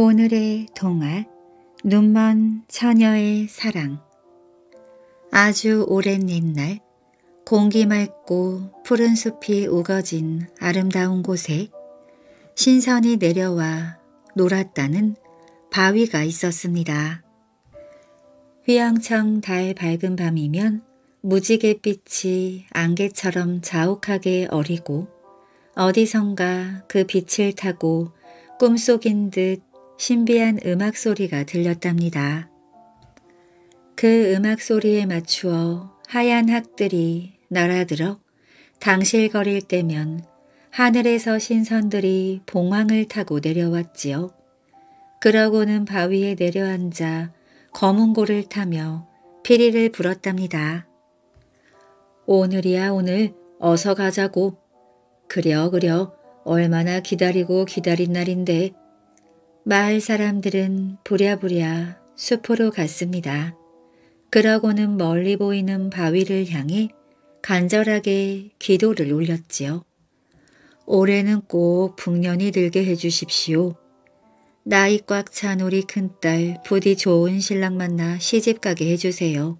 오늘의 동화 눈먼 처녀의 사랑 아주 오랜 옛날 공기 맑고 푸른 숲이 우거진 아름다운 곳에 신선이 내려와 놀았다는 바위가 있었습니다. 휘황청 달 밝은 밤이면 무지갯빛이 안개처럼 자욱하게 어리고 어디선가 그 빛을 타고 꿈속인 듯 신비한 음악 소리가 들렸답니다. 그 음악 소리에 맞추어 하얀 학들이 날아들어 당실거릴 때면 하늘에서 신선들이 봉황을 타고 내려왔지요. 그러고는 바위에 내려앉아 검은 고를 타며 피리를 불었답니다. 오늘이야 오늘 어서 가자고. 그려 그려 얼마나 기다리고 기다린 날인데 마을 사람들은 부랴부랴 숲으로 갔습니다. 그러고는 멀리 보이는 바위를 향해 간절하게 기도를 올렸지요. 올해는 꼭 풍년이 들게 해주십시오. 나이 꽉 찬 우리 큰딸 부디 좋은 신랑 만나 시집가게 해주세요.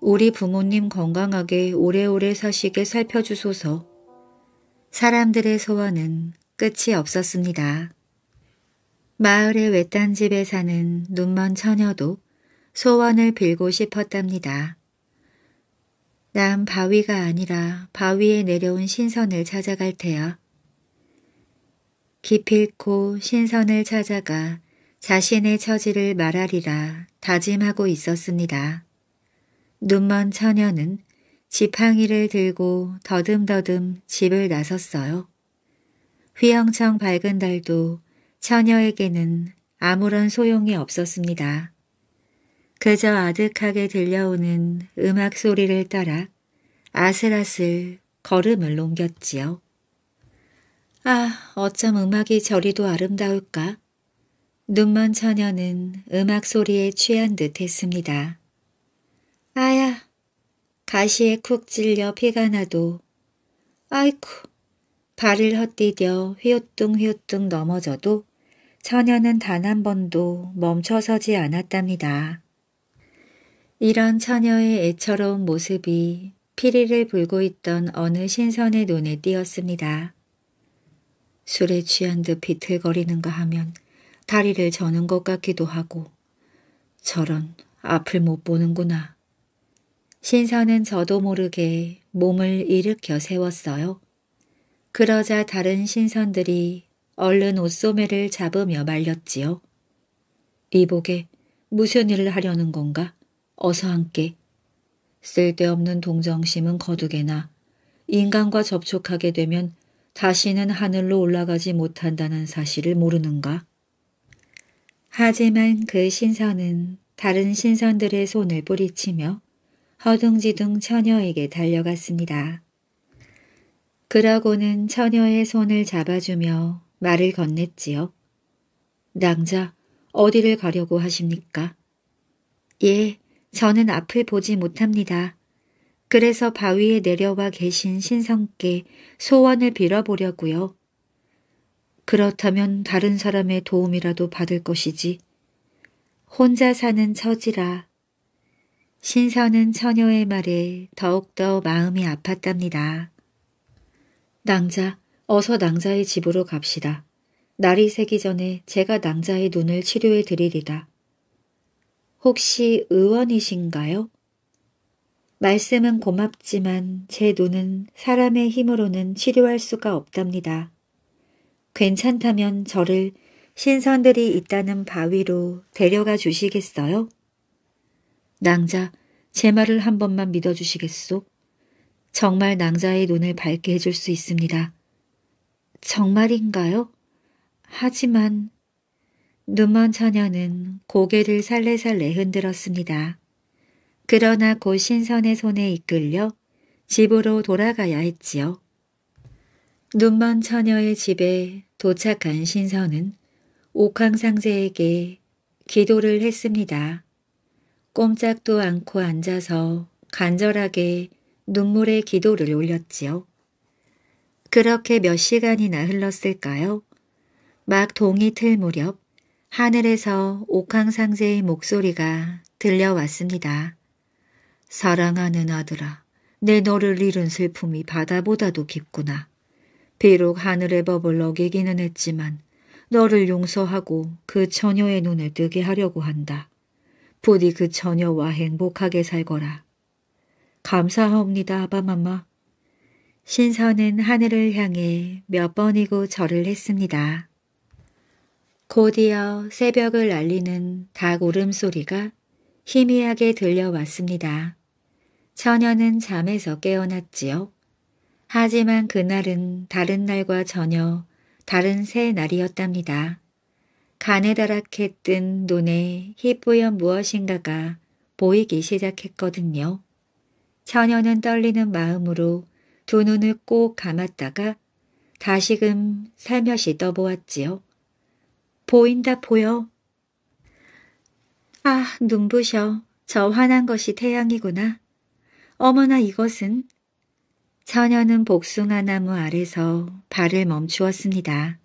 우리 부모님 건강하게 오래오래 사시게 살펴주소서. 사람들의 소원은 끝이 없었습니다. 마을의 외딴 집에 사는 눈먼 처녀도 소원을 빌고 싶었답니다. 난 바위가 아니라 바위에 내려온 신선을 찾아갈 테야. 기필코 신선을 찾아가 자신의 처지를 말하리라 다짐하고 있었습니다. 눈먼 처녀는 지팡이를 들고 더듬더듬 집을 나섰어요. 휘영청 밝은 달도 처녀에게는 아무런 소용이 없었습니다. 그저 아득하게 들려오는 음악 소리를 따라 아슬아슬 걸음을 옮겼지요. 아, 어쩜 음악이 저리도 아름다울까? 눈먼 처녀는 음악 소리에 취한 듯 했습니다. 아야, 가시에 쿡 찔려 피가 나도 아이쿠, 발을 헛디뎌 휘요뚱휘요뚱 넘어져도 처녀는 단 한 번도 멈춰서지 않았답니다. 이런 처녀의 애처로운 모습이 피리를 불고 있던 어느 신선의 눈에 띄었습니다. 술에 취한 듯 비틀거리는가 하면 다리를 저는 것 같기도 하고 저런 앞을 못 보는구나. 신선은 저도 모르게 몸을 일으켜 세웠어요. 그러자 다른 신선들이 얼른 옷소매를 잡으며 말렸지요. 이복에 무슨 일을 하려는 건가? 어서 함께. 쓸데없는 동정심은 거두게나 인간과 접촉하게 되면 다시는 하늘로 올라가지 못한다는 사실을 모르는가? 하지만 그 신선은 다른 신선들의 손을 뿌리치며 허둥지둥 처녀에게 달려갔습니다. 그러고는 처녀의 손을 잡아주며 말을 건넸지요. 낭자, 어디를 가려고 하십니까? 예, 저는 앞을 보지 못합니다. 그래서 바위에 내려와 계신 신성께 소원을 빌어보려고요. 그렇다면 다른 사람의 도움이라도 받을 것이지. 혼자 사는 처지라. 신선은 처녀의 말에 더욱더 마음이 아팠답니다. 낭자, 어서 낭자의 집으로 갑시다. 날이 새기 전에 제가 낭자의 눈을 치료해 드리리다. 혹시 의원이신가요? 말씀은 고맙지만 제 눈은 사람의 힘으로는 치료할 수가 없답니다. 괜찮다면 저를 신선들이 있다는 바위로 데려가 주시겠어요? 낭자, 제 말을 한 번만 믿어주시겠소? 정말 낭자의 눈을 밝게 해줄 수 있습니다. 정말인가요? 하지만 눈먼 처녀는 고개를 살레살레 흔들었습니다. 그러나 곧 신선의 손에 이끌려 집으로 돌아가야 했지요. 눈먼 처녀의 집에 도착한 신선은 옥황상제에게 기도를 했습니다. 꼼짝도 않고 앉아서 간절하게 눈물의 기도를 올렸지요. 그렇게 몇 시간이나 흘렀을까요? 막 동이 틀 무렵 하늘에서 옥황상제의 목소리가 들려왔습니다. 사랑하는 아들아, 내 너를 잃은 슬픔이 바다보다도 깊구나. 비록 하늘의 법을 어기기는 했지만 너를 용서하고 그 처녀의 눈을 뜨게 하려고 한다. 부디 그 처녀와 행복하게 살거라. 감사합니다, 아바마마 신선은 하늘을 향해 몇 번이고 절을 했습니다. 곧이어 새벽을 날리는닭 울음소리가 희미하게 들려왔습니다. 처녀는 잠에서 깨어났지요. 하지만 그날은 다른 날과 전혀 다른 새 날이었답니다. 가느다랗게 뜬 눈에 희뿌연 무엇인가가 보이기 시작했거든요. 처녀는 떨리는 마음으로 두 눈을 꼭 감았다가 다시금 살며시 떠보았지요. 보인다 보여. 아, 눈부셔. 저 환한 것이 태양이구나. 어머나 이것은? 처녀는 복숭아 나무 아래서 발을 멈추었습니다.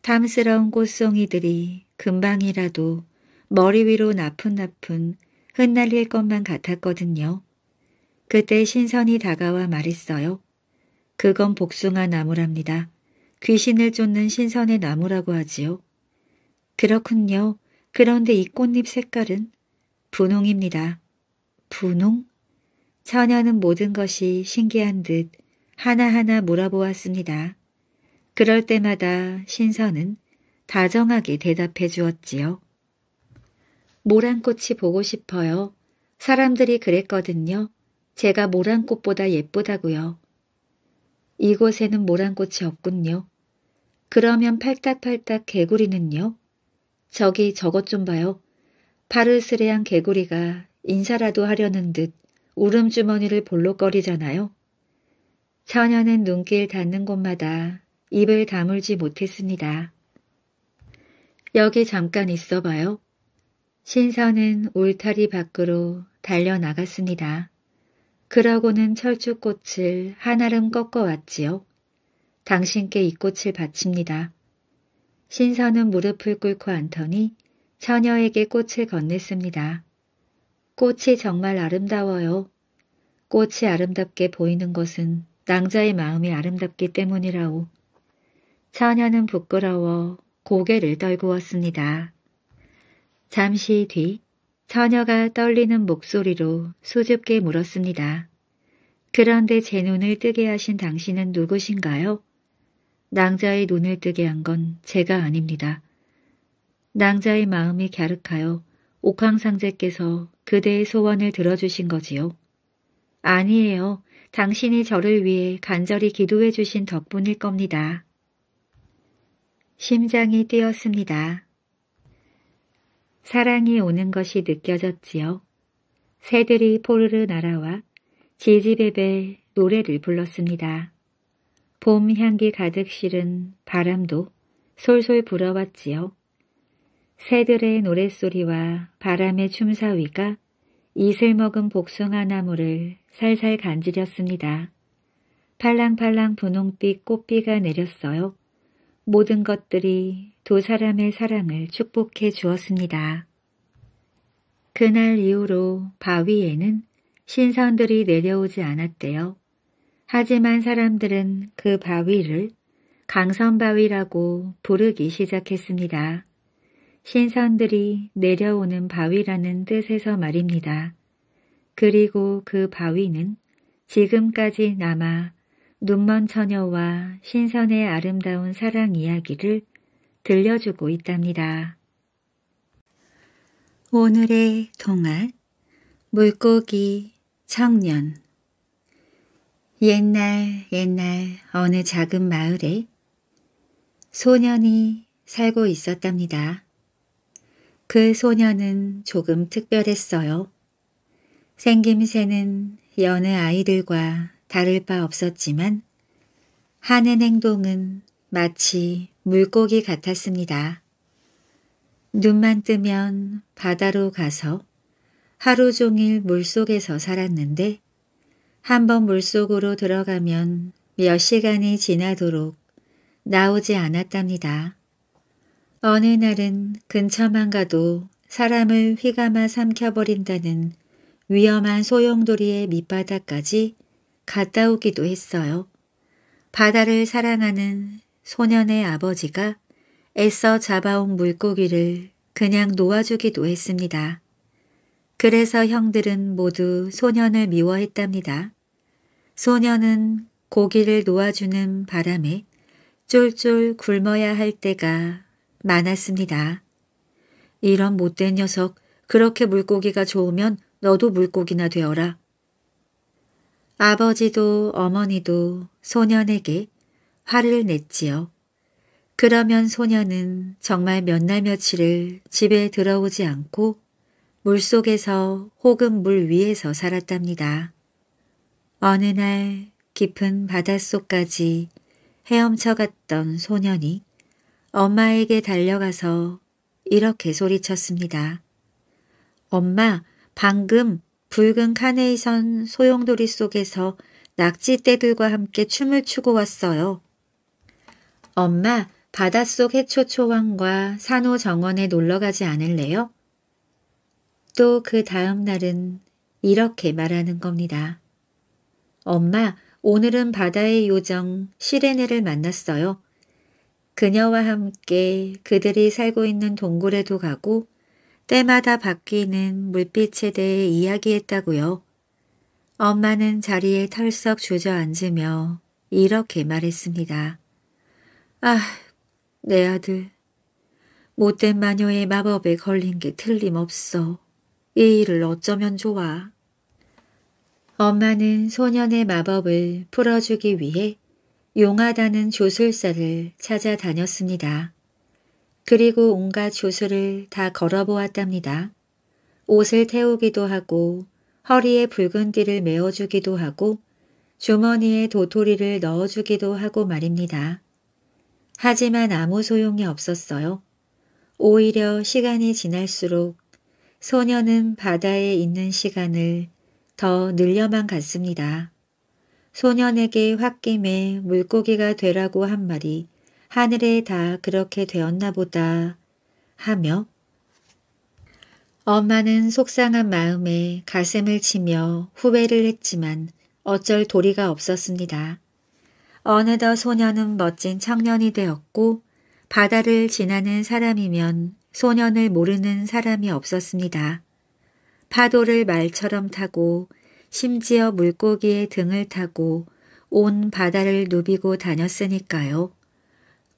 탐스러운 꽃송이들이 금방이라도 머리 위로 나푼나푼 흩날릴 것만 같았거든요. 그때 신선이 다가와 말했어요. 그건 복숭아 나무랍니다. 귀신을 쫓는 신선의 나무라고 하지요. 그렇군요. 그런데 이 꽃잎 색깔은 분홍입니다. 분홍? 처녀는 모든 것이 신기한 듯 하나하나 물어보았습니다. 그럴 때마다 신선은 다정하게 대답해 주었지요. 모란꽃이 보고 싶어요. 사람들이 그랬거든요. 제가 모란꽃보다 예쁘다고요. 이곳에는 모란꽃이 없군요. 그러면 팔딱팔딱 개구리는요? 저기 저것 좀 봐요. 파르스레한 개구리가 인사라도 하려는 듯 울음주머니를 볼록거리잖아요. 처녀는 눈길 닿는 곳마다 입을 다물지 못했습니다. 여기 잠깐 있어봐요. 신선은 울타리 밖으로 달려나갔습니다. 그러고는 철쭉꽃을 한아름 꺾어왔지요. 당신께 이 꽃을 바칩니다. 신선은 무릎을 꿇고 앉더니 처녀에게 꽃을 건넸습니다. 꽃이 정말 아름다워요. 꽃이 아름답게 보이는 것은 낭자의 마음이 아름답기 때문이라오. 처녀는 부끄러워 고개를 떨구었습니다. 잠시 뒤 처녀가 떨리는 목소리로 수줍게 물었습니다. 그런데 제 눈을 뜨게 하신 당신은 누구신가요? 낭자의 눈을 뜨게 한 건 제가 아닙니다. 낭자의 마음이 갸륵하여 옥황상제께서 그대의 소원을 들어주신 거지요. 아니에요. 당신이 저를 위해 간절히 기도해 주신 덕분일 겁니다. 심장이 뛰었습니다. 사랑이 오는 것이 느껴졌지요. 새들이 포르르 날아와 지지배배 노래를 불렀습니다. 봄 향기 가득 실은 바람도 솔솔 불어왔지요. 새들의 노랫소리와 바람의 춤사위가 이슬 먹은 복숭아 나무를 살살 간지렸습니다. 팔랑팔랑 분홍빛 꽃비가 내렸어요. 모든 것들이 두 사람의 사랑을 축복해 주었습니다. 그날 이후로 바위에는 신선들이 내려오지 않았대요. 하지만 사람들은 그 바위를 강선바위라고 부르기 시작했습니다. 신선들이 내려오는 바위라는 뜻에서 말입니다. 그리고 그 바위는 지금까지 남아 눈먼 처녀와 신선의 아름다운 사랑 이야기를 들려주고 있답니다. 오늘의 동화 물고기 청년 옛날 옛날 어느 작은 마을에 소년이 살고 있었답니다. 그 소년은 조금 특별했어요. 생김새는 여느 아이들과 다를 바 없었지만 하는 행동은 마치 물고기 같았습니다. 눈만 뜨면 바다로 가서 하루 종일 물속에서 살았는데 한 번 물속으로 들어가면 몇 시간이 지나도록 나오지 않았답니다. 어느 날은 근처만 가도 사람을 휘감아 삼켜버린다는 위험한 소용돌이의 밑바닥까지 갔다 오기도 했어요. 바다를 사랑하는 소년의 아버지가 애써 잡아온 물고기를 그냥 놓아주기도 했습니다. 그래서 형들은 모두 소년을 미워했답니다. 소년은 고기를 놓아주는 바람에 쫄쫄 굶어야 할 때가 많았습니다. 이런 못된 녀석, 그렇게 물고기가 좋으면 너도 물고기나 되어라. 아버지도 어머니도 소년에게 화를 냈지요. 그러면 소년은 정말 몇 날 며칠을 집에 들어오지 않고 물속에서 혹은 물 위에서 살았답니다. 어느 날 깊은 바닷속까지 헤엄쳐 갔던 소년이 엄마에게 달려가서 이렇게 소리쳤습니다. 엄마, 방금 붉은 카네이션 소용돌이 속에서 낙지떼들과 함께 춤을 추고 왔어요. 엄마, 바닷속 해초초원과 산호정원에 놀러가지 않을래요? 또 그 다음 날은 이렇게 말하는 겁니다. 엄마, 오늘은 바다의 요정 시레네를 만났어요. 그녀와 함께 그들이 살고 있는 동굴에도 가고 때마다 바뀌는 물빛에 대해 이야기했다고요. 엄마는 자리에 털썩 주저앉으며 이렇게 말했습니다. 아, 내 아들. 못된 마녀의 마법에 걸린 게 틀림없어. 이 일을 어쩌면 좋아. 엄마는 소년의 마법을 풀어주기 위해 용하다는 조술사를 찾아다녔습니다. 그리고 온갖 주수를 다 걸어보았답니다. 옷을 태우기도 하고 허리에 붉은 띠를 메워주기도 하고 주머니에 도토리를 넣어주기도 하고 말입니다. 하지만 아무 소용이 없었어요. 오히려 시간이 지날수록 소녀는 바다에 있는 시간을 더 늘려만 갔습니다. 소년에게 홧김에 물고기가 되라고 한 말이 하늘에 다 그렇게 되었나 보다 하며 엄마는 속상한 마음에 가슴을 치며 후회를 했지만 어쩔 도리가 없었습니다. 어느덧 소년은 멋진 청년이 되었고 바다를 지나는 사람이면 소년을 모르는 사람이 없었습니다. 파도를 말처럼 타고 심지어 물고기의 등을 타고 온 바다를 누비고 다녔으니까요.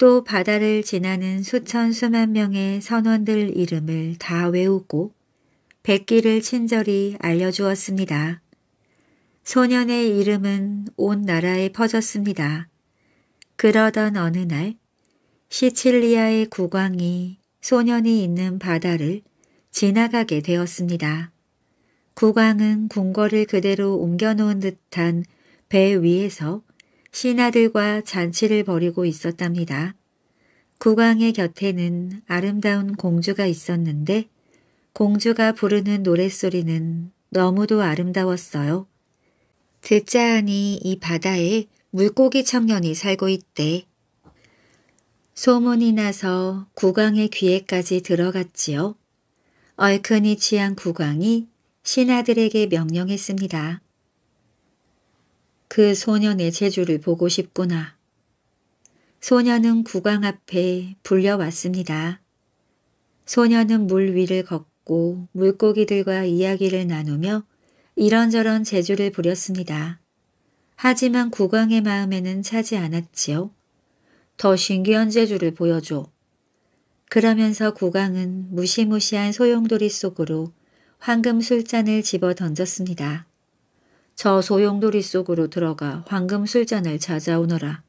또 바다를 지나는 수천 수만 명의 선원들 이름을 다 외우고 백기를 친절히 알려주었습니다. 소년의 이름은 온 나라에 퍼졌습니다. 그러던 어느 날 시칠리아의 국왕이 소년이 있는 바다를 지나가게 되었습니다. 국왕은 궁궐을 그대로 옮겨놓은 듯한 배 위에서 신하들과 잔치를 벌이고 있었답니다. 국왕의 곁에는 아름다운 공주가 있었는데 공주가 부르는 노랫소리는 너무도 아름다웠어요. 듣자 하니 이 바다에 물고기 청년이 살고 있대. 소문이 나서 국왕의 귀에까지 들어갔지요. 얼큰이 취한 국왕이 신하들에게 명령했습니다. 그 소년의 재주를 보고 싶구나. 소년은 구강 앞에 불려왔습니다. 소년은 물 위를 걷고 물고기들과 이야기를 나누며 이런저런 재주를 부렸습니다. 하지만 국왕의 마음에는 차지 않았지요. 더 신기한 재주를 보여줘. 그러면서 국왕은 무시무시한 소용돌이 속으로 황금 술잔을 집어 던졌습니다. 저 소용돌이 속으로 들어가 황금 술잔을 찾아오너라.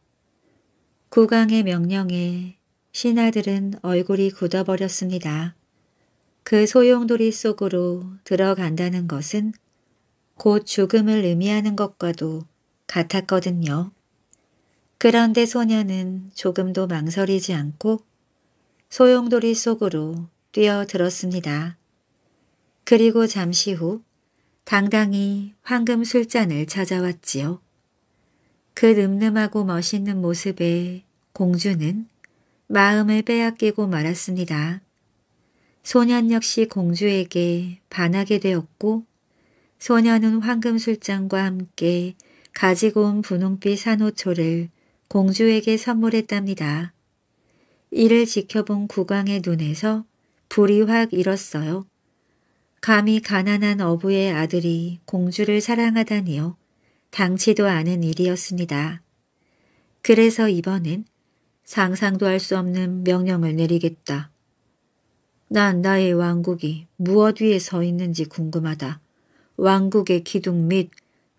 국왕의 명령에 신하들은 얼굴이 굳어버렸습니다. 그 소용돌이 속으로 들어간다는 것은 곧 죽음을 의미하는 것과도 같았거든요. 그런데 소녀는 조금도 망설이지 않고 소용돌이 속으로 뛰어들었습니다. 그리고 잠시 후 당당히 황금 술잔을 찾아왔지요. 그 늠름하고 멋있는 모습에 공주는 마음을 빼앗기고 말았습니다. 소년 역시 공주에게 반하게 되었고 소년은 황금 술잔과 함께 가지고 온 분홍빛 산호초를 공주에게 선물했답니다. 이를 지켜본 국왕의 눈에서 불이 확 일었어요. 감히 가난한 어부의 아들이 공주를 사랑하다니요. 당치도 않은 일이었습니다. 그래서 이번엔 상상도 할 수 없는 명령을 내리겠다. 난 나의 왕국이 무엇 위에 서 있는지 궁금하다. 왕국의 기둥 및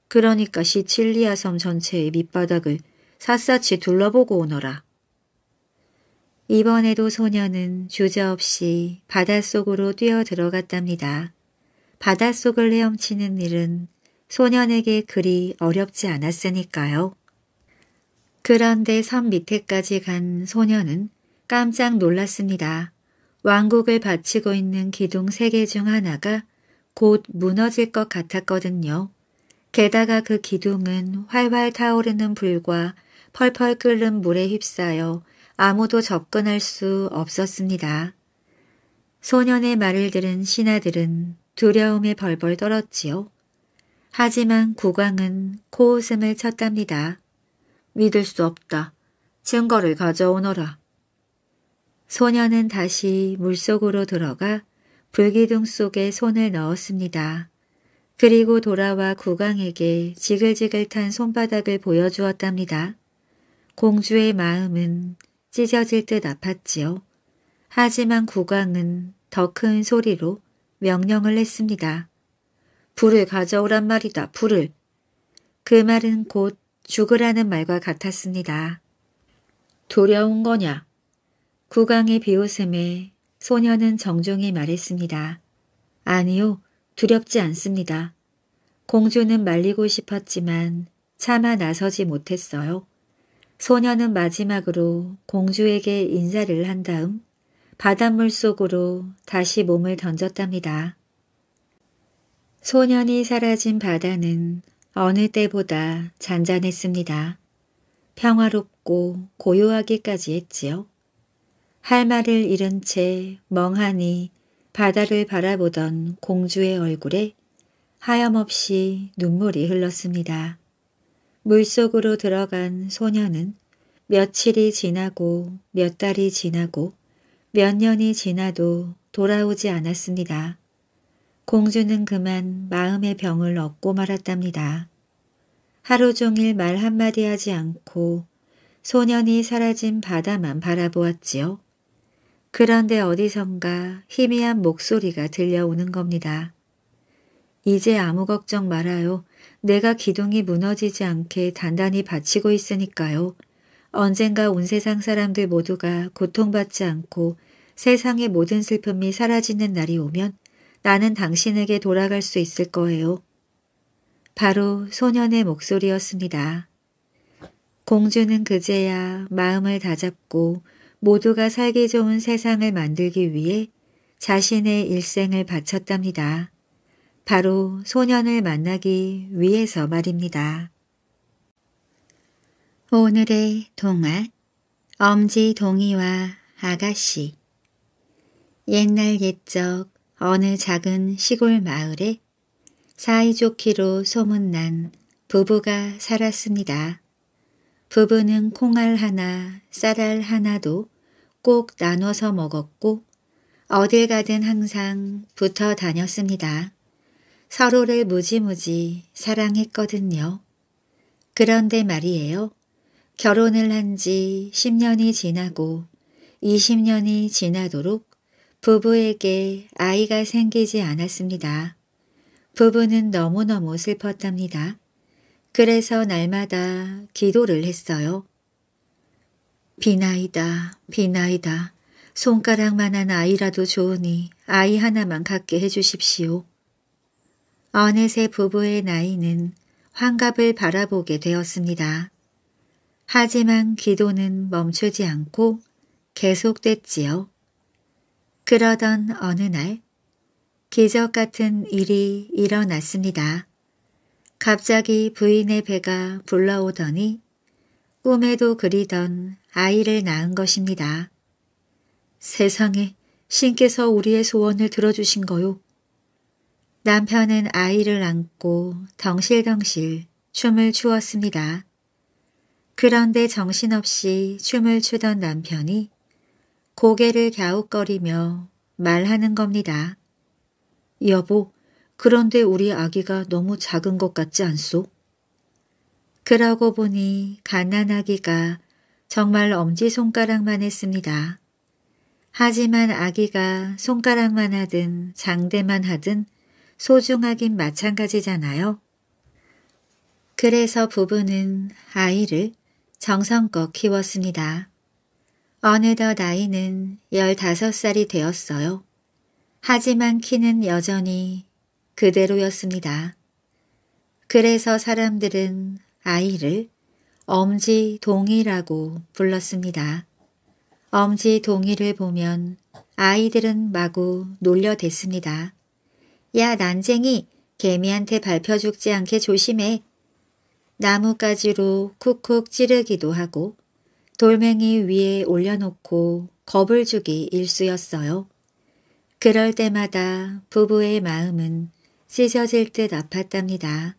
그러니까 시칠리아 섬 전체의 밑바닥을 샅샅이 둘러보고 오너라. 이번에도 소녀는 주저없이 바닷속으로 뛰어들어갔답니다. 바닷속을 헤엄치는 일은 소년에게 그리 어렵지 않았으니까요. 그런데 섬 밑에까지 간 소년은 깜짝 놀랐습니다. 왕국을 바치고 있는 기둥 세 개 중 하나가 곧 무너질 것 같았거든요. 게다가 그 기둥은 활활 타오르는 불과 펄펄 끓는 물에 휩싸여 아무도 접근할 수 없었습니다. 소년의 말을 들은 신하들은 두려움에 벌벌 떨었지요. 하지만 국왕은 코웃음을 쳤답니다. 믿을 수 없다. 증거를 가져오너라. 소년은 다시 물속으로 들어가 불기둥 속에 손을 넣었습니다. 그리고 돌아와 국왕에게 지글지글 탄 손바닥을 보여주었답니다. 공주의 마음은 찢어질 듯 아팠지요. 하지만 국왕은 더 큰 소리로 명령을 했습니다. 불을 가져오란 말이다. 불을. 그 말은 곧 죽으라는 말과 같았습니다. 두려운 거냐? 국왕의 비웃음에 소녀는 정중히 말했습니다. 아니요, 두렵지 않습니다. 공주는 말리고 싶었지만 차마 나서지 못했어요. 소녀는 마지막으로 공주에게 인사를 한 다음 바닷물 속으로 다시 몸을 던졌답니다. 소년이 사라진 바다는 어느 때보다 잔잔했습니다. 평화롭고 고요하기까지 했지요. 할 말을 잃은 채 멍하니 바다를 바라보던 공주의 얼굴에 하염없이 눈물이 흘렀습니다. 물속으로 들어간 소녀는 며칠이 지나고 몇 달이 지나고 몇 년이 지나도 돌아오지 않았습니다. 공주는 그만 마음의 병을 얻고 말았답니다. 하루 종일 말 한마디 하지 않고 소년이 사라진 바다만 바라보았지요. 그런데 어디선가 희미한 목소리가 들려오는 겁니다. 이제 아무 걱정 말아요. 내가 기둥이 무너지지 않게 단단히 받치고 있으니까요. 언젠가 온 세상 사람들 모두가 고통받지 않고 세상의 모든 슬픔이 사라지는 날이 오면 나는 당신에게 돌아갈 수 있을 거예요. 바로 소년의 목소리였습니다. 공주는 그제야 마음을 다잡고 모두가 살기 좋은 세상을 만들기 위해 자신의 일생을 바쳤답니다. 바로 소년을 만나기 위해서 말입니다. 오늘의 동화 엄지 동이와 아가씨 옛날 옛적 어느 작은 시골 마을에 사이좋기로 소문난 부부가 살았습니다. 부부는 콩알 하나, 쌀알 하나도 꼭 나눠서 먹었고 어딜 가든 항상 붙어 다녔습니다. 서로를 무지무지 사랑했거든요. 그런데 말이에요. 결혼을 한 지 10년이 지나고 20년이 지나도록 부부에게 아이가 생기지 않았습니다. 부부는 너무너무 슬펐답니다. 그래서 날마다 기도를 했어요. 비나이다, 비나이다. 손가락만한 아이라도 좋으니 아이 하나만 갖게 해주십시오. 어느새 부부의 나이는 환갑을 바라보게 되었습니다. 하지만 기도는 멈추지 않고 계속됐지요. 그러던 어느 날 기적 같은 일이 일어났습니다. 갑자기 부인의 배가 불러오더니 꿈에도 그리던 아이를 낳은 것입니다. 세상에 신께서 우리의 소원을 들어주신 거요. 남편은 아이를 안고 덩실덩실 춤을 추었습니다. 그런데 정신없이 춤을 추던 남편이 고개를 갸웃거리며 말하는 겁니다. 여보, 그런데 우리 아기가 너무 작은 것 같지 않소? 그러고 보니 갓난아기가 정말 엄지손가락만 했습니다. 하지만 아기가 손가락만 하든 장대만 하든 소중하긴 마찬가지잖아요. 그래서 부부는 아이를 정성껏 키웠습니다. 어느덧 아이는 15살이 되었어요. 하지만 키는 여전히 그대로였습니다. 그래서 사람들은 아이를 엄지동이라고 불렀습니다. 엄지동이를 보면 아이들은 마구 놀려댔습니다. 야 난쟁이 개미한테 밟혀 죽지 않게 조심해. 나뭇가지로 쿡쿡 찌르기도 하고 돌멩이 위에 올려놓고 겁을 주기 일쑤였어요. 그럴 때마다 부부의 마음은 찢어질 듯 아팠답니다.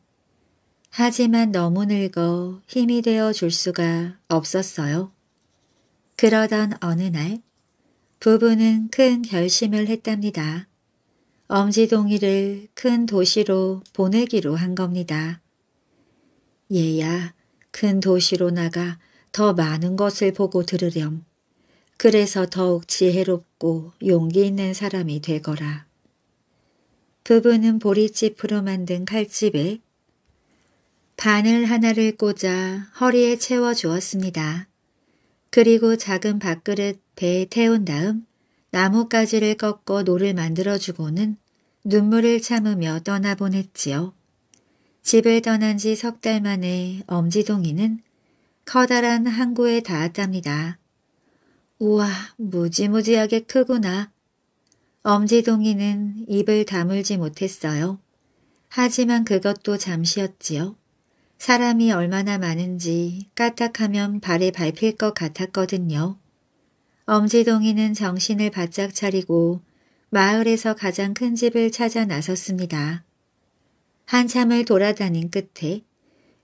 하지만 너무 늙어 힘이 되어 줄 수가 없었어요. 그러던 어느 날 부부는 큰 결심을 했답니다. 엄지동이를 큰 도시로 보내기로 한 겁니다. 얘야 큰 도시로 나가 더 많은 것을 보고 들으렴. 그래서 더욱 지혜롭고 용기 있는 사람이 되거라. 부부는 보리집으로 만든 칼집에 바늘 하나를 꽂아 허리에 채워 주었습니다. 그리고 작은 밥그릇 배에 태운 다음 나뭇가지를 꺾어 노를 만들어주고는 눈물을 참으며 떠나보냈지요. 집을 떠난 지 석 달 만에 엄지동이는 커다란 항구에 닿았답니다. 우와, 무지무지하게 크구나. 엄지동이는 입을 다물지 못했어요. 하지만 그것도 잠시였지요. 사람이 얼마나 많은지 까딱하면 발에 밟힐 것 같았거든요. 엄지동이는 정신을 바짝 차리고 마을에서 가장 큰 집을 찾아 나섰습니다. 한참을 돌아다닌 끝에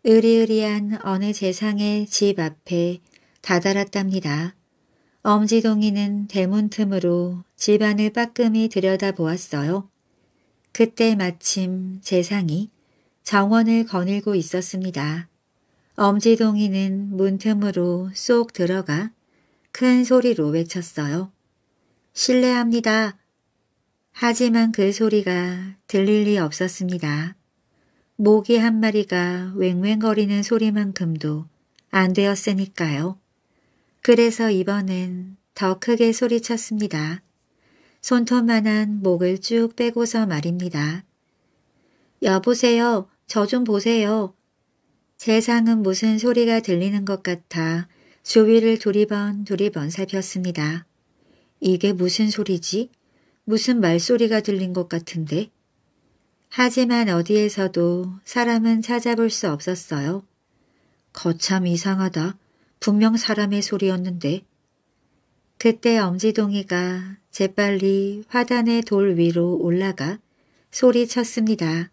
으리으리한 어느 재상의 집 앞에 다다랐답니다. 엄지동이는 대문 틈으로 집안을 빠끔히 들여다보았어요. 그때 마침 재상이 정원을 거닐고 있었습니다. 엄지동이는 문틈으로 쏙 들어가 큰 소리로 외쳤어요. 실례합니다. 하지만 그 소리가 들릴 리 없었습니다. 모기 한 마리가 웽웽거리는 소리만큼도 안 되었으니까요. 그래서 이번엔 더 크게 소리쳤습니다. 손톱만한 목을 쭉 빼고서 말입니다. 여보세요. 저 좀 보세요. 세상은 무슨 소리가 들리는 것 같아 주위를 두리번 두리번 살폈습니다. 이게 무슨 소리지? 무슨 말소리가 들린 것 같은데. 하지만 어디에서도 사람은 찾아볼 수 없었어요. 거참 이상하다. 분명 사람의 소리였는데. 그때 엄지동이가 재빨리 화단의 돌 위로 올라가 소리쳤습니다.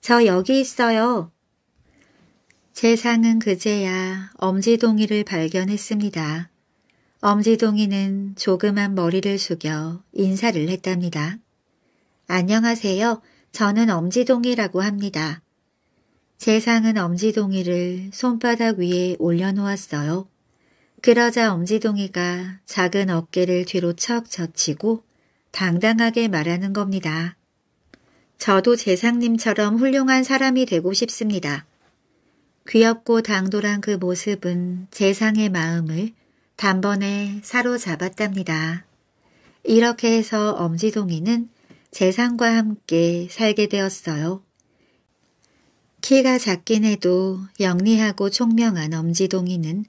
저 여기 있어요. 재상은 그제야 엄지동이를 발견했습니다. 엄지동이는 조그만 머리를 숙여 인사를 했답니다. 안녕하세요. 저는 엄지동이라고 합니다. 재상은 엄지동이를 손바닥 위에 올려놓았어요. 그러자 엄지동이가 작은 어깨를 뒤로 척 젖히고 당당하게 말하는 겁니다. 저도 재상님처럼 훌륭한 사람이 되고 싶습니다. 귀엽고 당돌한 그 모습은 재상의 마음을 단번에 사로잡았답니다. 이렇게 해서 엄지동이는 재산과 함께 살게 되었어요. 키가 작긴 해도 영리하고 총명한 엄지동이는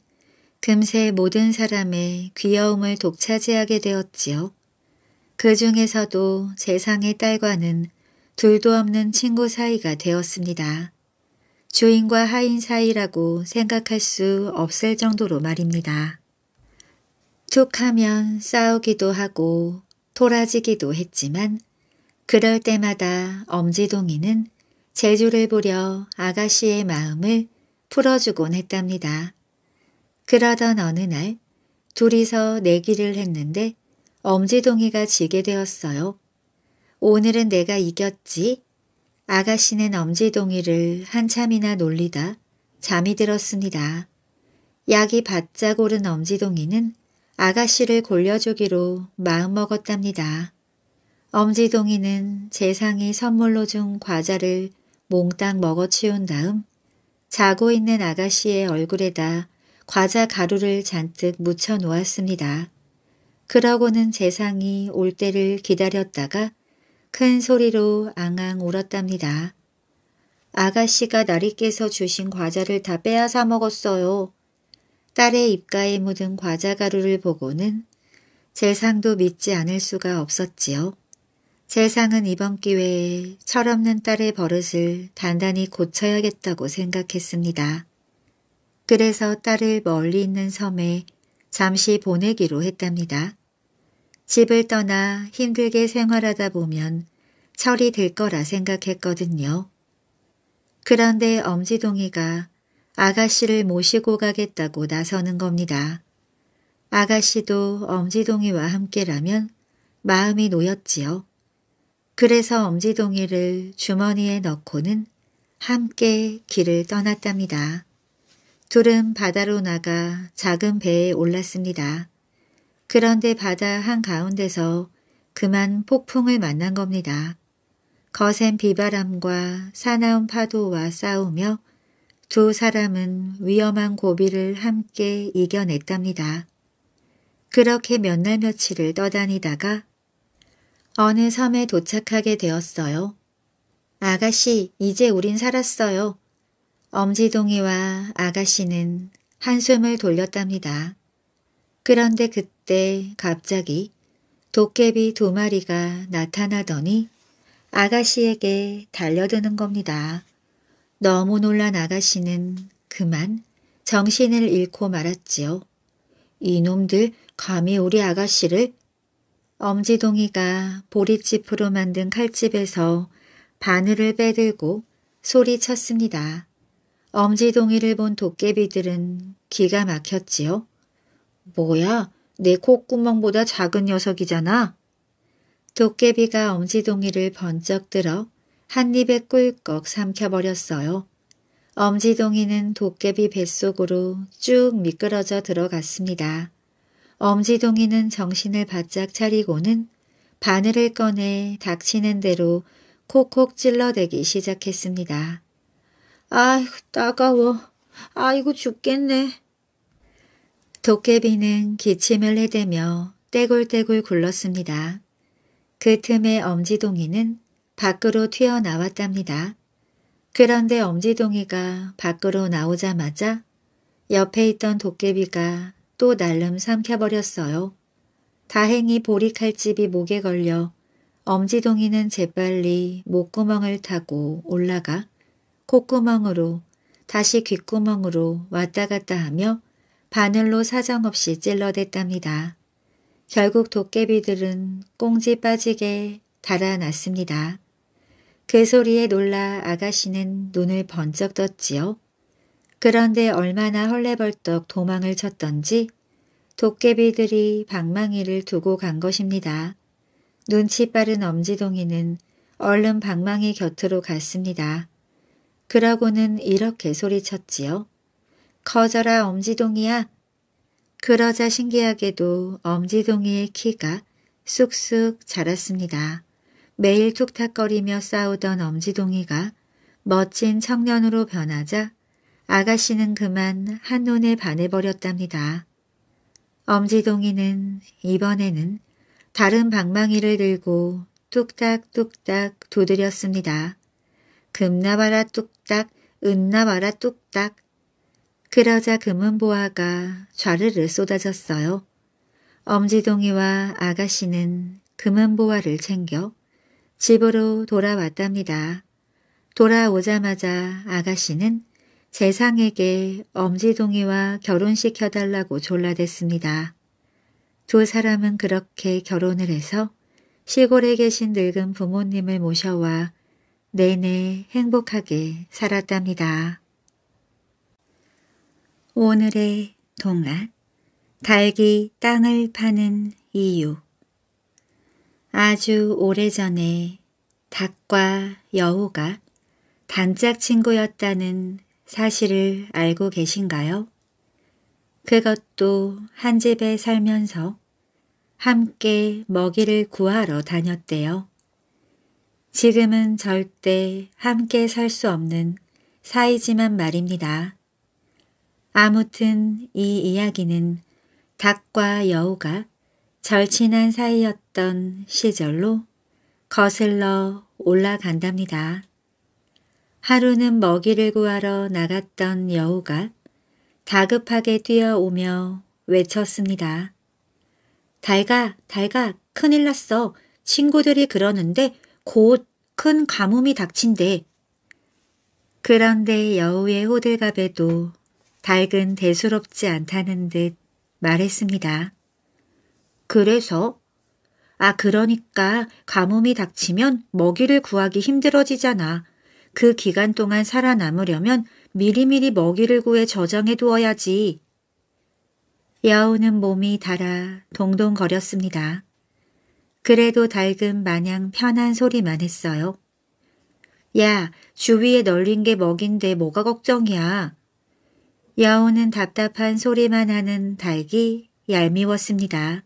금세 모든 사람의 귀여움을 독차지하게 되었지요. 그 중에서도 재상의 딸과는 둘도 없는 친구 사이가 되었습니다. 주인과 하인 사이라고 생각할 수 없을 정도로 말입니다. 툭하면 싸우기도 하고 토라지기도 했지만 그럴 때마다 엄지동이는 재주를 부려 아가씨의 마음을 풀어주곤 했답니다. 그러던 어느 날 둘이서 내기를 했는데 엄지동이가 지게 되었어요. 오늘은 내가 이겼지. 아가씨는 엄지동이를 한참이나 놀리다 잠이 들었습니다. 약이 바짝 오른 엄지동이는 아가씨를 골려주기로 마음먹었답니다. 엄지동이는 재상이 선물로 준 과자를 몽땅 먹어치운 다음 자고 있는 아가씨의 얼굴에다 과자 가루를 잔뜩 묻혀 놓았습니다. 그러고는 재상이 올 때를 기다렸다가 큰 소리로 앙앙 울었답니다. 아가씨가 나리 께서 주신 과자를 다 빼앗아 먹었어요. 딸의 입가에 묻은 과자 가루를 보고는 재상도 믿지 않을 수가 없었지요. 재상은 이번 기회에 철없는 딸의 버릇을 단단히 고쳐야겠다고 생각했습니다. 그래서 딸을 멀리 있는 섬에 잠시 보내기로 했답니다. 집을 떠나 힘들게 생활하다 보면 철이 들 거라 생각했거든요. 그런데 엄지동이가 아가씨를 모시고 가겠다고 나서는 겁니다. 아가씨도 엄지동이와 함께라면 마음이 놓였지요. 그래서 엄지동이를 주머니에 넣고는 함께 길을 떠났답니다. 둘은 바다로 나가 작은 배에 올랐습니다. 그런데 바다 한가운데서 그만 폭풍을 만난 겁니다. 거센 비바람과 사나운 파도와 싸우며 두 사람은 위험한 고비를 함께 이겨냈답니다. 그렇게 몇 날 며칠을 떠다니다가 어느 섬에 도착하게 되었어요. 아가씨, 이제 우린 살았어요. 엄지동이와 아가씨는 한숨을 돌렸답니다. 그런데 그때 갑자기 도깨비 두 마리가 나타나더니 아가씨에게 달려드는 겁니다. 너무 놀란 아가씨는 그만 정신을 잃고 말았지요. 이놈들 감히 우리 아가씨를 엄지동이가 보릿집으로 만든 칼집에서 바늘을 빼들고 소리쳤습니다. 엄지동이를 본 도깨비들은 기가 막혔지요. 뭐야, 내 콧구멍보다 작은 녀석이잖아. 도깨비가 엄지동이를 번쩍 들어 한 입에 꿀꺽 삼켜버렸어요. 엄지동이는 도깨비 뱃속으로 쭉 미끄러져 들어갔습니다. 엄지동이는 정신을 바짝 차리고는 바늘을 꺼내 닥치는 대로 콕콕 찔러대기 시작했습니다. 아휴, 따가워. 아이고, 죽겠네. 도깨비는 기침을 해대며 떼굴떼굴 굴렀습니다. 그 틈에 엄지동이는 밖으로 튀어나왔답니다. 그런데 엄지동이가 밖으로 나오자마자 옆에 있던 도깨비가 또 날름 삼켜버렸어요. 다행히 보리칼집이 목에 걸려 엄지동이는 재빨리 목구멍을 타고 올라가 콧구멍으로 다시 귓구멍으로 왔다 갔다 하며 바늘로 사정없이 찔러댔답니다. 결국 도깨비들은 꽁지 빠지게 달아났습니다. 그 소리에 놀라 아가씨는 눈을 번쩍 떴지요. 그런데 얼마나 헐레벌떡 도망을 쳤던지 도깨비들이 방망이를 두고 간 것입니다. 눈치 빠른 엄지동이는 얼른 방망이 곁으로 갔습니다. 그러고는 이렇게 소리쳤지요. 커져라 엄지동이야. 그러자 신기하게도 엄지동이의 키가 쑥쑥 자랐습니다. 매일 툭탁거리며 싸우던 엄지동이가 멋진 청년으로 변하자 아가씨는 그만 한눈에 반해버렸답니다. 엄지동이는 이번에는 다른 방망이를 들고 뚝딱뚝딱 두드렸습니다. 금나와라 뚝딱, 은나와라 뚝딱. 그러자 금은보화가 좌르르 쏟아졌어요. 엄지동이와 아가씨는 금은보화를 챙겨 집으로 돌아왔답니다. 돌아오자마자 아가씨는 재상에게 엄지동이와 결혼시켜달라고 졸라댔습니다. 두 사람은 그렇게 결혼을 해서 시골에 계신 늙은 부모님을 모셔와 내내 행복하게 살았답니다. 오늘의 동안 달기 땅을 파는 이유 아주 오래전에 닭과 여우가 단짝 친구였다는 사실을 알고 계신가요? 그것도 한 집에 살면서 함께 먹이를 구하러 다녔대요. 지금은 절대 함께 살 수 없는 사이지만 말입니다. 아무튼 이 이야기는 닭과 여우가 절친한 사이였다. 있던 시절로 거슬러 올라간답니다. 하루는 먹이를 구하러 나갔던 여우가 다급하게 뛰어오며 외쳤습니다. 달가, 달가, 큰일 났어. 친구들이 그러는데 곧 큰 가뭄이 닥친대. 그런데 여우의 호들갑에도 닭은 대수롭지 않다는 듯 말했습니다. 그래서 아, 그러니까 가뭄이 닥치면 먹이를 구하기 힘들어지잖아. 그 기간 동안 살아남으려면 미리미리 먹이를 구해 저장해 두어야지. 여우는 몸이 달아 동동거렸습니다. 그래도 달은 마냥 편한 소리만 했어요. 야, 주위에 널린 게 먹인데 뭐가 걱정이야. 여우는 답답한 소리만 하는 닭이 얄미웠습니다.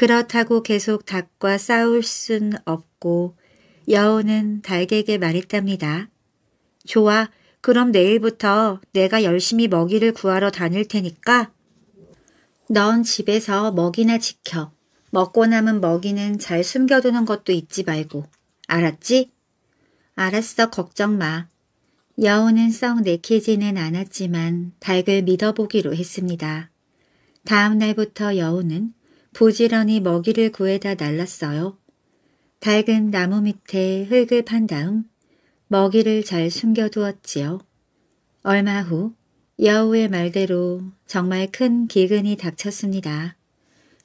그렇다고 계속 닭과 싸울 순 없고 여우는 닭에게 말했답니다. 좋아, 그럼 내일부터 내가 열심히 먹이를 구하러 다닐 테니까 넌 집에서 먹이나 지켜. 먹고 남은 먹이는 잘 숨겨두는 것도 잊지 말고. 알았지? 알았어, 걱정 마. 여우는 썩 내키지는 않았지만 닭을 믿어보기로 했습니다. 다음 날부터 여우는 부지런히 먹이를 구해다 날랐어요. 밝은 나무 밑에 흙을 판 다음 먹이를 잘 숨겨두었지요. 얼마 후 여우의 말대로 정말 큰 기근이 닥쳤습니다.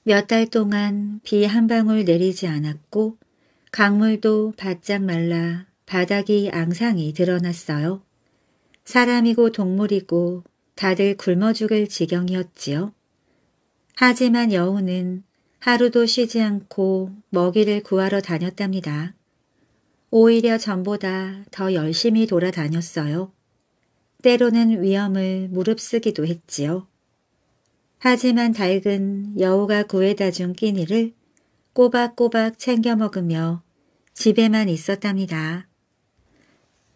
몇 달 동안 비 한 방울 내리지 않았고 강물도 바짝 말라 바닥이 앙상이 드러났어요. 사람이고 동물이고 다들 굶어 죽을 지경이었지요. 하지만 여우는 하루도 쉬지 않고 먹이를 구하러 다녔답니다. 오히려 전보다 더 열심히 돌아다녔어요. 때로는 위험을 무릅쓰기도 했지요. 하지만 닭은 여우가 구해다 준 끼니를 꼬박꼬박 챙겨 먹으며 집에만 있었답니다.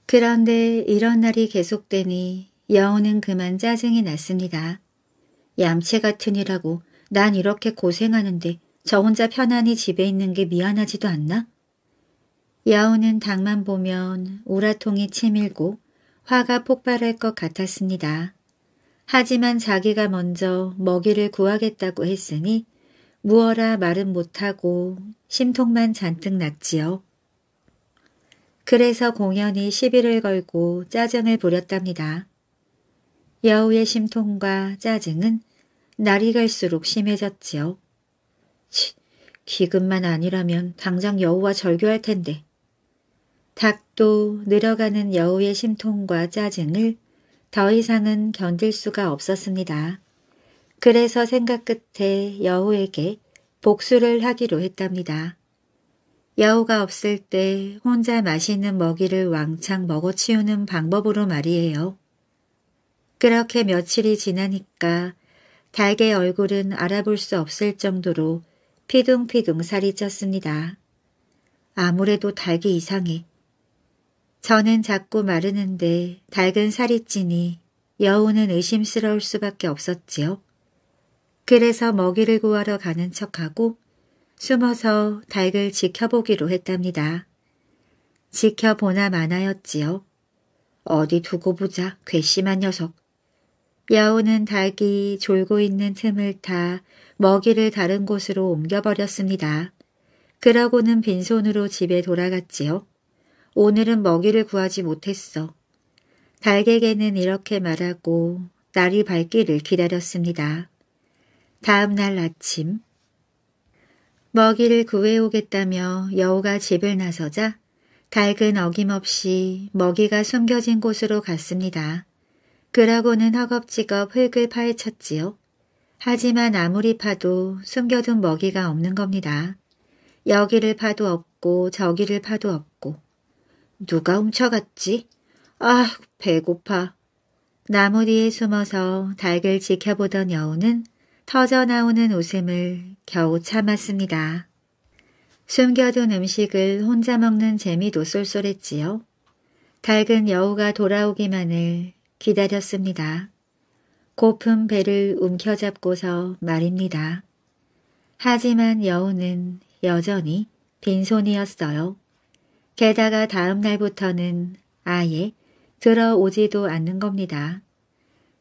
그런데 이런 날이 계속되니 여우는 그만 짜증이 났습니다. 얌체 같은이라고 난 이렇게 고생하는데 저 혼자 편안히 집에 있는 게 미안하지도 않나? 야우는 닭만 보면 오라통이 치밀고 화가 폭발할 것 같았습니다. 하지만 자기가 먼저 먹이를 구하겠다고 했으니 무어라 말은 못하고 심통만 잔뜩 났지요. 그래서 공연히 시비를 걸고 짜증을 부렸답니다. 여우의 심통과 짜증은 날이 갈수록 심해졌지요. 치, 기근만 아니라면 당장 여우와 절교할 텐데. 닭도 늘어가는 여우의 심통과 짜증을 더 이상은 견딜 수가 없었습니다. 그래서 생각 끝에 여우에게 복수를 하기로 했답니다. 여우가 없을 때 혼자 맛있는 먹이를 왕창 먹어치우는 방법으로 말이에요. 그렇게 며칠이 지나니까 닭의 얼굴은 알아볼 수 없을 정도로 피둥피둥 살이 쪘습니다. 아무래도 닭이 이상해. 저는 자꾸 마르는데 닭은 살이 찌니 여우는 의심스러울 수밖에 없었지요. 그래서 먹이를 구하러 가는 척하고 숨어서 닭을 지켜보기로 했답니다. 지켜보나 마나였지요. 어디 두고 보자, 괘씸한 녀석. 야오는 닭이 졸고 있는 틈을 타 먹이를 다른 곳으로 옮겨버렸습니다. 그러고는 빈손으로 집에 돌아갔지요. 오늘은 먹이를 구하지 못했어. 닭에게는 이렇게 말하고 날이 밝기를 기다렸습니다. 다음 날 아침 먹이를 구해오겠다며 여우가 집을 나서자 닭은 어김없이 먹이가 숨겨진 곳으로 갔습니다. 그러고는 허겁지겁 흙을 파헤쳤지요. 하지만 아무리 파도 숨겨둔 먹이가 없는 겁니다. 여기를 파도 없고 저기를 파도 없고. 누가 훔쳐갔지? 아, 배고파. 나무 뒤에 숨어서 닭을 지켜보던 여우는 터져나오는 웃음을 겨우 참았습니다. 숨겨둔 음식을 혼자 먹는 재미도 쏠쏠했지요. 닭은 여우가 돌아오기만을 기다렸습니다. 고픈 배를 움켜잡고서 말입니다. 하지만 여우는 여전히 빈손이었어요. 게다가 다음 날부터는 아예 들어오지도 않는 겁니다.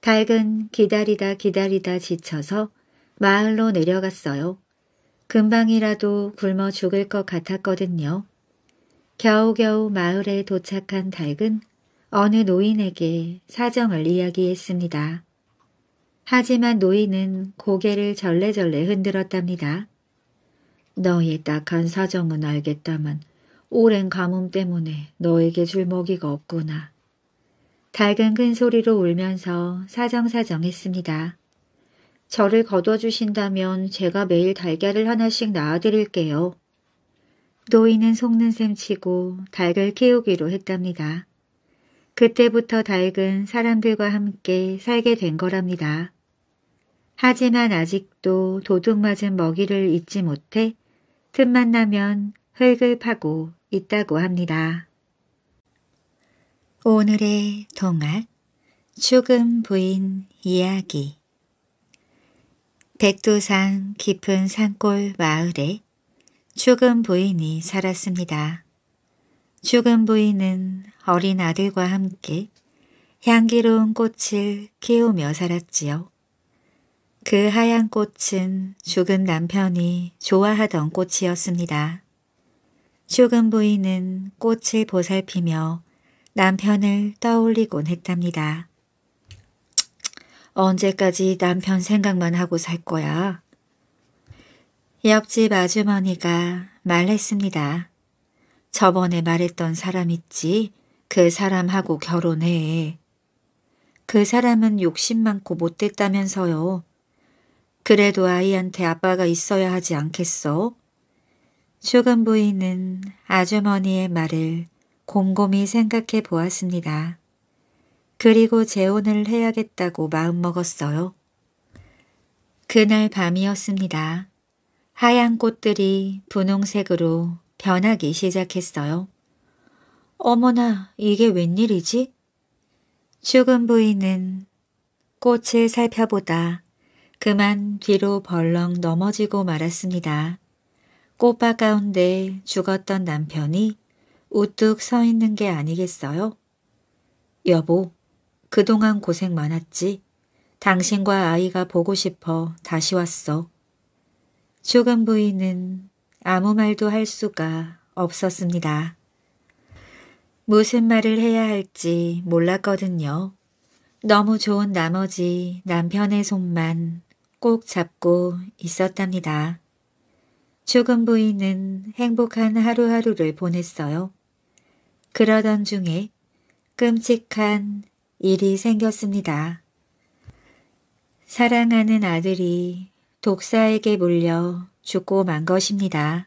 닭은 기다리다 기다리다 지쳐서 마을로 내려갔어요. 금방이라도 굶어 죽을 것 같았거든요. 겨우겨우 마을에 도착한 닭은 어느 노인에게 사정을 이야기했습니다. 하지만 노인은 고개를 절레절레 흔들었답니다. 너의 딱한 사정은 알겠다만 오랜 가뭄 때문에 너에게 줄 먹이가 없구나. 달근 큰 소리로 울면서 사정사정했습니다. 저를 거둬주신다면 제가 매일 달걀을 하나씩 낳아드릴게요. 노인은 속는 셈 치고 달걀 키우기로 했답니다. 그때부터 닭은 사람들과 함께 살게 된 거랍니다. 하지만 아직도 도둑맞은 먹이를 잊지 못해 틈만 나면 흙을 파고 있다고 합니다. 오늘의 동화 죽은 부인 이야기 백두산 깊은 산골 마을에 죽은 부인이 살았습니다. 죽은 부인은 어린 아들과 함께 향기로운 꽃을 키우며 살았지요. 그 하얀 꽃은 죽은 남편이 좋아하던 꽃이었습니다. 죽은 부인은 꽃을 보살피며 남편을 떠올리곤 했답니다. 언제까지 남편 생각만 하고 살 거야? 옆집 아주머니가 말했습니다. 저번에 말했던 사람 있지. 그 사람하고 결혼해. 그 사람은 욕심 많고 못됐다면서요. 그래도 아이한테 아빠가 있어야 하지 않겠어? 쇼은 부인은 아주머니의 말을 곰곰이 생각해 보았습니다. 그리고 재혼을 해야겠다고 마음먹었어요. 그날 밤이었습니다. 하얀 꽃들이 분홍색으로 변하기 시작했어요. 어머나, 이게 웬일이지? 죽은 부인은 꽃을 살펴보다 그만 뒤로 벌렁 넘어지고 말았습니다. 꽃밭 가운데 죽었던 남편이 우뚝 서 있는 게 아니겠어요? 여보, 그동안 고생 많았지? 당신과 아이가 보고 싶어 다시 왔어. 죽은 부인은 아무 말도 할 수가 없었습니다. 무슨 말을 해야 할지 몰랐거든요. 너무 좋은 나머지 남편의 손만 꼭 잡고 있었답니다. 죽은 부인은 행복한 하루하루를 보냈어요. 그러던 중에 끔찍한 일이 생겼습니다. 사랑하는 아들이 독사에게 물려 죽고 만 것입니다.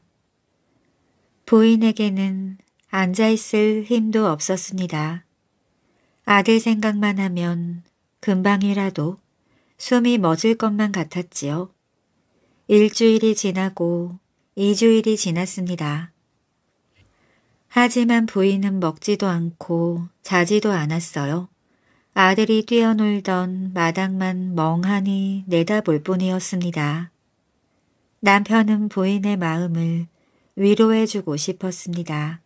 부인에게는 앉아있을 힘도 없었습니다. 아들 생각만 하면 금방이라도 숨이 멎을 것만 같았지요. 일주일이 지나고 이주일이 지났습니다. 하지만 부인은 먹지도 않고 자지도 않았어요. 아들이 뛰어놀던 마당만 멍하니 내다볼 뿐이었습니다. 남편은 부인의 마음을 위로해주고 싶었습니다.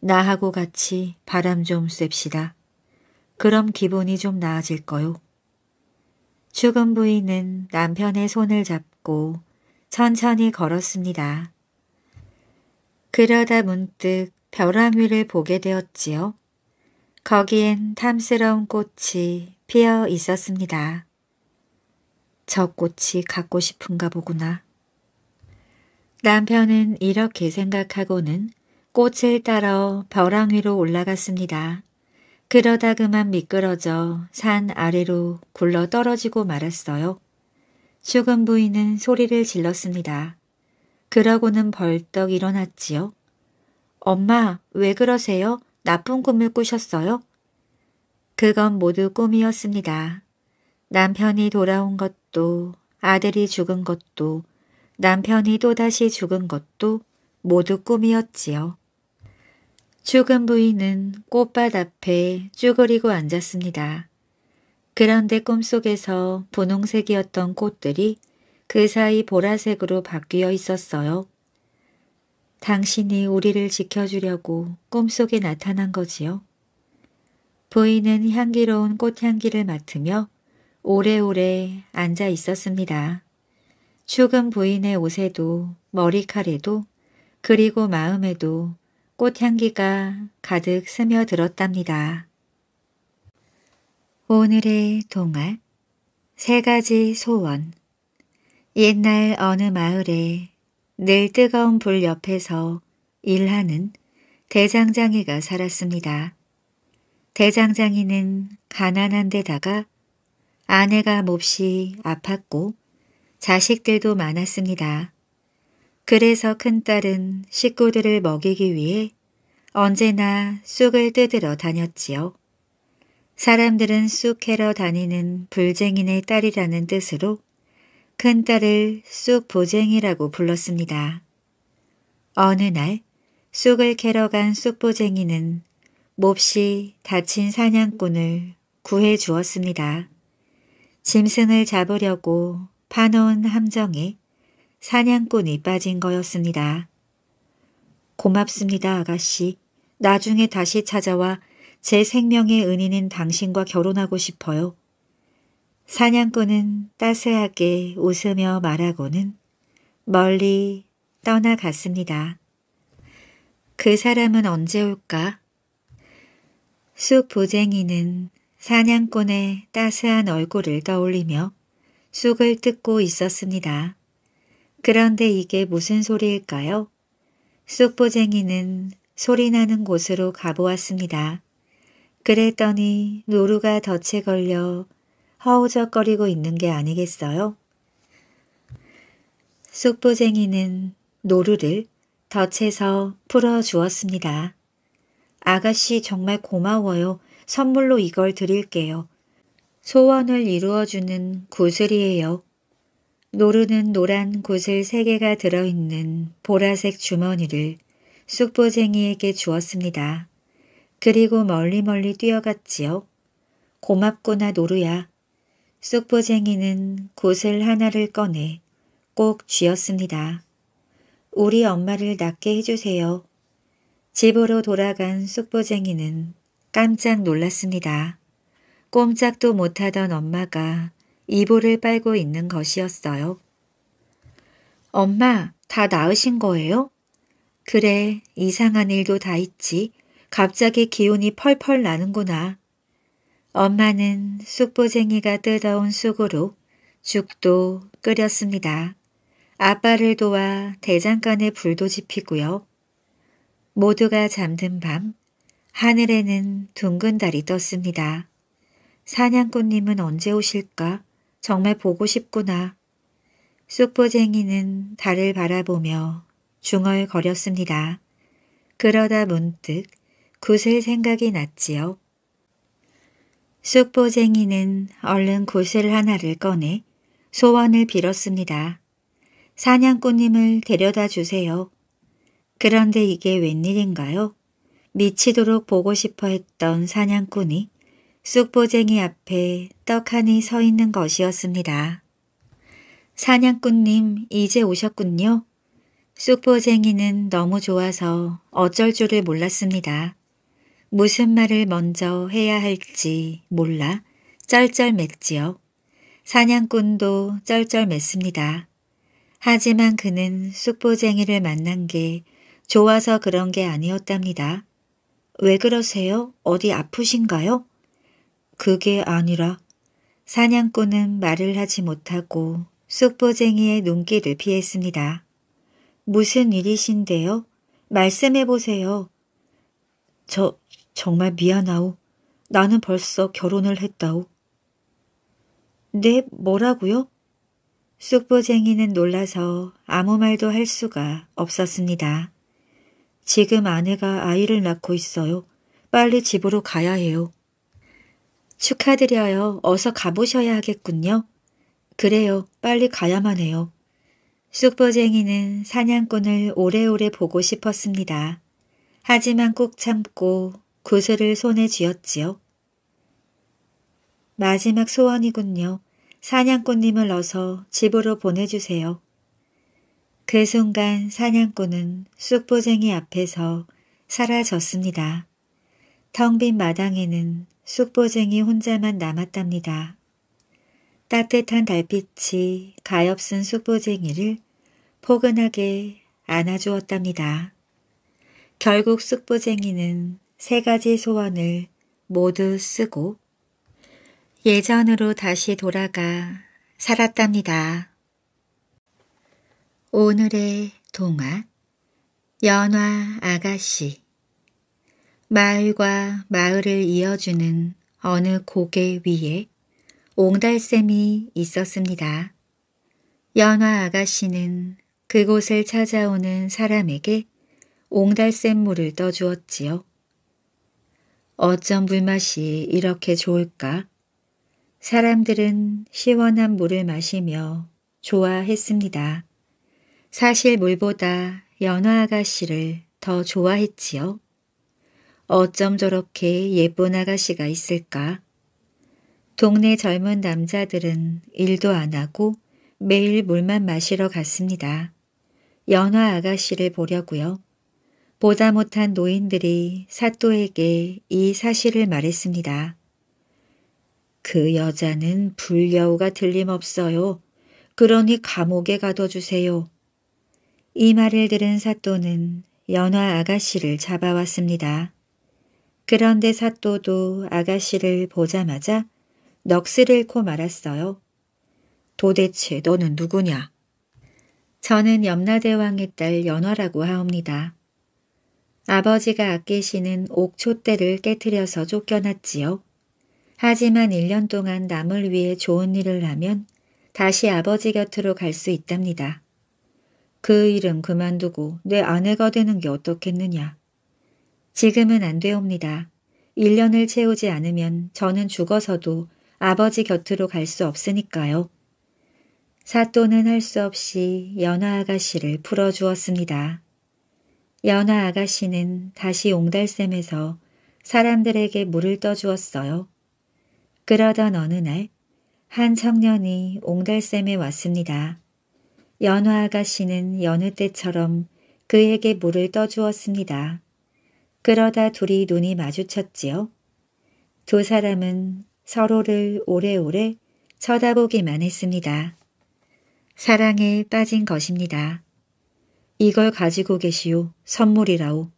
나하고 같이 바람 좀 쐴시다. 그럼 기분이 좀 나아질 거요. 죽은 부인은 남편의 손을 잡고 천천히 걸었습니다. 그러다 문득 벼랑 위를 보게 되었지요. 거기엔 탐스러운 꽃이 피어 있었습니다. 저 꽃이 갖고 싶은가 보구나. 남편은 이렇게 생각하고는 꽃을 따러 벼랑 위로 올라갔습니다. 그러다 그만 미끄러져 산 아래로 굴러 떨어지고 말았어요. 죽은 부인은 소리를 질렀습니다. 그러고는 벌떡 일어났지요. 엄마, 왜 그러세요? 나쁜 꿈을 꾸셨어요? 그건 모두 꿈이었습니다. 남편이 돌아온 것도 아들이 죽은 것도 남편이 또다시 죽은 것도 모두 꿈이었지요. 죽은 부인은 꽃밭 앞에 쭈그리고 앉았습니다. 그런데 꿈속에서 분홍색이었던 꽃들이 그 사이 보라색으로 바뀌어 있었어요. 당신이 우리를 지켜주려고 꿈속에 나타난 거지요. 부인은 향기로운 꽃향기를 맡으며 오래오래 앉아 있었습니다. 죽은 부인의 옷에도 머리칼에도 그리고 마음에도 꽃향기가 가득 스며들었답니다. 오늘의 동화 세 가지 소원 옛날 어느 마을에 늘 뜨거운 불 옆에서 일하는 대장장이가 살았습니다. 대장장이는 가난한 데다가 아내가 몹시 아팠고 자식들도 많았습니다. 그래서 큰딸은 식구들을 먹이기 위해 언제나 쑥을 뜯으러 다녔지요. 사람들은 쑥 캐러 다니는 불쟁이네 딸이라는 뜻으로 큰딸을 쑥 보쟁이라고 불렀습니다. 어느 날 쑥을 캐러 간 쑥보쟁이는 몹시 다친 사냥꾼을 구해 주었습니다. 짐승을 잡으려고 파놓은 함정에 사냥꾼이 빠진 거였습니다. 고맙습니다, 아가씨. 나중에 다시 찾아와 제 생명의 은인인 당신과 결혼하고 싶어요. 사냥꾼은 따스하게 웃으며 말하고는 멀리 떠나갔습니다. 그 사람은 언제 올까? 쑥부쟁이는 사냥꾼의 따스한 얼굴을 떠올리며 쑥을 뜯고 있었습니다. 그런데 이게 무슨 소리일까요? 쑥보쟁이는 소리나는 곳으로 가보았습니다. 그랬더니 노루가 덫에 걸려 허우적거리고 있는 게 아니겠어요? 쑥보쟁이는 노루를 덫에서 풀어주었습니다. 아가씨 정말 고마워요. 선물로 이걸 드릴게요. 소원을 이루어주는 구슬이에요. 노루는 노란 구슬 3개가 들어있는 보라색 주머니를 쑥보쟁이에게 주었습니다. 그리고 멀리멀리 뛰어갔지요. 고맙구나 노루야. 쑥보쟁이는 구슬 하나를 꺼내 꼭 쥐었습니다. 우리 엄마를 낫게 해주세요. 집으로 돌아간 쑥보쟁이는 깜짝 놀랐습니다. 꼼짝도 못하던 엄마가 이불을 빨고 있는 것이었어요. 엄마, 다 나으신 거예요? 그래, 이상한 일도 다 있지. 갑자기 기운이 펄펄 나는구나. 엄마는 쑥보쟁이가 뜨더운 쑥으로 죽도 끓였습니다. 아빠를 도와 대장간에 불도 지피고요. 모두가 잠든 밤, 하늘에는 둥근 달이 떴습니다. 사냥꾼님은 언제 오실까? 정말 보고 싶구나. 쑥보쟁이는 달을 바라보며 중얼거렸습니다. 그러다 문득 구슬 생각이 났지요. 쑥보쟁이는 얼른 구슬 하나를 꺼내 소원을 빌었습니다. 사냥꾼님을 데려다 주세요. 그런데 이게 웬일인가요? 미치도록 보고 싶어 했던 사냥꾼이 쑥보쟁이 앞에 떡하니 서 있는 것이었습니다. 사냥꾼님 이제 오셨군요. 쑥보쟁이는 너무 좋아서 어쩔 줄을 몰랐습니다. 무슨 말을 먼저 해야 할지 몰라 쩔쩔맸지요. 사냥꾼도 쩔쩔맸습니다. 하지만 그는 쑥보쟁이를 만난 게 좋아서 그런 게 아니었답니다. 왜 그러세요? 어디 아프신가요? 그게 아니라 사냥꾼은 말을 하지 못하고 쑥보쟁이의 눈길을 피했습니다. 무슨 일이신데요? 말씀해보세요. 저 정말 미안하오. 나는 벌써 결혼을 했다오. 네, 뭐라고요? 쑥보쟁이는 놀라서 아무 말도 할 수가 없었습니다. 지금 아내가 아이를 낳고 있어요. 빨리 집으로 가야 해요. 축하드려요. 어서 가보셔야 하겠군요. 그래요. 빨리 가야만 해요. 쑥보쟁이는 사냥꾼을 오래오래 보고 싶었습니다. 하지만 꾹 참고 구슬을 손에 쥐었지요. 마지막 소원이군요. 사냥꾼님을 어서 집으로 보내주세요. 그 순간 사냥꾼은 쑥보쟁이 앞에서 사라졌습니다. 텅 빈 마당에는 숙보쟁이 혼자만 남았답니다. 따뜻한 달빛이 가엾은 숙보쟁이를 포근하게 안아주었답니다. 결국 숙보쟁이는세 가지 소원을 모두 쓰고 예전으로 다시 돌아가 살았답니다. 오늘의 동화 연화 아가씨 마을과 마을을 이어주는 어느 고개 위에 옹달샘이 있었습니다. 연화 아가씨는 그곳을 찾아오는 사람에게 옹달샘물을 떠주었지요. 어쩜 물맛이 이렇게 좋을까? 사람들은 시원한 물을 마시며 좋아했습니다. 사실 물보다 연화 아가씨를 더 좋아했지요. 어쩜 저렇게 예쁜 아가씨가 있을까? 동네 젊은 남자들은 일도 안 하고 매일 물만 마시러 갔습니다. 연화 아가씨를 보려고요. 보다 못한 노인들이 사또에게 이 사실을 말했습니다. 그 여자는 불여우가 들림없어요. 그러니 감옥에 가둬주세요. 이 말을 들은 사또는 연화 아가씨를 잡아왔습니다. 그런데 사또도 아가씨를 보자마자 넋을 잃고 말았어요. 도대체 너는 누구냐? 저는 염라대왕의 딸 연화라고 하옵니다. 아버지가 아끼시는 옥초대를 깨뜨려서 쫓겨났지요. 하지만 1년 동안 남을 위해 좋은 일을 하면 다시 아버지 곁으로 갈 수 있답니다. 그 일은 그만두고 내 아내가 되는 게 어떻겠느냐. 지금은 안 되옵니다. 1년을 채우지 않으면 저는 죽어서도 아버지 곁으로 갈 수 없으니까요. 사또는 할 수 없이 연화 아가씨를 풀어주었습니다. 연화 아가씨는 다시 옹달샘에서 사람들에게 물을 떠주었어요. 그러던 어느 날 한 청년이 옹달샘에 왔습니다. 연화 아가씨는 여느 때처럼 그에게 물을 떠주었습니다. 그러다 둘이 눈이 마주쳤지요. 두 사람은 서로를 오래오래 쳐다보기만 했습니다. 사랑에 빠진 것입니다. 이걸 가지고 계시오. 선물이라오.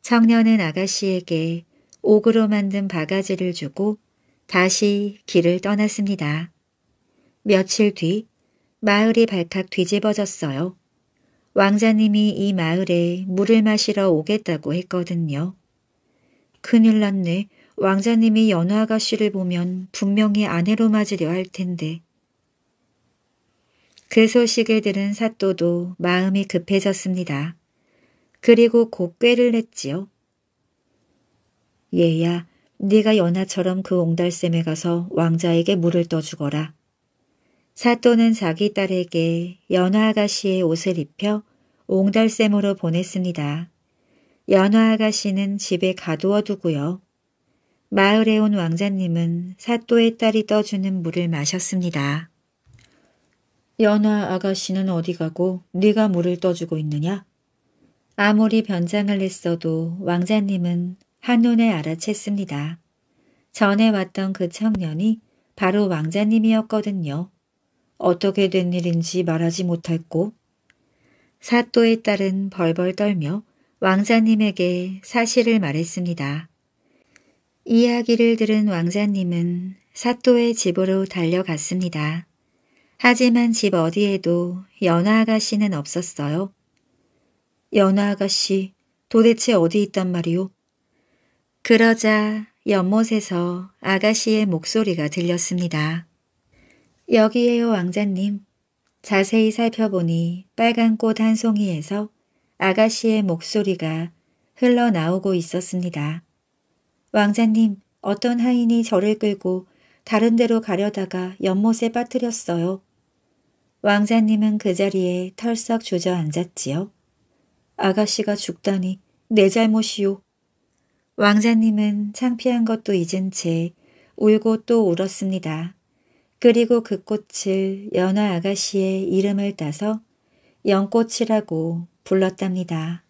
청년은 아가씨에게 옥으로 만든 바가지를 주고 다시 길을 떠났습니다. 며칠 뒤 마을이 발칵 뒤집어졌어요. 왕자님이 이 마을에 물을 마시러 오겠다고 했거든요. 큰일 났네. 왕자님이 연우 아가씨를 보면 분명히 아내로 맞으려 할 텐데. 그 소식을 들은 사또도 마음이 급해졌습니다. 그리고 곧 꾀를 냈지요. 얘야, 네가 연하처럼 그 옹달샘에 가서 왕자에게 물을 떠주거라. 사또는 자기 딸에게 연화아가씨의 옷을 입혀 옹달샘으로 보냈습니다. 연화아가씨는 집에 가두어 두고요. 마을에 온 왕자님은 사또의 딸이 떠주는 물을 마셨습니다. 연화 아가씨는 어디 가고 네가 물을 떠주고 있느냐? 아무리 변장을 했어도 왕자님은 한눈에 알아챘습니다. 전에 왔던 그 청년이 바로 왕자님이었거든요. 어떻게 된 일인지 말하지 못했고 사또의 딸은 벌벌 떨며 왕자님에게 사실을 말했습니다. 이야기를 들은 왕자님은 사또의 집으로 달려갔습니다. 하지만 집 어디에도 연화 아가씨는 없었어요. 연화 아가씨 도대체 어디 있단 말이오? 그러자 연못에서 아가씨의 목소리가 들렸습니다. 여기에요 왕자님. 자세히 살펴보니 빨간 꽃 한 송이에서 아가씨의 목소리가 흘러나오고 있었습니다. 왕자님, 어떤 하인이 저를 끌고 다른 데로 가려다가 연못에 빠뜨렸어요. 왕자님은 그 자리에 털썩 주저앉았지요. 아가씨가 죽다니 내 잘못이요. 왕자님은 창피한 것도 잊은 채 울고 또 울었습니다. 그리고 그 꽃을 연화 아가씨의 이름을 따서 연꽃이라고 불렀답니다.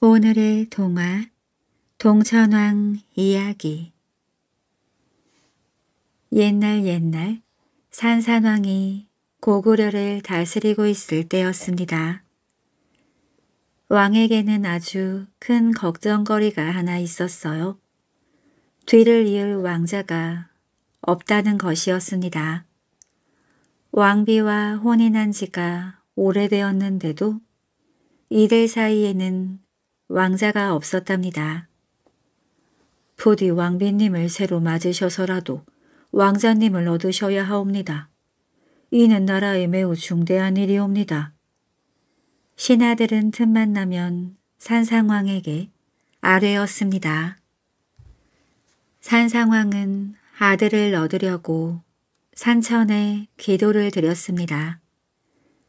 오늘의 동화 동천왕 이야기 옛날 옛날 산산왕이 고구려를 다스리고 있을 때였습니다. 왕에게는 아주 큰 걱정거리가 하나 있었어요. 뒤를 이을 왕자가 없다는 것이었습니다. 왕비와 혼인한 지가 오래되었는데도 이들 사이에는 왕자가 없었답니다. 부디 왕비님을 새로 맞으셔서라도 왕자님을 얻으셔야 하옵니다. 이는 나라에 매우 중대한 일이옵니다. 신하들은 틈만 나면 산상왕에게 아뢰었습니다. 산상황은 아들을 얻으려고 산천에 기도를 드렸습니다.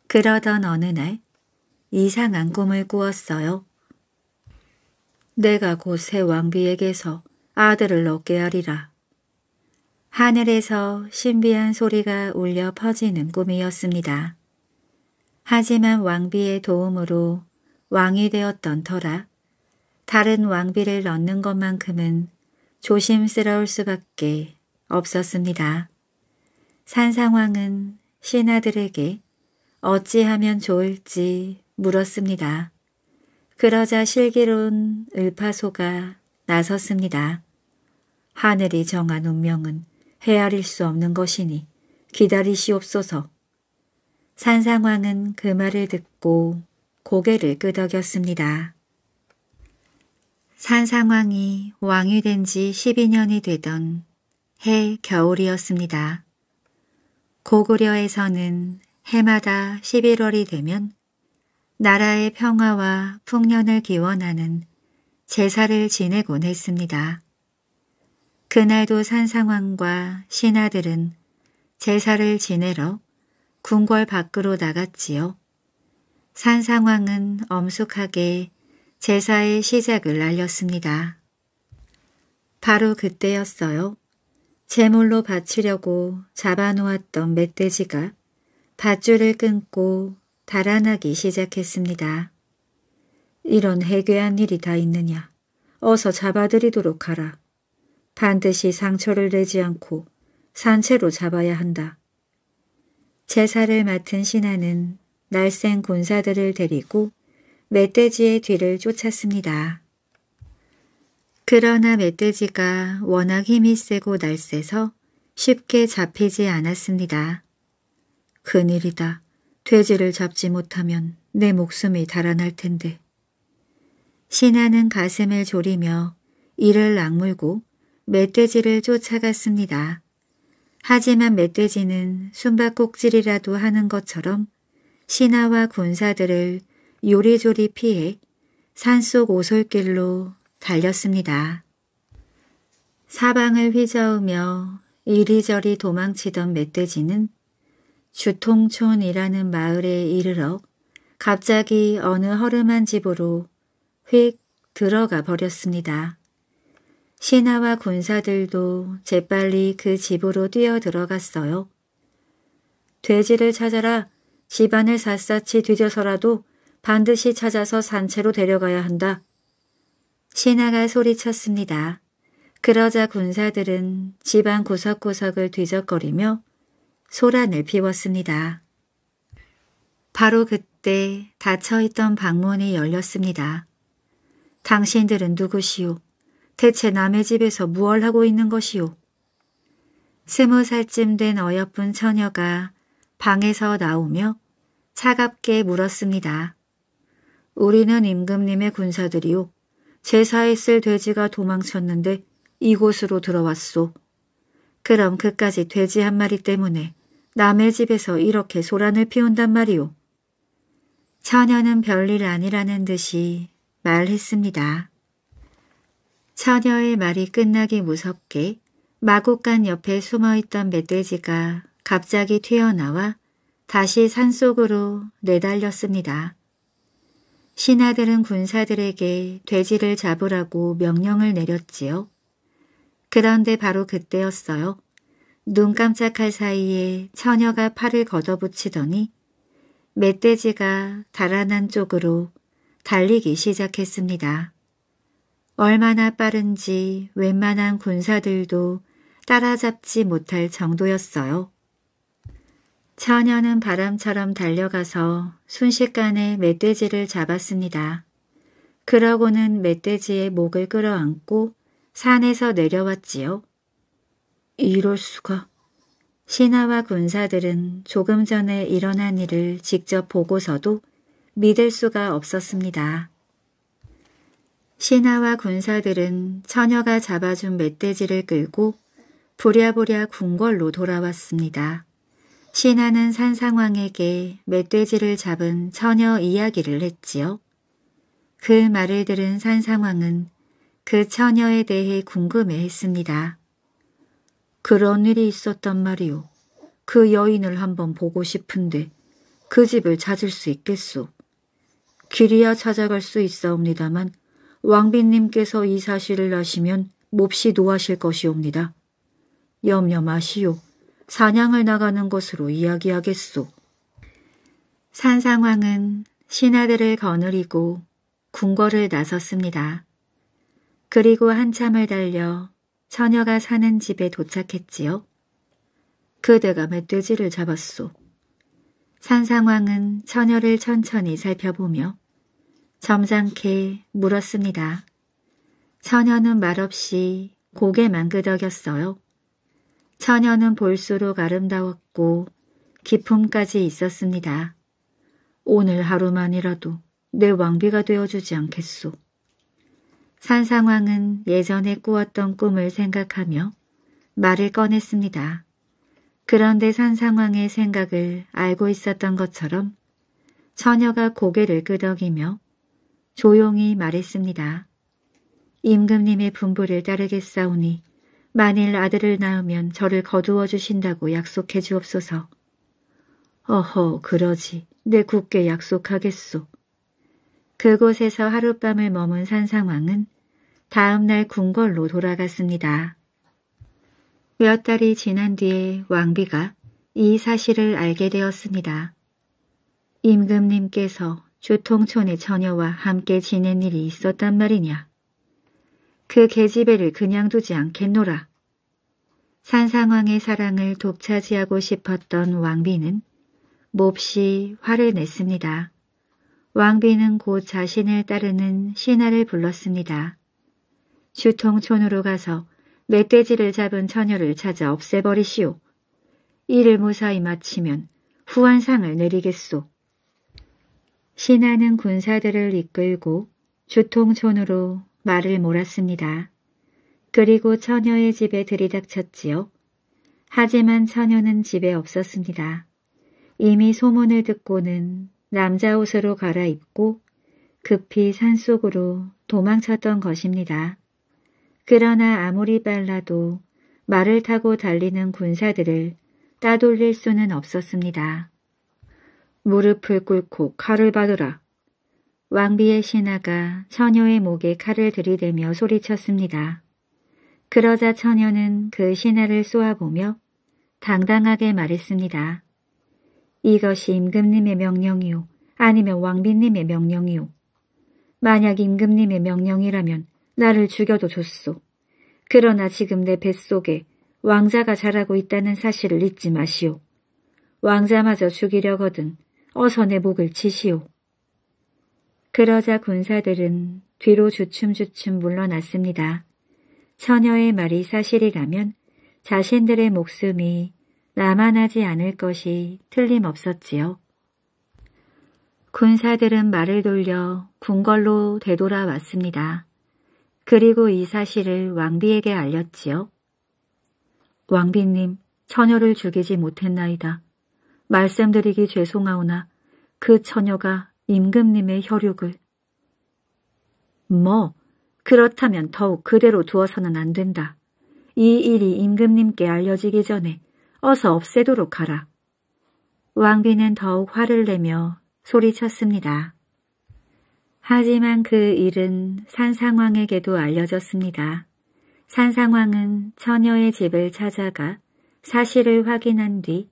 그러던 어느 날 이상한 꿈을 꾸었어요. 내가 곧 새 왕비에게서 아들을 얻게 하리라. 하늘에서 신비한 소리가 울려 퍼지는 꿈이었습니다. 하지만 왕비의 도움으로 왕이 되었던 터라 다른 왕비를 얻는 것만큼은 조심스러울 수밖에 없었습니다. 산 상황은 신하들에게 어찌하면 좋을지 물었습니다. 그러자 실기로운 을파소가 나섰습니다. 하늘이 정한 운명은 헤아릴 수 없는 것이니 기다리시옵소서. 산상왕은 그 말을 듣고 고개를 끄덕였습니다. 산상왕이 왕이 된 지 12년이 되던 해 겨울이었습니다. 고구려에서는 해마다 11월이 되면 나라의 평화와 풍년을 기원하는 제사를 지내곤 했습니다. 그날도 산상왕과 신하들은 제사를 지내러 궁궐 밖으로 나갔지요. 산상왕은 엄숙하게 제사의 시작을 알렸습니다. 바로 그때였어요. 제물로 바치려고 잡아놓았던 멧돼지가 밧줄을 끊고 달아나기 시작했습니다. 이런 해괴한 일이 다 있느냐. 어서 잡아들이도록 하라. 반드시 상처를 내지 않고 산채로 잡아야 한다. 제사를 맡은 신하는 날쌘 군사들을 데리고 멧돼지의 뒤를 쫓았습니다. 그러나 멧돼지가 워낙 힘이 세고 날쌔서 쉽게 잡히지 않았습니다. 큰일이다. 돼지를 잡지 못하면 내 목숨이 달아날 텐데. 신하는 가슴을 졸이며 이를 악물고 멧돼지를 쫓아갔습니다. 하지만 멧돼지는 숨바꼭질이라도 하는 것처럼 신하와 군사들을 요리조리 피해 산속 오솔길로 달렸습니다. 사방을 휘저으며 이리저리 도망치던 멧돼지는 주통촌이라는 마을에 이르러 갑자기 어느 허름한 집으로 휙 들어가 버렸습니다. 신하와 군사들도 재빨리 그 집으로 뛰어들어갔어요. 돼지를 찾아라 집안을 샅샅이 뒤져서라도 반드시 찾아서 산채로 데려가야 한다. 신하가 소리쳤습니다. 그러자 군사들은 집안 구석구석을 뒤적거리며 소란을 피웠습니다. 바로 그때 닫혀있던 방문이 열렸습니다. 당신들은 누구시오? 대체 남의 집에서 무얼 하고 있는 것이오? 스무 살쯤 된 어여쁜 처녀가 방에서 나오며 차갑게 물었습니다. 우리는 임금님의 군사들이요. 제사에 쓸 돼지가 도망쳤는데 이곳으로 들어왔소. 그럼 그까지 돼지 한 마리 때문에 남의 집에서 이렇게 소란을 피운단 말이오. 처녀는 별일 아니라는 듯이 말했습니다. 처녀의 말이 끝나기 무섭게 마구간 옆에 숨어있던 멧돼지가 갑자기 튀어나와 다시 산속으로 내달렸습니다. 신하들은 군사들에게 돼지를 잡으라고 명령을 내렸지요. 그런데 바로 그때였어요. 눈 깜짝할 사이에 처녀가 팔을 걷어붙이더니 멧돼지가 달아난 쪽으로 달리기 시작했습니다. 얼마나 빠른지 웬만한 군사들도 따라잡지 못할 정도였어요. 처녀는 바람처럼 달려가서 순식간에 멧돼지를 잡았습니다. 그러고는 멧돼지의 목을 끌어안고 산에서 내려왔지요. 이럴 수가. 신하와 군사들은 조금 전에 일어난 일을 직접 보고서도 믿을 수가 없었습니다. 신하와 군사들은 처녀가 잡아준 멧돼지를 끌고 부랴부랴 궁궐로 돌아왔습니다. 신하는 산상왕에게 멧돼지를 잡은 처녀 이야기를 했지요. 그 말을 들은 산상왕은 그 처녀에 대해 궁금해했습니다. 그런 일이 있었단 말이오. 그 여인을 한번 보고 싶은데 그 집을 찾을 수 있겠소. 길이야 찾아갈 수 있사옵니다만 왕비님께서 이 사실을 아시면 몹시 노하실 것이옵니다. 염려 마시오. 사냥을 나가는 것으로 이야기하겠소. 산상황은 신하들을 거느리고 궁궐을 나섰습니다. 그리고 한참을 달려 처녀가 사는 집에 도착했지요. 그대가 멧돼지를 잡았소. 산상황은 처녀를 천천히 살펴보며 점잖게 물었습니다. 처녀는 말없이 고개만 끄덕였어요. 처녀는 볼수록 아름다웠고 기품까지 있었습니다. 오늘 하루만이라도 내 왕비가 되어주지 않겠소. 산상왕은 예전에 꾸었던 꿈을 생각하며 말을 꺼냈습니다. 그런데 산상왕의 생각을 알고 있었던 것처럼 처녀가 고개를 끄덕이며 조용히 말했습니다. 임금님의 분부를 따르겠사오니 만일 아들을 낳으면 저를 거두어 주신다고 약속해 주옵소서. 어허, 그러지. 내 굳게 약속하겠소. 그곳에서 하룻밤을 머문 산상왕은 다음 날 궁궐로 돌아갔습니다. 몇 달이 지난 뒤에 왕비가 이 사실을 알게 되었습니다. 임금님께서 주통촌의 처녀와 함께 지낸 일이 있었단 말이냐. 그 계집애를 그냥 두지 않겠노라. 산상왕의 사랑을 독차지하고 싶었던 왕비는 몹시 화를 냈습니다. 왕비는 곧 자신을 따르는 신하를 불렀습니다. 주통촌으로 가서 멧돼지를 잡은 처녀를 찾아 없애버리시오. 이를 무사히 마치면 후한상을 내리겠소. 신하는 군사들을 이끌고 주통촌으로 말을 몰았습니다. 그리고 처녀의 집에 들이닥쳤지요. 하지만 처녀는 집에 없었습니다. 이미 소문을 듣고는 남자 옷으로 갈아입고 급히 산속으로 도망쳤던 것입니다. 그러나 아무리 빨라도 말을 타고 달리는 군사들을 따돌릴 수는 없었습니다. 무릎을 꿇고 칼을 받으라. 왕비의 신하가 처녀의 목에 칼을 들이대며 소리쳤습니다. 그러자 처녀는 그 신하를 쏘아보며 당당하게 말했습니다. 이것이 임금님의 명령이요 아니면 왕비님의 명령이요. 만약 임금님의 명령이라면 나를 죽여도 좋소. 그러나 지금 내 뱃속에 왕자가 자라고 있다는 사실을 잊지 마시오. 왕자마저 죽이려거든 어서 내 목을 치시오. 그러자 군사들은 뒤로 주춤주춤 물러났습니다. 처녀의 말이 사실이라면 자신들의 목숨이 남아나지 않을 것이 틀림없었지요. 군사들은 말을 돌려 궁궐로 되돌아왔습니다. 그리고 이 사실을 왕비에게 알렸지요. 왕비님, 처녀를 죽이지 못했나이다. 말씀드리기 죄송하오나 그 처녀가 임금님의 혈육을. 뭐, 그렇다면 더욱 그대로 두어서는 안 된다. 이 일이 임금님께 알려지기 전에 어서 없애도록 하라. 왕비는 더욱 화를 내며 소리쳤습니다. 하지만 그 일은 산상왕에게도 알려졌습니다. 산상왕은 처녀의 집을 찾아가 사실을 확인한 뒤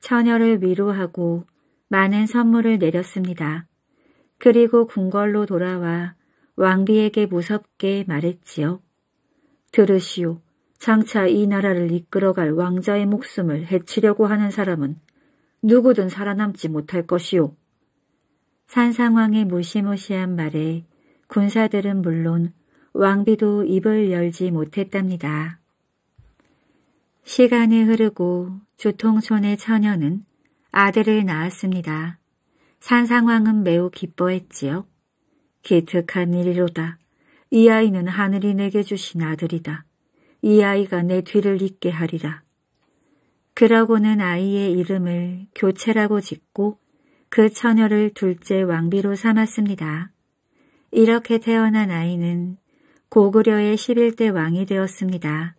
처녀를 위로하고 많은 선물을 내렸습니다. 그리고 궁궐로 돌아와 왕비에게 무섭게 말했지요. 들으시오. 장차 이 나라를 이끌어갈 왕자의 목숨을 해치려고 하는 사람은 누구든 살아남지 못할 것이오. 산상황의 무시무시한 말에 군사들은 물론 왕비도 입을 열지 못했답니다. 시간이 흐르고 주통촌의 처녀는 아들을 낳았습니다. 산상황은 매우 기뻐했지요. 기특한 일이로다. 이 아이는 하늘이 내게 주신 아들이다. 이 아이가 내 뒤를 잇게 하리라. 그러고는 아이의 이름을 교체라고 짓고 그 처녀를 둘째 왕비로 삼았습니다. 이렇게 태어난 아이는 고구려의 11대 왕이 되었습니다.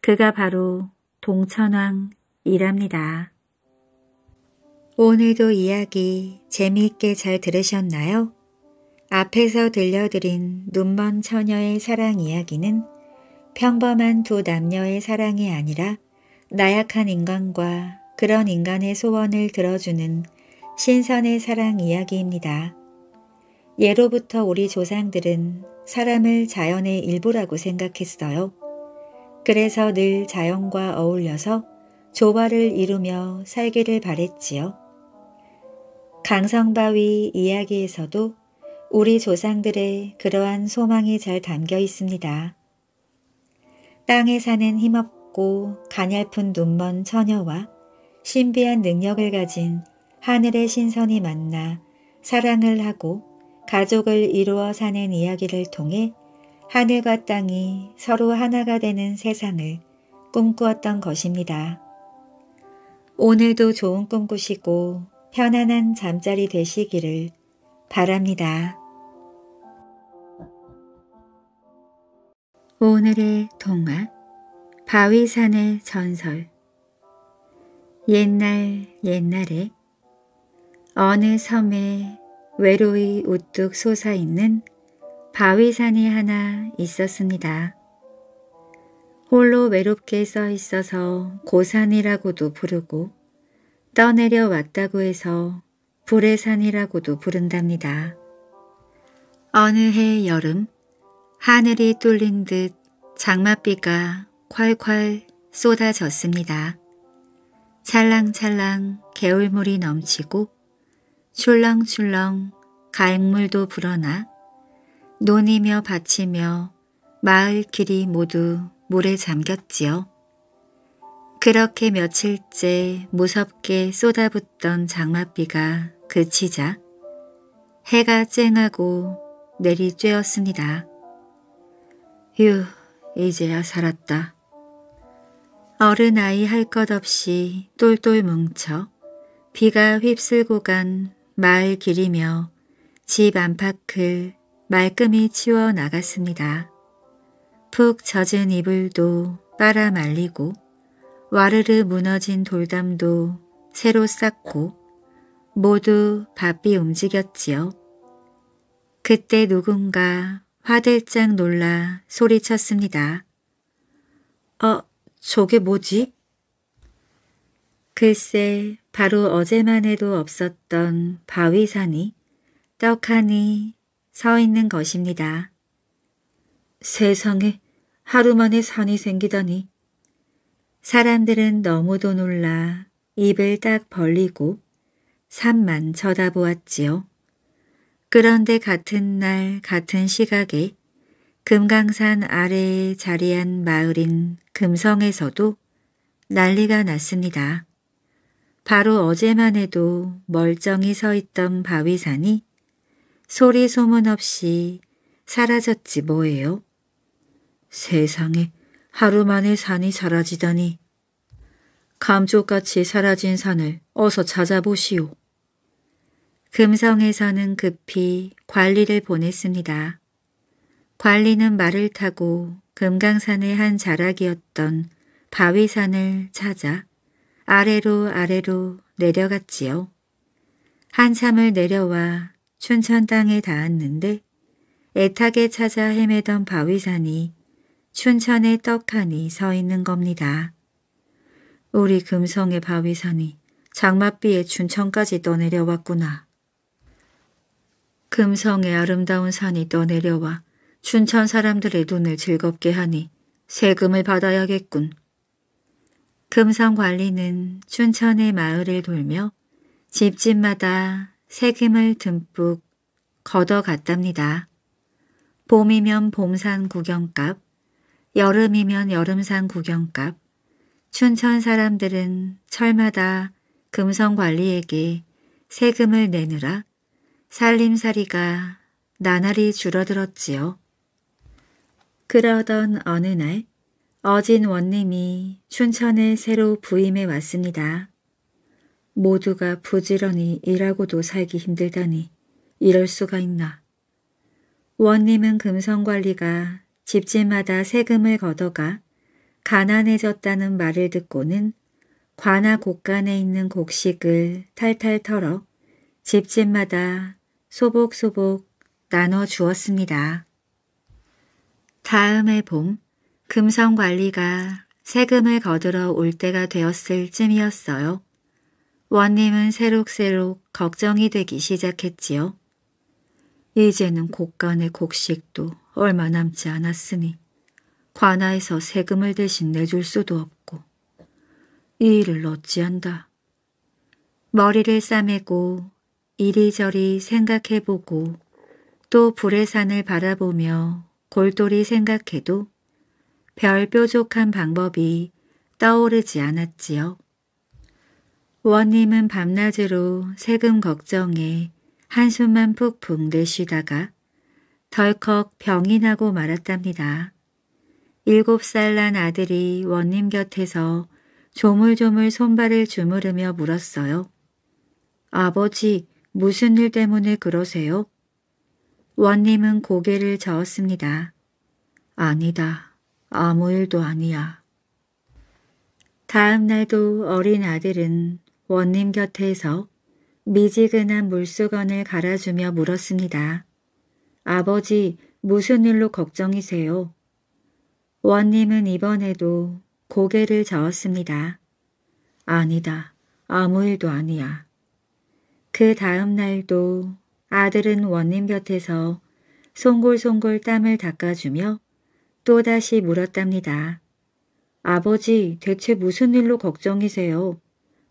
그가 바로 동천왕이랍니다. 오늘도 이야기 재미있게 잘 들으셨나요? 앞에서 들려드린 눈먼 처녀의 사랑 이야기는 평범한 두 남녀의 사랑이 아니라 나약한 인간과 그런 인간의 소원을 들어주는 신선의 사랑 이야기입니다. 예로부터 우리 조상들은 사람을 자연의 일부라고 생각했어요. 그래서 늘 자연과 어울려서 조화를 이루며 살기를 바랬지요. 강성바위 이야기에서도 우리 조상들의 그러한 소망이 잘 담겨 있습니다. 땅에 사는 힘없고 가냘픈 눈먼 처녀와 신비한 능력을 가진 하늘의 신선이 만나 사랑을 하고 가족을 이루어 사는 이야기를 통해 하늘과 땅이 서로 하나가 되는 세상을 꿈꾸었던 것입니다. 오늘도 좋은 꿈 꾸시고 편안한 잠자리 되시기를 바랍니다. 오늘의 동화 바위산의 전설 옛날 옛날에 어느 섬에 외로이 우뚝 솟아있는 바위산이 하나 있었습니다. 홀로 외롭게 써 있어서 고산이라고도 부르고 떠내려 왔다고 해서 불의 산이라고도 부른답니다. 어느 해 여름 하늘이 뚫린 듯 장맛비가 콸콸 쏟아졌습니다. 찰랑찰랑 개울물이 넘치고 출렁출렁 가액물도 불어나 논이며 밭치며 마을 길이 모두 물에 잠겼지요. 그렇게 며칠째 무섭게 쏟아붓던 장맛비가 그치자 해가 쨍하고 내리쬐었습니다. 휴, 이제야 살았다. 어른아이 할 것 없이 똘똘 뭉쳐 비가 휩쓸고 간 마을 길이며 집 안팎을 말끔히 치워 나갔습니다. 푹 젖은 이불도 빨아 말리고 와르르 무너진 돌담도 새로 쌓고 모두 바삐 움직였지요. 그때 누군가 화들짝 놀라 소리쳤습니다. 어, 저게 뭐지? 글쎄 바로 어제만 해도 없었던 바위산이 떡하니 서 있는 것입니다. 세상에 하루 만에 산이 생기다니 사람들은 너무도 놀라 입을 딱 벌리고 산만 쳐다보았지요. 그런데 같은 날 같은 시각에 금강산 아래에 자리한 마을인 금성에서도 난리가 났습니다. 바로 어제만 해도 멀쩡히 서 있던 바위산이 소리 소문 없이 사라졌지 뭐예요. 세상에 하루 만에 산이 사라지다니. 감쪽같이 사라진 산을 어서 찾아보시오. 금성에서는 급히 관리를 보냈습니다. 관리는 말을 타고 금강산의 한 자락이었던 바위산을 찾아 아래로 아래로 내려갔지요. 한참을 내려와 춘천 땅에 닿았는데 애타게 찾아 헤매던 바위산이 춘천의 떡하니 서 있는 겁니다. 우리 금성의 바위산이 장맛비에 춘천까지 떠내려왔구나. 금성의 아름다운 산이 떠내려와 춘천 사람들의 눈을 즐겁게 하니 세금을 받아야겠군. 금성 관리는 춘천의 마을을 돌며 집집마다 세금을 듬뿍 걷어갔답니다. 봄이면 봄산 구경값, 여름이면 여름산 구경값, 춘천 사람들은 철마다 금성관리에게 세금을 내느라 살림살이가 나날이 줄어들었지요. 그러던 어느 날 어진 원님이 춘천에 새로 부임해 왔습니다. 모두가 부지런히 일하고도 살기 힘들다니 이럴 수가 있나. 원님은 금성관리가 집집마다 세금을 걷어가 가난해졌다는 말을 듣고는 관아 곳간에 있는 곡식을 탈탈 털어 집집마다 소복소복 나눠 주었습니다. 다음해 봄 금성관리가 세금을 거들어 올 때가 되었을 쯤이었어요. 원님은 새록새록 걱정이 되기 시작했지요. 이제는 곳간의 곡식도 얼마 남지 않았으니 관아에서 세금을 대신 내줄 수도 없고 이 일을 어찌한다. 머리를 싸매고 이리저리 생각해보고 또 불의 산을 바라보며 골똘히 생각해도 별 뾰족한 방법이 떠오르지 않았지요. 원님은 밤낮으로 세금 걱정에 한숨만 푹푹 내쉬다가 덜컥 병이 나고 말았답니다. 일곱 살 난 아들이 원님 곁에서 조물조물 손발을 주무르며 물었어요. 아버지, 무슨 일 때문에 그러세요? 원님은 고개를 저었습니다. 아니다. 아무 일도 아니야. 다음 날도 어린 아들은 원님 곁에서 미지근한 물수건을 갈아주며 물었습니다. 아버지, 무슨 일로 걱정이세요? 원님은 이번에도 고개를 저었습니다. 아니다. 아무 일도 아니야. 그 다음 날도 아들은 원님 곁에서 송골송골 땀을 닦아주며 또다시 물었답니다. 아버지, 대체 무슨 일로 걱정이세요?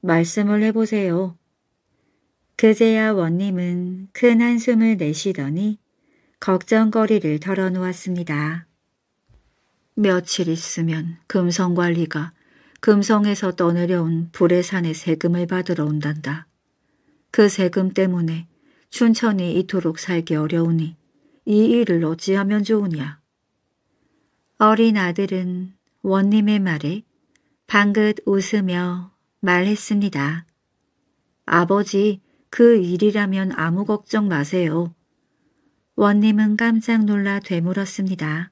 말씀을 해보세요. 그제야 원님은 큰 한숨을 내쉬더니 걱정거리를 덜어놓았습니다. 며칠 있으면 금성관리가 금성에서 떠내려온 불의 산의 세금을 받으러 온단다. 그 세금 때문에 춘천이 이토록 살기 어려우니 이 일을 어찌하면 좋으냐. 어린 아들은 원님의 말에 방긋 웃으며 말했습니다. 아버지, 그 일이라면 아무 걱정 마세요. 원님은 깜짝 놀라 되물었습니다.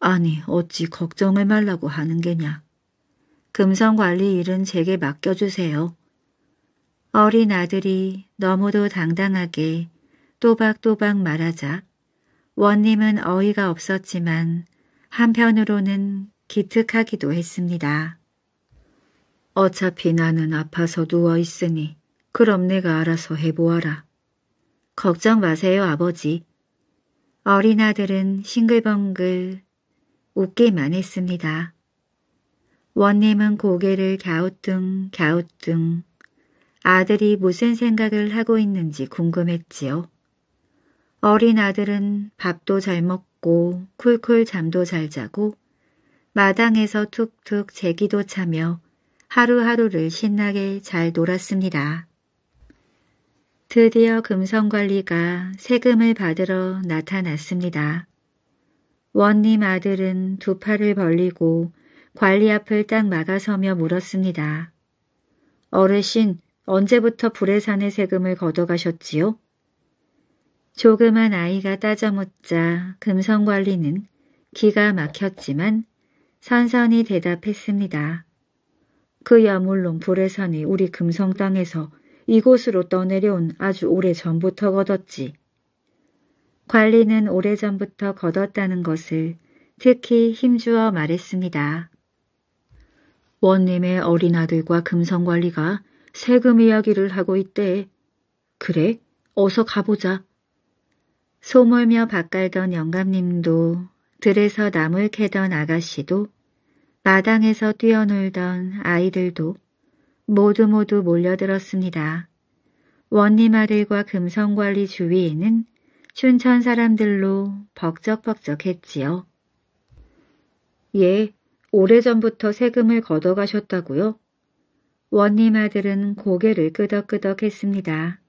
아니 어찌 걱정을 말라고 하는 게냐. 금성관리 일은 제게 맡겨주세요. 어린 아들이 너무도 당당하게 또박또박 말하자 원님은 어이가 없었지만 한편으로는 기특하기도 했습니다. 어차피 나는 아파서 누워있으니 그럼 내가 알아서 해보아라. 걱정 마세요, 아버지. 어린 아들은 싱글벙글 웃기만 했습니다. 원님은 고개를 갸우뚱 갸우뚱 아들이 무슨 생각을 하고 있는지 궁금했지요. 어린 아들은 밥도 잘 먹고 쿨쿨 잠도 잘 자고 마당에서 툭툭 제기도 차며 하루하루를 신나게 잘 놀았습니다. 드디어 금성관리가 세금을 받으러 나타났습니다. 원님 아들은 두 팔을 벌리고 관리 앞을 딱 막아서며 물었습니다. 어르신, 언제부터 불에 산의 세금을 걷어가셨지요? 조그만 아이가 따져 묻자 금성관리는 기가 막혔지만 선선히 대답했습니다. 그 야물론 불의 산이 우리 금성 땅에서 이곳으로 떠내려온 아주 오래 전부터 걷었지. 관리는 오래전부터 걷었다는 것을 특히 힘주어 말했습니다. 원님의 어린 아들과 금성관리가 세금 이야기를 하고 있대. 그래, 어서 가보자. 소몰며 밥갈던 영감님도 들에서 나물 캐던 아가씨도 마당에서 뛰어놀던 아이들도 모두 모두 몰려들었습니다. 원님 아들과 금성관리 주위에는 춘천 사람들로 벅적벅적했지요. 예, 오래전부터 세금을 걷어가셨다고요? 원님 아들은 고개를 끄덕끄덕 했습니다.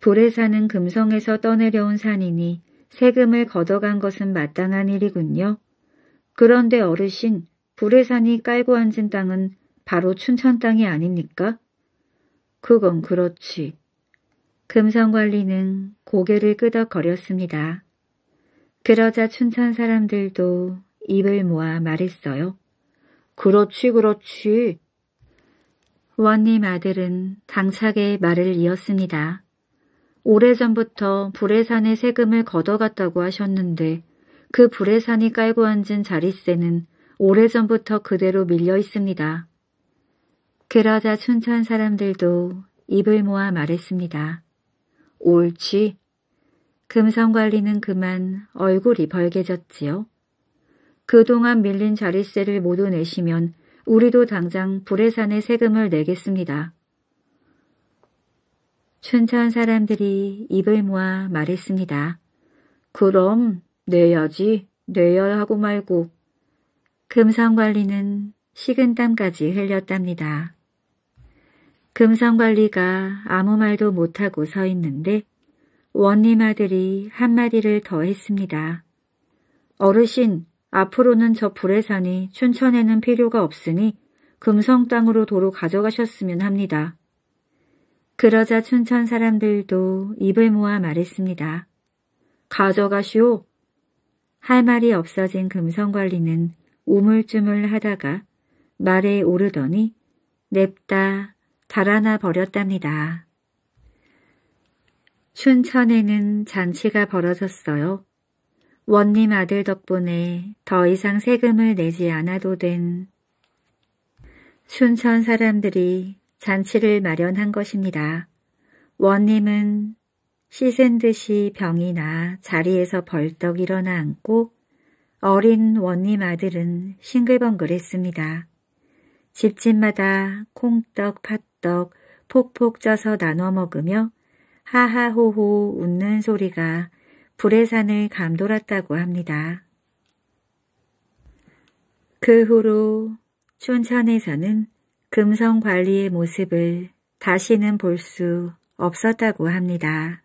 불에 사는 금성에서 떠내려온 산이니 세금을 걷어간 것은 마땅한 일이군요. 그런데 어르신, 불에 산이 깔고 앉은 땅은 바로 춘천 땅이 아닙니까? 그건 그렇지. 금성관리는 고개를 끄덕거렸습니다. 그러자 춘천 사람들도 입을 모아 말했어요. 그렇지, 그렇지. 원님 아들은 당차게 말을 이었습니다. 오래전부터 불의산의 세금을 걷어갔다고 하셨는데 그 불의산이 깔고 앉은 자리세는 오래전부터 그대로 밀려 있습니다. 그러자 춘천 사람들도 입을 모아 말했습니다. 옳지. 금성관리는 그만 얼굴이 벌개졌지요. 그동안 밀린 자릿세를 모두 내시면 우리도 당장 불해산에 세금을 내겠습니다. 춘천 사람들이 입을 모아 말했습니다. 그럼 내야지 내야 하고 말고 금성관리는 식은땀까지 흘렸답니다. 금성관리가 아무 말도 못하고 서 있는데 원님 아들이 한마디를 더 했습니다. 어르신, 앞으로는 저 불회산이 춘천에는 필요가 없으니 금성 땅으로 도로 가져가셨으면 합니다. 그러자 춘천 사람들도 입을 모아 말했습니다. 가져가시오. 할 말이 없어진 금성관리는 우물쭈물 하다가 말에 오르더니 냅다 달아나 버렸답니다. 춘천에는 잔치가 벌어졌어요. 원님 아들 덕분에 더 이상 세금을 내지 않아도 된 춘천 사람들이 잔치를 마련한 것입니다. 원님은 씻은 듯이 병이 나 자리에서 벌떡 일어나 앉고 어린 원님 아들은 싱글벙글했습니다. 집집마다 콩떡, 팥떡 폭폭 쪄서 나눠 먹으며 하하호호 웃는 소리가 불의 산을 감돌았다고 합니다. 그 후로 춘천에서는 금성 관리의 모습을 다시는 볼 수 없었다고 합니다.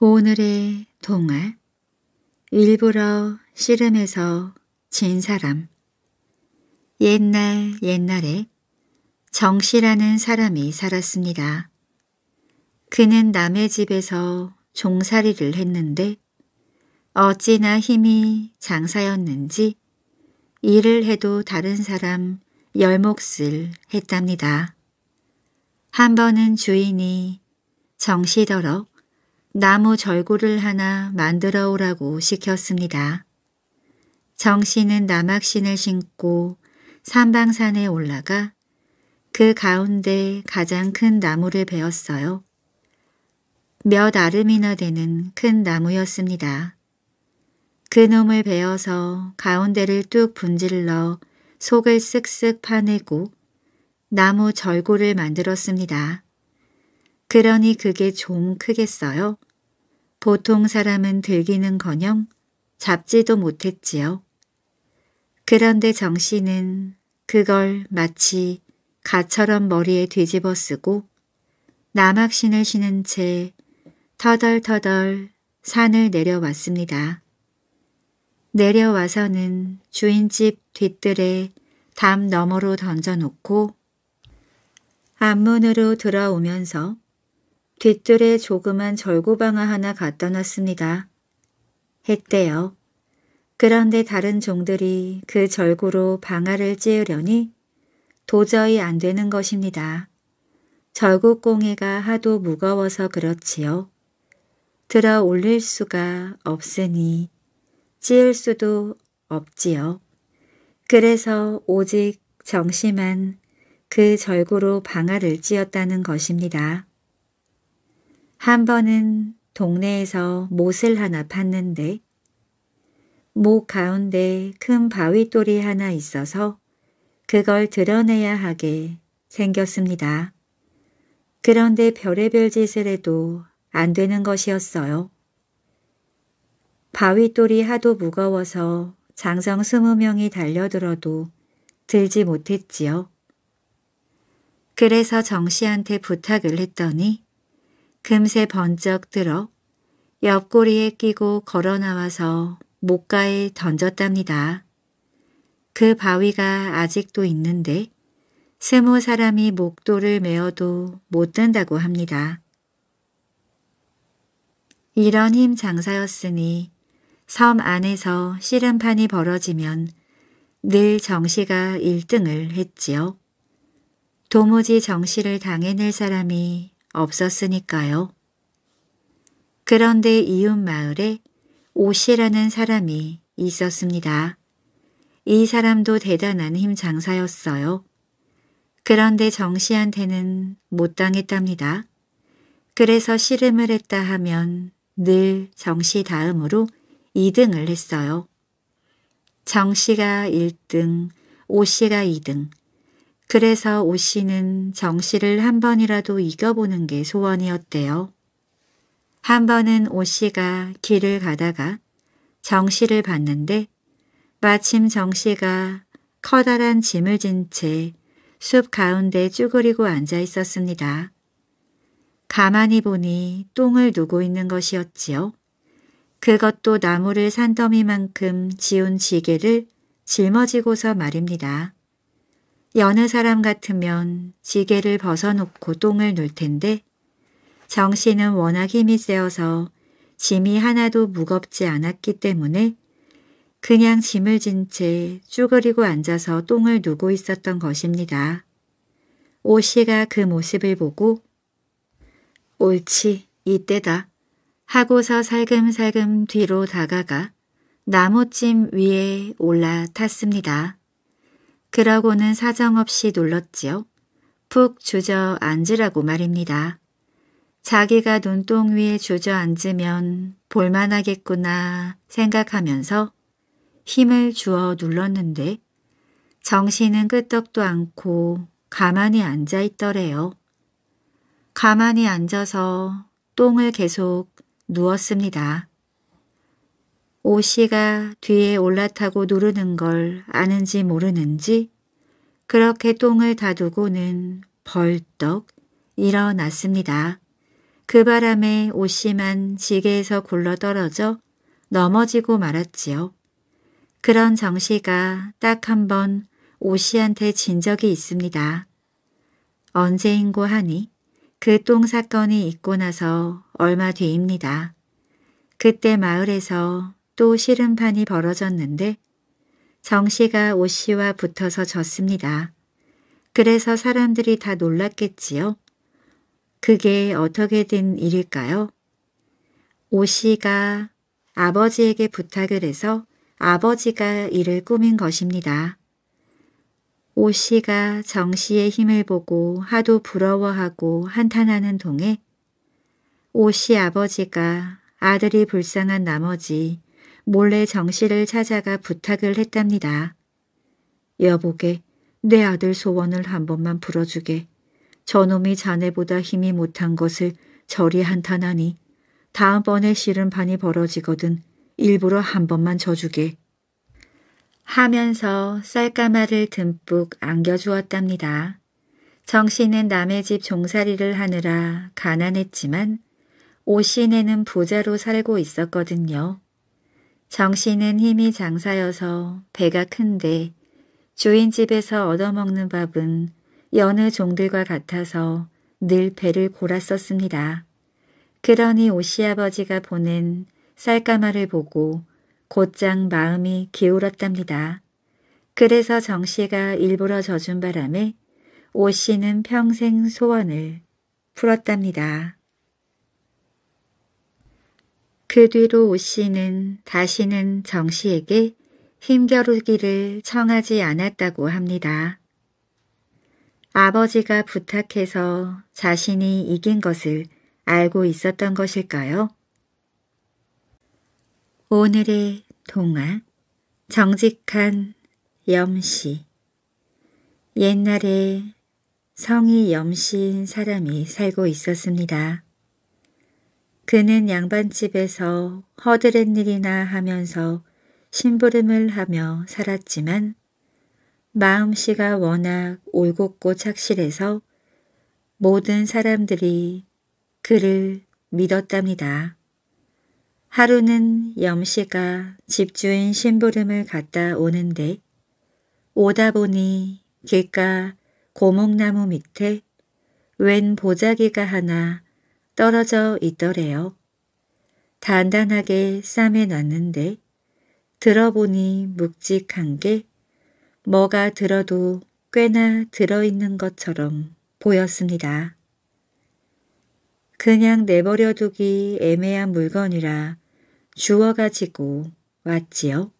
오늘의 동화 일부러 씨름에서 진 사람 옛날 옛날에 정씨라는 사람이 살았습니다. 그는 남의 집에서 종살이를 했는데 어찌나 힘이 장사였는지 일을 해도 다른 사람 열몫을 했답니다. 한 번은 주인이 정시더러 나무 절구를 하나 만들어 오라고 시켰습니다. 정씨는 남악신을 신고 산방산에 올라가 그 가운데 가장 큰 나무를 베었어요. 몇 아름이나 되는 큰 나무였습니다. 그 놈을 베어서 가운데를 뚝 분질러 속을 쓱쓱 파내고 나무 절고를 만들었습니다. 그러니 그게 좀 크겠어요. 보통 사람은 들기는커녕 잡지도 못했지요. 그런데 정씨는 그걸 마치 가처럼 머리에 뒤집어 쓰고 남악신을 신은 채 터덜터덜 산을 내려왔습니다. 내려와서는 주인집 뒤뜰에담 너머로 던져놓고 앞문으로 들어오면서 뒤뜰에 조그만 절구방아 하나 갖다 놨습니다. 했대요. 그런데 다른 종들이 그 절구로 방아를 찌으려니 도저히 안 되는 것입니다. 절곡공예가 하도 무거워서 그렇지요. 들어 올릴 수가 없으니 찌을 수도 없지요. 그래서 오직 정심한 그 절구로 방아를 찌었다는 것입니다. 한 번은 동네에서 못을 하나 팠는데 목 가운데 큰 바위돌이 하나 있어서 그걸 드러내야 하게 생겼습니다. 그런데 별의별 짓을 해도 안 되는 것이었어요. 바위돌이 하도 무거워서 장성 스무 명이 달려들어도 들지 못했지요. 그래서 정씨한테 부탁을 했더니 금세 번쩍 들어 옆구리에 끼고 걸어 나와서 목가에 던졌답니다. 그 바위가 아직도 있는데 스무 사람이 목도를 메어도 못 든다고 합니다. 이런 힘 장사였으니 섬 안에서 씨름판이 벌어지면 늘 정씨가 1등을 했지요. 도무지 정씨를 당해낼 사람이 없었으니까요. 그런데 이웃 마을에 오씨라는 사람이 있었습니다. 이 사람도 대단한 힘 장사였어요. 그런데 정씨한테는 못 당했답니다. 그래서 씨름을 했다 하면 늘 정씨 다음으로 2등을 했어요. 정씨가 1등, 오씨가 2등. 그래서 오씨는 정씨를 한 번이라도 이겨보는 게 소원이었대요. 한 번은 오씨가 길을 가다가 정씨를 봤는데 마침 정 씨가 커다란 짐을 진 채 숲 가운데 쭈그리고 앉아 있었습니다. 가만히 보니 똥을 누고 있는 것이었지요. 그것도 나무를 산더미만큼 지운 지게를 짊어지고서 말입니다. 여느 사람 같으면 지게를 벗어놓고 똥을 눌 텐데 정 씨는 워낙 힘이 세어서 짐이 하나도 무겁지 않았기 때문에 그냥 짐을 진 채 쭈그리고 앉아서 똥을 누고 있었던 것입니다. 오 씨가 그 모습을 보고 옳지 이때다 하고서 살금살금 뒤로 다가가 나무찜 위에 올라탔습니다. 그러고는 사정없이 눌렀지요. 푹 주저앉으라고 말입니다. 자기가 눈동 위에 주저앉으면 볼만하겠구나 생각하면서 힘을 주어 눌렀는데 정신은 끄떡도 않고 가만히 앉아 있더래요. 가만히 앉아서 똥을 계속 누웠습니다. 오 씨가 뒤에 올라타고 누르는 걸 아는지 모르는지 그렇게 똥을 다두고는 벌떡 일어났습니다. 그 바람에 오 씨만 지게에서 굴러떨어져 넘어지고 말았지요. 그런 정씨가 딱 한 번 오씨한테 진 적이 있습니다. 언제인고 하니 그 똥 사건이 있고 나서 얼마 뒤입니다. 그때 마을에서 또시름판이 벌어졌는데 정씨가 오씨와 붙어서 졌습니다. 그래서 사람들이 다 놀랐겠지요. 그게 어떻게 된 일일까요? 오씨가 아버지에게 부탁을 해서 아버지가 이를 꾸민 것입니다. 오 씨가 정 씨의 힘을 보고 하도 부러워하고 한탄하는 동에 오씨 아버지가 아들이 불쌍한 나머지 몰래 정 씨를 찾아가 부탁을 했답니다. 여보게 내 아들 소원을 한 번만 불어주게 저놈이 자네보다 힘이 못한 것을 저리 한탄하니 다음번에 실은 반이 벌어지거든 일부러 한 번만 져주게 하면서 쌀가마를 듬뿍 안겨주었답니다. 정 씨는 남의 집 종살이를 하느라 가난했지만 오 씨네는 부자로 살고 있었거든요. 정 씨는 힘이 장사여서 배가 큰데 주인집에서 얻어먹는 밥은 여느 종들과 같아서 늘 배를 골았었습니다. 그러니 오씨 아버지가 보낸 쌀가마를 보고 곧장 마음이 기울었답니다. 그래서 정 씨가 일부러 져준 바람에 오 씨는 평생 소원을 풀었답니다. 그 뒤로 오 씨는 다시는 정 씨에게 힘겨루기를 청하지 않았다고 합니다. 아버지가 부탁해서 자신이 이긴 것을 알고 있었던 것일까요? 오늘의 동화 정직한 염시 옛날에 성이 염씨인 사람이 살고 있었습니다. 그는 양반집에서 허드렛일이나 하면서 심부름을 하며 살았지만 마음씨가 워낙 올곧고 착실해서 모든 사람들이 그를 믿었답니다. 하루는 염씨가 집주인 심부름을 갔다 오는데 오다 보니 길가 고목나무 밑에 웬 보자기가 하나 떨어져 있더래요. 단단하게 싸매 놨는데 들어보니 묵직한 게 뭐가 들어도 꽤나 들어있는 것처럼 보였습니다. 그냥 내버려두기 애매한 물건이라 주워 가지고 왔지요.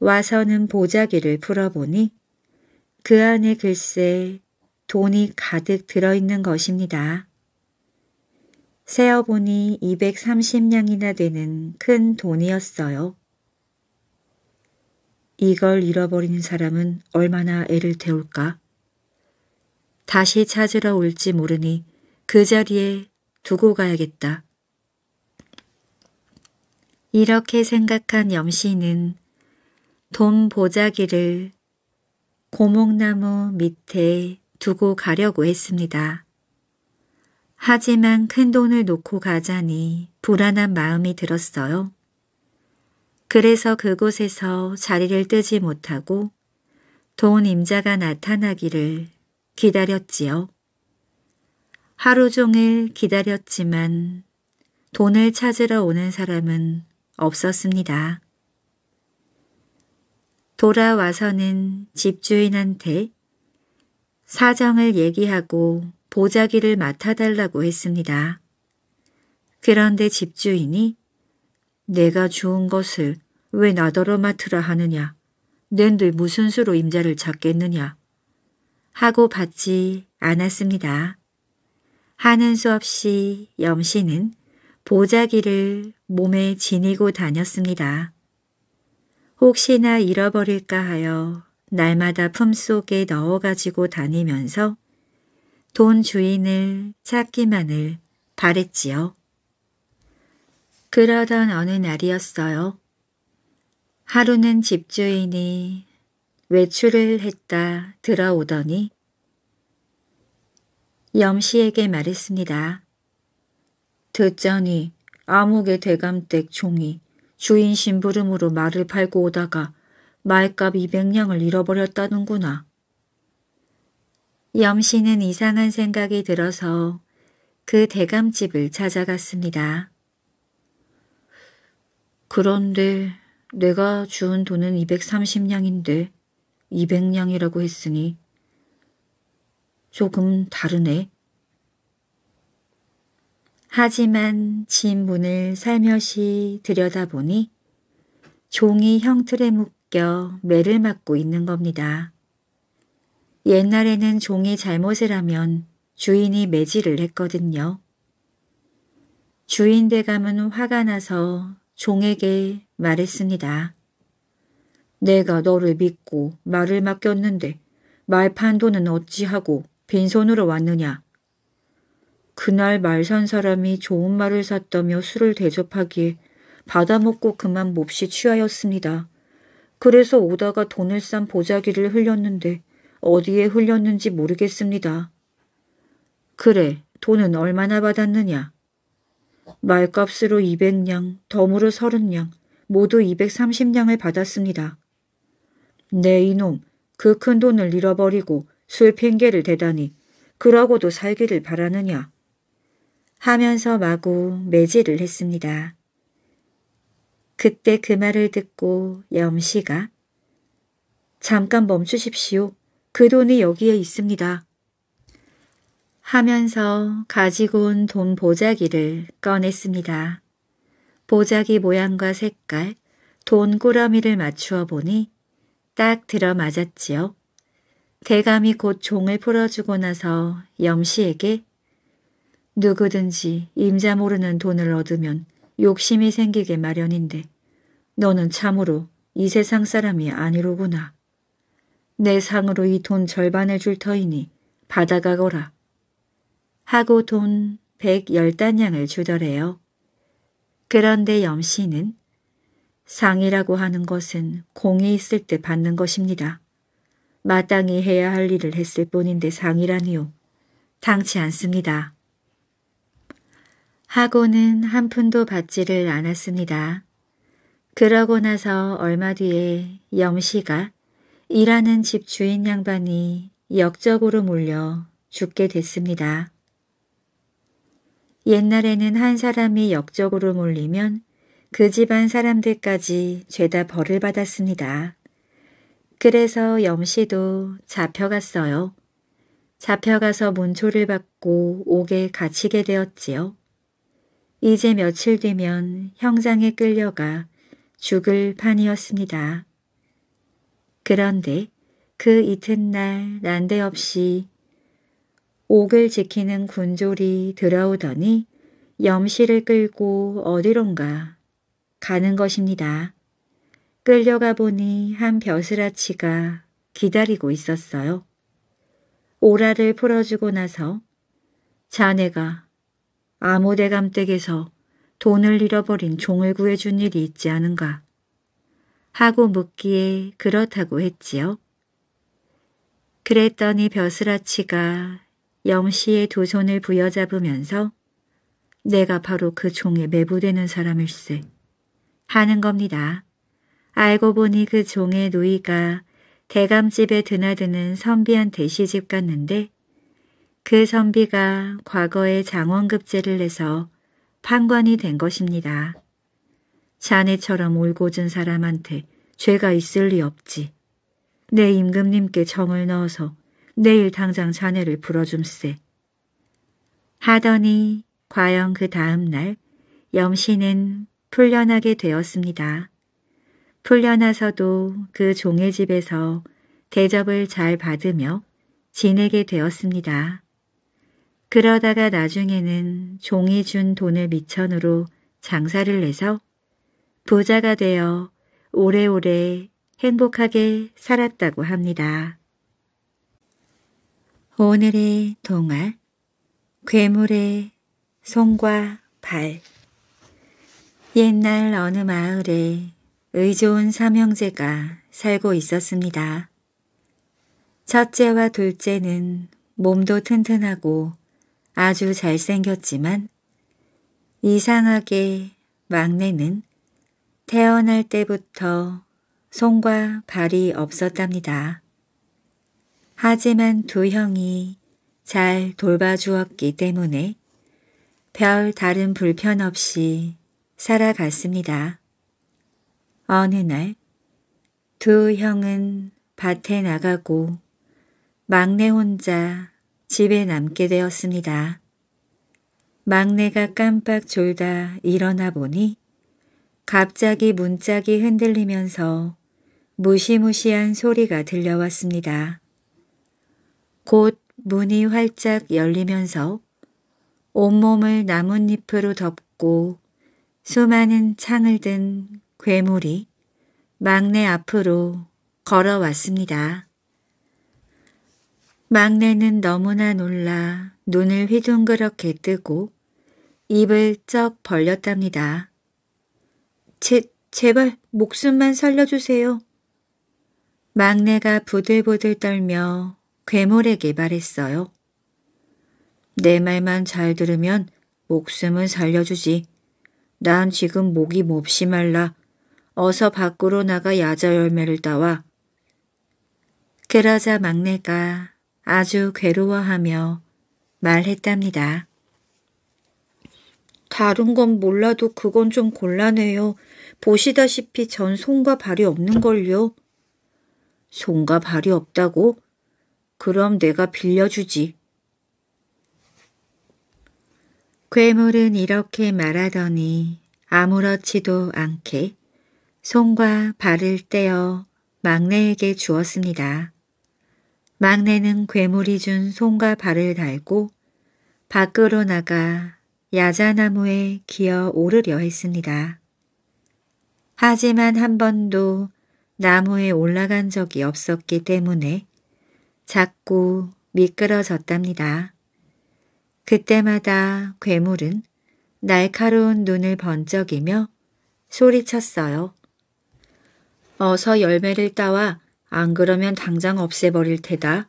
와서는 보자기를 풀어보니 그 안에 글쎄 돈이 가득 들어있는 것입니다. 세어보니 230냥이나 되는 큰 돈이었어요. 이걸 잃어버리는 사람은 얼마나 애를 태울까? 다시 찾으러 올지 모르니 그 자리에 두고 가야겠다. 이렇게 생각한 염씨는 돈 보자기를 고목나무 밑에 두고 가려고 했습니다. 하지만 큰돈을 놓고 가자니 불안한 마음이 들었어요. 그래서 그곳에서 자리를 뜨지 못하고 돈 임자가 나타나기를 기다렸지요. 하루 종일 기다렸지만 돈을 찾으러 오는 사람은 없었습니다. 돌아와서는 집주인한테 사정을 얘기하고 보자기를 맡아달라고 했습니다. 그런데 집주인이 내가 주운 것을 왜 나더러 맡으라 하느냐. 낸들 무슨 수로 임자를 찾겠느냐. 하고 받지 않았습니다. 하는 수 없이 염씨는 보자기를 몸에 지니고 다녔습니다. 혹시나 잃어버릴까 하여 날마다 품속에 넣어가지고 다니면서 돈 주인을 찾기만을 바랬지요. 그러던 어느 날이었어요. 하루는 집주인이 외출을 했다 들어오더니 염씨에게 말했습니다. 듣자니 암흑의 대감댁 종이 주인 심부름으로 말을 팔고 오다가 말값 200냥을 잃어버렸다는구나. 염씨는 이상한 생각이 들어서 그 대감집을 찾아갔습니다. 그런데 내가 주운 돈은 230냥인데 200냥이라고 했으니 조금 다르네. 하지만 집 문을 살며시 들여다보니 종이 형틀에 묶여 매를 맞고 있는 겁니다. 옛날에는 종이 잘못을 하면 주인이 매질을 했거든요. 주인 대감은 화가 나서 종에게 말했습니다. 내가 너를 믿고 말을 맡겼는데 말판도는 어찌하고 빈손으로 왔느냐. 그날 말 산 사람이 좋은 말을 샀다며 술을 대접하기에 받아먹고 그만 몹시 취하였습니다. 그래서 오다가 돈을 싼 보자기를 흘렸는데 어디에 흘렸는지 모르겠습니다. 그래, 돈은 얼마나 받았느냐? 말값으로 200냥, 덤으로 30냥, 모두 230냥을 받았습니다. 네 이놈, 그 큰 돈을 잃어버리고 술 핑계를 대다니, 그러고도 살기를 바라느냐? 하면서 마구 매질을 했습니다. 그때 그 말을 듣고 염씨가 잠깐 멈추십시오. 그 돈이 여기에 있습니다. 하면서 가지고 온 돈 보자기를 꺼냈습니다. 보자기 모양과 색깔, 돈 꾸러미를 맞추어 보니 딱 들어맞았지요. 대감이 곧 종을 풀어주고 나서 염씨에게 누구든지 임자 모르는 돈을 얻으면 욕심이 생기게 마련인데 너는 참으로 이 세상 사람이 아니로구나. 내 상으로 이 돈 절반을 줄 터이니 받아가거라. 하고 돈 110단양을 주더래요. 그런데 염씨는 상이라고 하는 것은 공이 있을 때 받는 것입니다. 마땅히 해야 할 일을 했을 뿐인데 상이라니요. 당치 않습니다. 하고는 한 푼도 받지를 않았습니다. 그러고 나서 얼마 뒤에 영씨가 일하는 집 주인 양반이 역적으로 몰려 죽게 됐습니다. 옛날에는 한 사람이 역적으로 몰리면 그 집안 사람들까지 죄다 벌을 받았습니다. 그래서 염씨도 잡혀갔어요. 잡혀가서 문초를 받고 옥에 갇히게 되었지요. 이제 며칠 되면 형장에 끌려가 죽을 판이었습니다. 그런데 그 이튿날 난데없이 옥을 지키는 군졸이 들어오더니 염실을 끌고 어디론가 가는 것입니다. 끌려가 보니 한 벼슬아치가 기다리고 있었어요. 오라를 풀어주고 나서 자네가 아모대감댁에서 돈을 잃어버린 종을 구해준 일이 있지 않은가 하고 묻기에 그렇다고 했지요. 그랬더니 벼슬아치가 영씨의 두 손을 부여잡으면서 내가 바로 그 종에 매부되는 사람일세 하는 겁니다. 알고 보니 그 종의 누이가 대감집에 드나드는 선비한테 시집 갔는데 그 선비가 과거에 장원급제를 내서 판관이 된 것입니다. 자네처럼 올고준 사람한테 죄가 있을 리 없지. 내 임금님께 정을 넣어서 내일 당장 자네를 불어줌세. 하더니 과연 그 다음 날염신은 풀려나게 되었습니다. 풀려나서도 그 종의 집에서 대접을 잘 받으며 지내게 되었습니다. 그러다가 나중에는 종이 준 돈을 미천으로 장사를 내서 부자가 되어 오래오래 행복하게 살았다고 합니다. 오늘의 동화 괴물의 손과 발 옛날 어느 마을에 의좋은 삼형제가 살고 있었습니다. 첫째와 둘째는 몸도 튼튼하고 아주 잘생겼지만 이상하게 막내는 태어날 때부터 손과 발이 없었답니다. 하지만 두 형이 잘 돌봐주었기 때문에 별 다른 불편 없이 살아갔습니다. 어느 날 두 형은 밭에 나가고 막내 혼자 집에 남게 되었습니다. 막내가 깜빡 졸다 일어나 보니 갑자기 문짝이 흔들리면서 무시무시한 소리가 들려왔습니다. 곧 문이 활짝 열리면서 온몸을 나뭇잎으로 덮고 수많은 창을 든 괴물이 막내 앞으로 걸어왔습니다. 막내는 너무나 놀라 눈을 휘둥그렇게 뜨고 입을 쩍 벌렸답니다. 제, 제발 목숨만 살려주세요. 막내가 부들부들 떨며 괴물에게 말했어요. 내 말만 잘 들으면 목숨은 살려주지. 난 지금 목이 몹시 말라. 어서 밖으로 나가 야자 열매를 따와. 그러자 막내가 아주 괴로워하며 말했답니다. 다른 건 몰라도 그건 좀 곤란해요. 보시다시피 전 손과 발이 없는걸요. 손과 발이 없다고? 그럼 내가 빌려주지. 괴물은 이렇게 말하더니 아무렇지도 않게 손과 발을 떼어 막내에게 주었습니다. 막내는 괴물이 준 손과 발을 달고 밖으로 나가 야자나무에 기어 오르려 했습니다. 하지만 한 번도 나무에 올라간 적이 없었기 때문에 자꾸 미끄러졌답니다. 그때마다 괴물은 날카로운 눈을 번쩍이며 소리쳤어요. 어서 열매를 따와 안 그러면 당장 없애버릴 테다.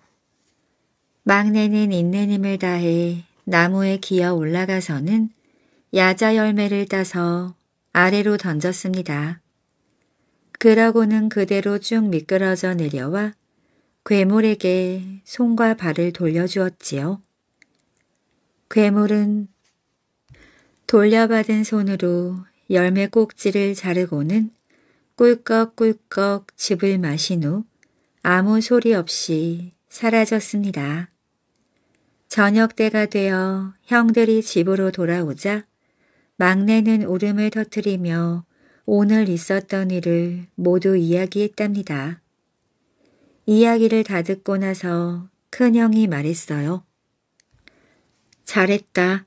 막내는 인내님을 다해 나무에 기어 올라가서는 야자 열매를 따서 아래로 던졌습니다. 그러고는 그대로 쭉 미끄러져 내려와 괴물에게 손과 발을 돌려주었지요. 괴물은 돌려받은 손으로 열매 꼭지를 자르고는 꿀꺽꿀꺽 집을 마신 후 아무 소리 없이 사라졌습니다. 저녁 때가 되어 형들이 집으로 돌아오자 막내는 울음을 터뜨리며 오늘 있었던 일을 모두 이야기했답니다. 이야기를 다 듣고 나서 큰형이 말했어요. 잘했다.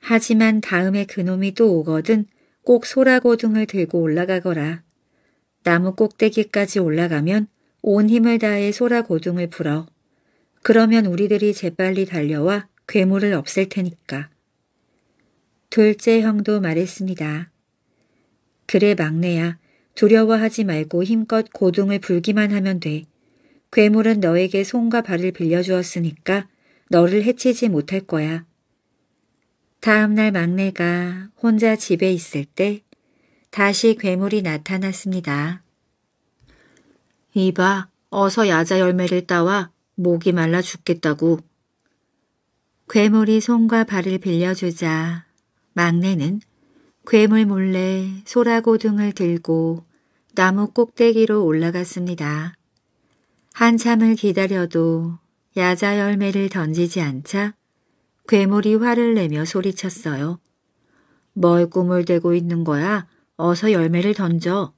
하지만 다음에 그놈이 또 오거든 꼭 소라고등을 들고 올라가거라. 나무 꼭대기까지 올라가면 온 힘을 다해 소라 고둥을 불어. 그러면 우리들이 재빨리 달려와 괴물을 없앨 테니까. 둘째 형도 말했습니다. 그래 막내야 두려워하지 말고 힘껏 고둥을 불기만 하면 돼. 괴물은 너에게 손과 발을 빌려주었으니까 너를 해치지 못할 거야. 다음날 막내가 혼자 집에 있을 때 다시 괴물이 나타났습니다. 이봐, 어서 야자 열매를 따와 목이 말라 죽겠다고. 괴물이 손과 발을 빌려주자 막내는 괴물 몰래 소라고등을 들고 나무 꼭대기로 올라갔습니다. 한참을 기다려도 야자 열매를 던지지 않자 괴물이 화를 내며 소리쳤어요. 뭘 꾸물대고 있는 거야? 어서 열매를 던져.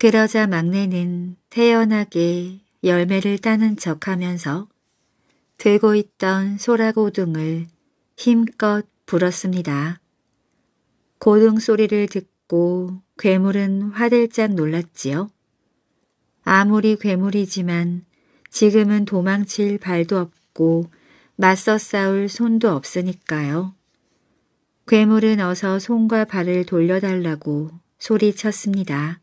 그러자 막내는 태연하게 열매를 따는 척하면서 들고 있던 소라고둥을 힘껏 불었습니다. 고둥 소리를 듣고 괴물은 화들짝 놀랐지요. 아무리 괴물이지만 지금은 도망칠 발도 없고 맞서 싸울 손도 없으니까요. 괴물은 어서 손과 발을 돌려달라고 소리쳤습니다.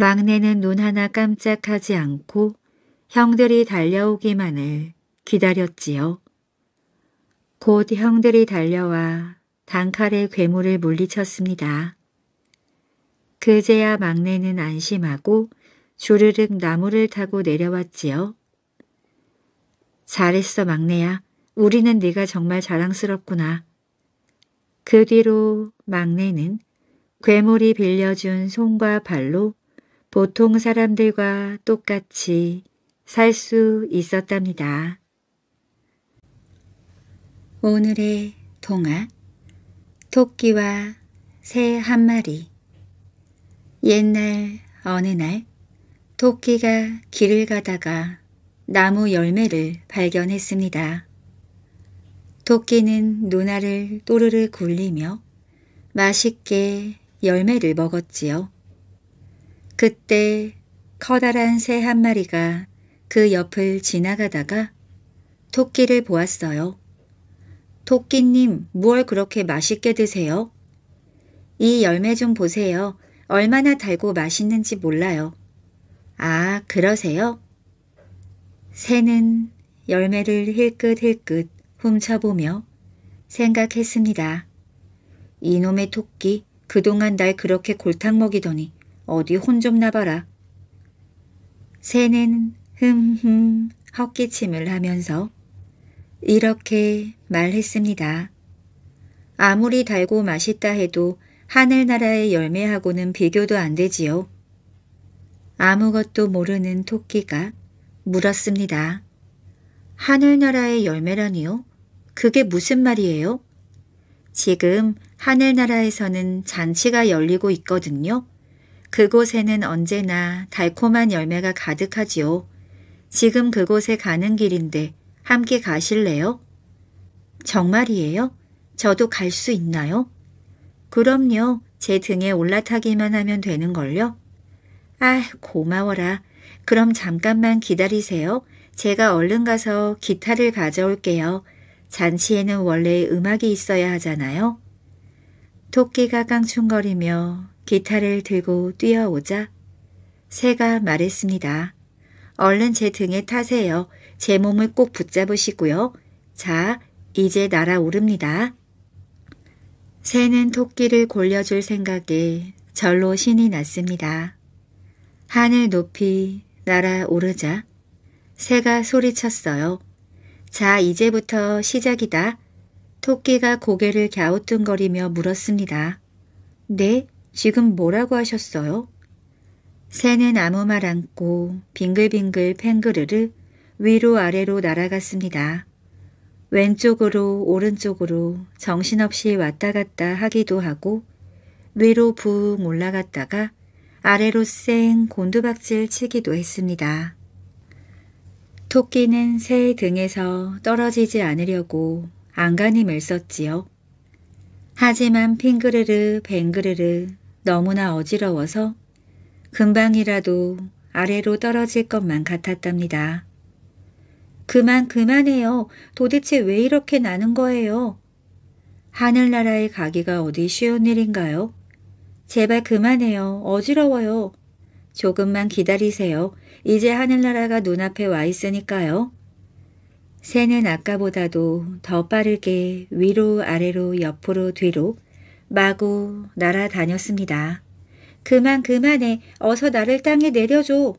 막내는 눈 하나 깜짝하지 않고 형들이 달려오기만을 기다렸지요. 곧 형들이 달려와 단칼에 괴물을 물리쳤습니다. 그제야 막내는 안심하고 주르륵 나무를 타고 내려왔지요. 잘했어 막내야. 우리는 네가 정말 자랑스럽구나. 그 뒤로 막내는 괴물이 빌려준 손과 발로 보통 사람들과 똑같이 살 수 있었답니다. 오늘의 동화 토끼와 새 한 마리 옛날 어느 날 토끼가 길을 가다가 나무 열매를 발견했습니다. 토끼는 누나를 또르르 굴리며 맛있게 열매를 먹었지요. 그때 커다란 새 한 마리가 그 옆을 지나가다가 토끼를 보았어요. 토끼님, 무얼 그렇게 맛있게 드세요? 이 열매 좀 보세요. 얼마나 달고 맛있는지 몰라요. 아, 그러세요? 새는 열매를 힐끗힐끗 훔쳐보며 생각했습니다. 이놈의 토끼, 그동안 날 그렇게 골탕 먹이더니 어디 혼 좀 나봐라. 새는 흠흠 헛기침을 하면서 이렇게 말했습니다. 아무리 달고 맛있다 해도 하늘나라의 열매하고는 비교도 안 되지요. 아무것도 모르는 토끼가 물었습니다. 하늘나라의 열매라니요? 그게 무슨 말이에요? 지금 하늘나라에서는 잔치가 열리고 있거든요. 그곳에는 언제나 달콤한 열매가 가득하지요. 지금 그곳에 가는 길인데 함께 가실래요? 정말이에요? 저도 갈 수 있나요? 그럼요. 제 등에 올라타기만 하면 되는걸요? 아, 고마워라. 그럼 잠깐만 기다리세요. 제가 얼른 가서 기타를 가져올게요. 잔치에는 원래 음악이 있어야 하잖아요. 토끼가 깡충거리며 기타를 들고 뛰어오자 새가 말했습니다. 얼른 제 등에 타세요. 제 몸을 꼭 붙잡으시고요. 자, 이제 날아오릅니다. 새는 토끼를 골려줄 생각에 절로 신이 났습니다. 하늘 높이 날아오르자 새가 소리쳤어요. 자, 이제부터 시작이다. 토끼가 고개를 갸우뚱거리며 물었습니다. 네? 지금 뭐라고 하셨어요? 새는 아무 말 않고 빙글빙글 팽그르르 위로 아래로 날아갔습니다. 왼쪽으로 오른쪽으로 정신없이 왔다 갔다 하기도 하고 위로 붕 올라갔다가 아래로 쌩 곤두박질 치기도 했습니다. 토끼는 새 등에서 떨어지지 않으려고 안간힘을 썼지요. 하지만 핑그르르 뱅그르르 너무나 어지러워서 금방이라도 아래로 떨어질 것만 같았답니다. 그만 그만해요. 도대체 왜 이렇게 나는 거예요? 하늘나라에 가기가 어디 쉬운 일인가요? 제발 그만해요. 어지러워요. 조금만 기다리세요. 이제 하늘나라가 눈앞에 와 있으니까요. 새는 아까보다도 더 빠르게 위로 아래로 옆으로 뒤로 마구 날아다녔습니다. 그만 그만해 어서 나를 땅에 내려줘.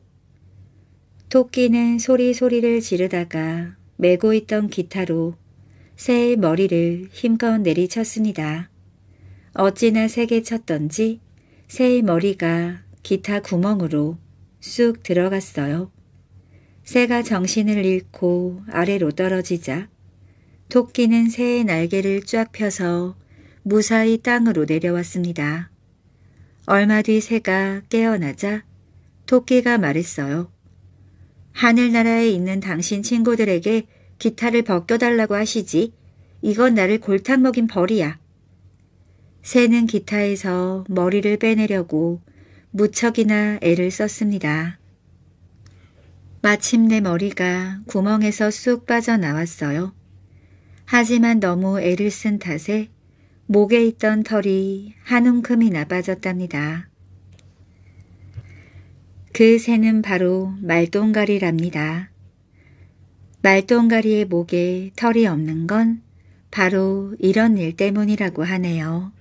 토끼는 소리소리를 지르다가 메고 있던 기타로 새의 머리를 힘껏 내리쳤습니다. 어찌나 세게 쳤던지 새의 머리가 기타 구멍으로 쑥 들어갔어요. 새가 정신을 잃고 아래로 떨어지자 토끼는 새의 날개를 쫙 펴서 무사히 땅으로 내려왔습니다. 얼마 뒤 새가 깨어나자 토끼가 말했어요. 하늘나라에 있는 당신 친구들에게 기타를 벗겨달라고 하시지. 이건 나를 골탕 먹인 벌이야. 새는 기타에서 머리를 빼내려고 무척이나 애를 썼습니다. 마침내 머리가 구멍에서 쑥 빠져나왔어요. 하지만 너무 애를 쓴 탓에 목에 있던 털이 한 움큼이나 빠졌답니다. 그 새는 바로 말똥가리랍니다. 말똥가리의 목에 털이 없는 건 바로 이런 일 때문이라고 하네요.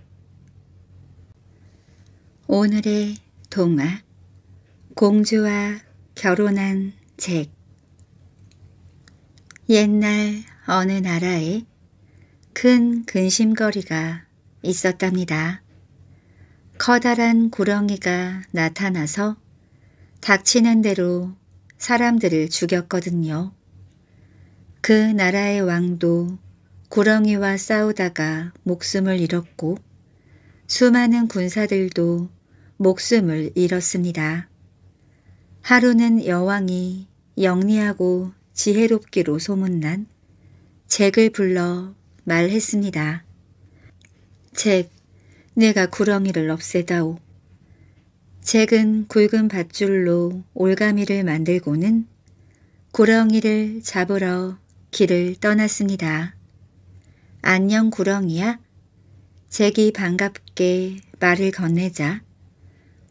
오늘의 동화 공주와 결혼한 잭 옛날 어느 나라에 큰 근심거리가 있었답니다. 커다란 구렁이가 나타나서 닥치는 대로 사람들을 죽였거든요. 그 나라의 왕도 구렁이와 싸우다가 목숨을 잃었고 수많은 군사들도 목숨을 잃었습니다. 하루는 여왕이 영리하고 지혜롭기로 소문난 잭을 불러 말했습니다. 잭, 내가 구렁이를 없애다오. 잭은 굵은 밧줄로 올가미를 만들고는 구렁이를 잡으러 길을 떠났습니다. 안녕 구렁이야? 잭이 반갑게 말을 건네자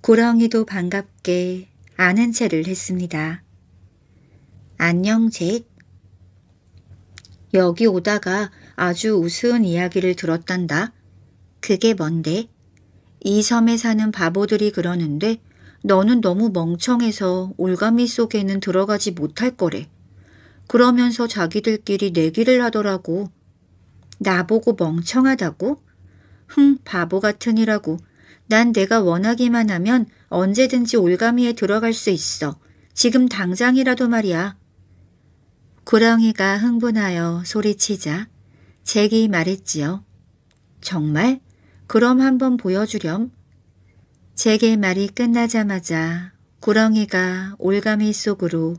구렁이도 반갑게 아는 채를 했습니다. 안녕 잭. 여기 오다가 아주 우스운 이야기를 들었단다. 그게 뭔데? 이 섬에 사는 바보들이 그러는데 너는 너무 멍청해서 올가미 속에는 들어가지 못할 거래. 그러면서 자기들끼리 내기를 하더라고. 나보고 멍청하다고? 흥, 바보 같은이라고난 내가 원하기만 하면 언제든지 올가미에 들어갈 수 있어. 지금 당장이라도 말이야. 구렁이가 흥분하여 소리치자 잭이 말했지요. 정말? 그럼 한번 보여주렴. 잭의 말이 끝나자마자 구렁이가 올가미 속으로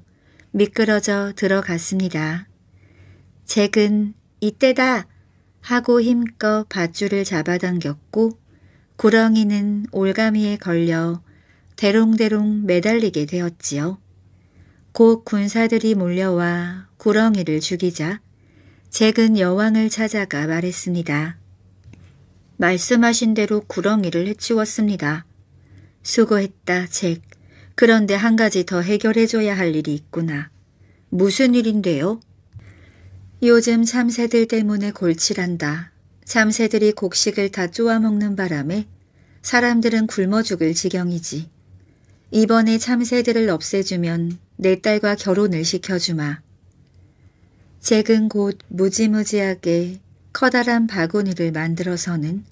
미끄러져 들어갔습니다. 잭은 이때다 하고 힘껏 밧줄을 잡아당겼고 구렁이는 올가미에 걸려 대롱대롱 매달리게 되었지요. 곧 군사들이 몰려와 구렁이를 죽이자 잭은 여왕을 찾아가 말했습니다. 말씀하신 대로 구렁이를 해치웠습니다. 수고했다, 잭. 그런데 한 가지 더 해결해줘야 할 일이 있구나. 무슨 일인데요? 요즘 참새들 때문에 골치란다. 참새들이 곡식을 다 쪼아먹는 바람에 사람들은 굶어 죽을 지경이지. 이번에 참새들을 없애주면 내 딸과 결혼을 시켜주마. 잭은 곧 무지무지하게 커다란 바구니를 만들어서는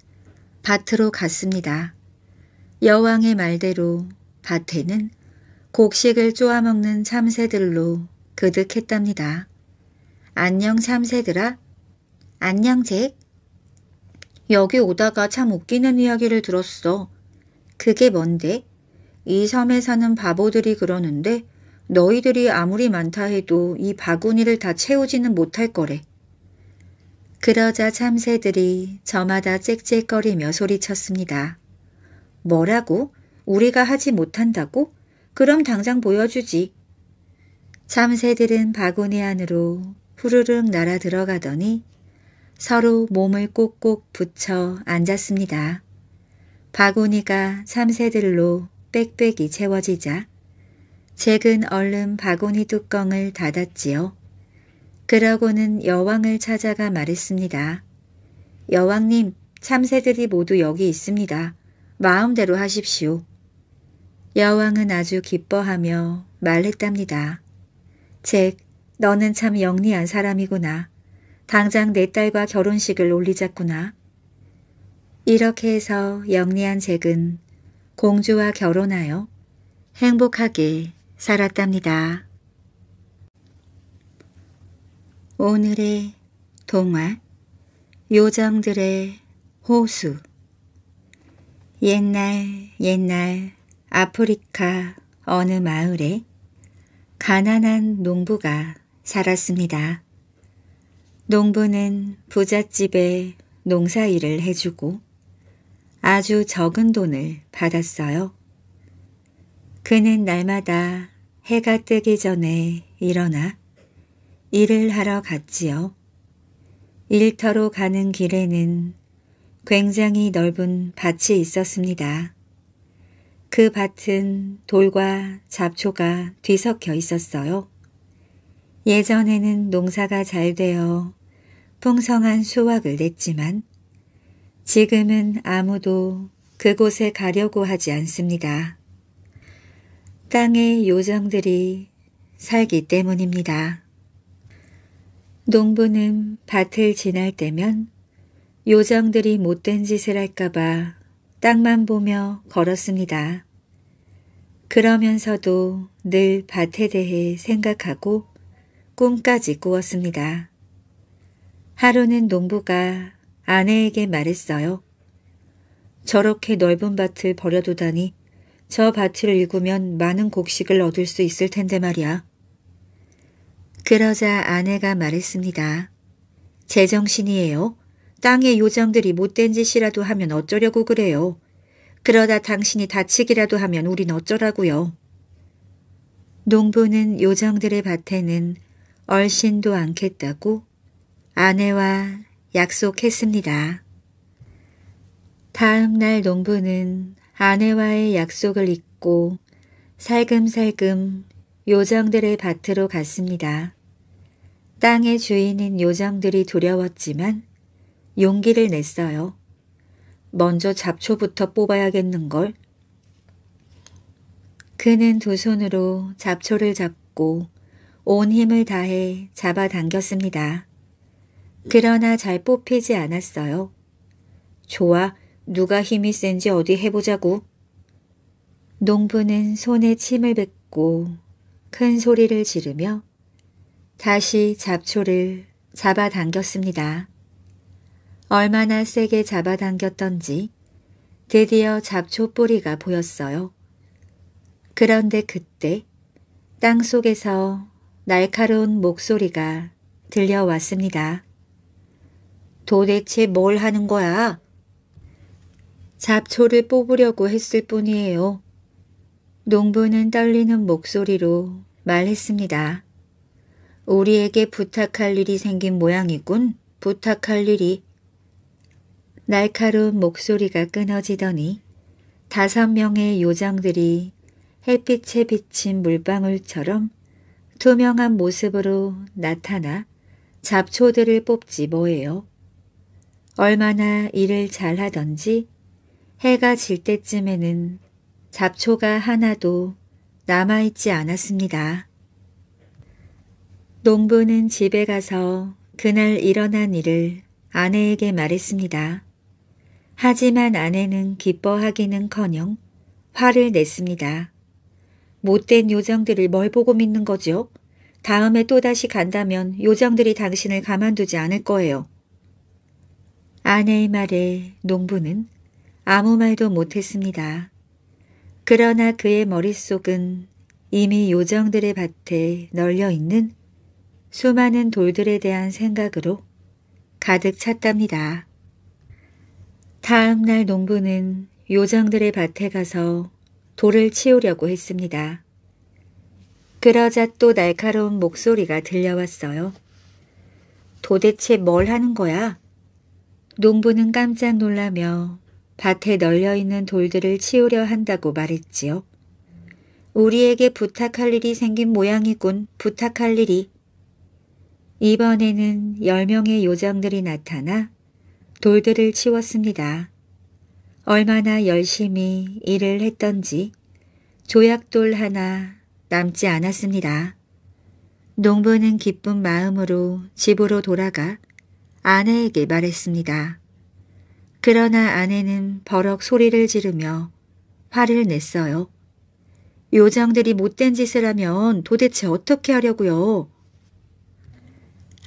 밭으로 갔습니다. 여왕의 말대로 밭에는 곡식을 쪼아먹는 참새들로 그득했답니다. 안녕 참새들아. 안녕 잭. 여기 오다가 참 웃기는 이야기를 들었어. 그게 뭔데? 이 섬에 사는 바보들이 그러는데 너희들이 아무리 많다 해도 이 바구니를 다 채우지는 못할 거래. 그러자 참새들이 저마다 짹짹거리며 소리쳤습니다. 뭐라고? 우리가 하지 못한다고? 그럼 당장 보여주지. 참새들은 바구니 안으로 후루룩 날아 들어가더니 서로 몸을 꼭꼭 붙여 앉았습니다. 바구니가 참새들로 빽빽이 채워지자 잭은 얼른 바구니 뚜껑을 닫았지요. 그러고는 여왕을 찾아가 말했습니다. 여왕님, 참새들이 모두 여기 있습니다. 마음대로 하십시오. 여왕은 아주 기뻐하며 말했답니다. 잭, 너는 참 영리한 사람이구나. 당장 내 딸과 결혼식을 올리자꾸나. 이렇게 해서 영리한 잭은 공주와 결혼하여 행복하게 살았답니다. 오늘의 동화 요정들의 호수 옛날 옛날 아프리카 어느 마을에 가난한 농부가 살았습니다. 농부는 부잣집에 농사일을 해주고 아주 적은 돈을 받았어요. 그는 날마다 해가 뜨기 전에 일어나 일을 하러 갔지요. 일터로 가는 길에는 굉장히 넓은 밭이 있었습니다. 그 밭은 돌과 잡초가 뒤섞여 있었어요. 예전에는 농사가 잘 되어 풍성한 수확을 냈지만 지금은 아무도 그곳에 가려고 하지 않습니다. 땅의 요정들이 살기 때문입니다. 농부는 밭을 지날 때면 요정들이 못된 짓을 할까봐 땅만 보며 걸었습니다. 그러면서도 늘 밭에 대해 생각하고 꿈까지 꾸었습니다. 하루는 농부가 아내에게 말했어요. 저렇게 넓은 밭을 버려두다니 저 밭을 일구면 많은 곡식을 얻을 수 있을 텐데 말이야. 그러자 아내가 말했습니다. 제정신이에요. 땅의 요정들이 못된 짓이라도 하면 어쩌려고 그래요. 그러다 당신이 다치기라도 하면 우린 어쩌라고요. 농부는 요정들의 밭에는 얼씬도 않겠다고 아내와 약속했습니다. 다음 날 농부는 아내와의 약속을 잊고 살금살금 요정들의 밭으로 갔습니다. 땅의 주인인 요정들이 두려웠지만 용기를 냈어요. 먼저 잡초부터 뽑아야겠는걸. 그는 두 손으로 잡초를 잡고 온 힘을 다해 잡아당겼습니다. 그러나 잘 뽑히지 않았어요. 좋아, 누가 힘이 센지 어디 해보자고. 농부는 손에 침을 뱉고 큰 소리를 지르며 다시 잡초를 잡아당겼습니다. 얼마나 세게 잡아당겼던지 드디어 잡초 뿌리가 보였어요. 그런데 그때 땅 속에서 날카로운 목소리가 들려왔습니다. 도대체 뭘 하는 거야? 잡초를 뽑으려고 했을 뿐이에요. 농부는 떨리는 목소리로 말했습니다. 우리에게 부탁할 일이 생긴 모양이군. 부탁할 일이. 날카로운 목소리가 끊어지더니 다섯 명의 요정들이 햇빛에 비친 물방울처럼 투명한 모습으로 나타나 잡초들을 뽑지 뭐예요. 얼마나 일을 잘하던지 해가 질 때쯤에는 잡초가 하나도 남아있지 않았습니다. 농부는 집에 가서 그날 일어난 일을 아내에게 말했습니다. 하지만 아내는 기뻐하기는커녕 화를 냈습니다. 못된 요정들을 뭘 보고 믿는 거죠? 다음에 또다시 간다면 요정들이 당신을 가만두지 않을 거예요. 아내의 말에 농부는 아무 말도 못했습니다. 그러나 그의 머릿속은 이미 요정들의 밭에 널려 있는 수많은 돌들에 대한 생각으로 가득 찼답니다. 다음 날 농부는 요정들의 밭에 가서 돌을 치우려고 했습니다. 그러자 또 날카로운 목소리가 들려왔어요. 도대체 뭘 하는 거야? 농부는 깜짝 놀라며 밭에 널려 있는 돌들을 치우려 한다고 말했지요. 우리에게 부탁할 일이 생긴 모양이군, 부탁할 일이. 이번에는 열명의 요정들이 나타나 돌들을 치웠습니다. 얼마나 열심히 일을 했던지 조약돌 하나 남지 않았습니다. 농부는 기쁜 마음으로 집으로 돌아가 아내에게 말했습니다. 그러나 아내는 버럭 소리를 지르며 화를 냈어요. 요정들이 못된 짓을 하면 도대체 어떻게 하려고요?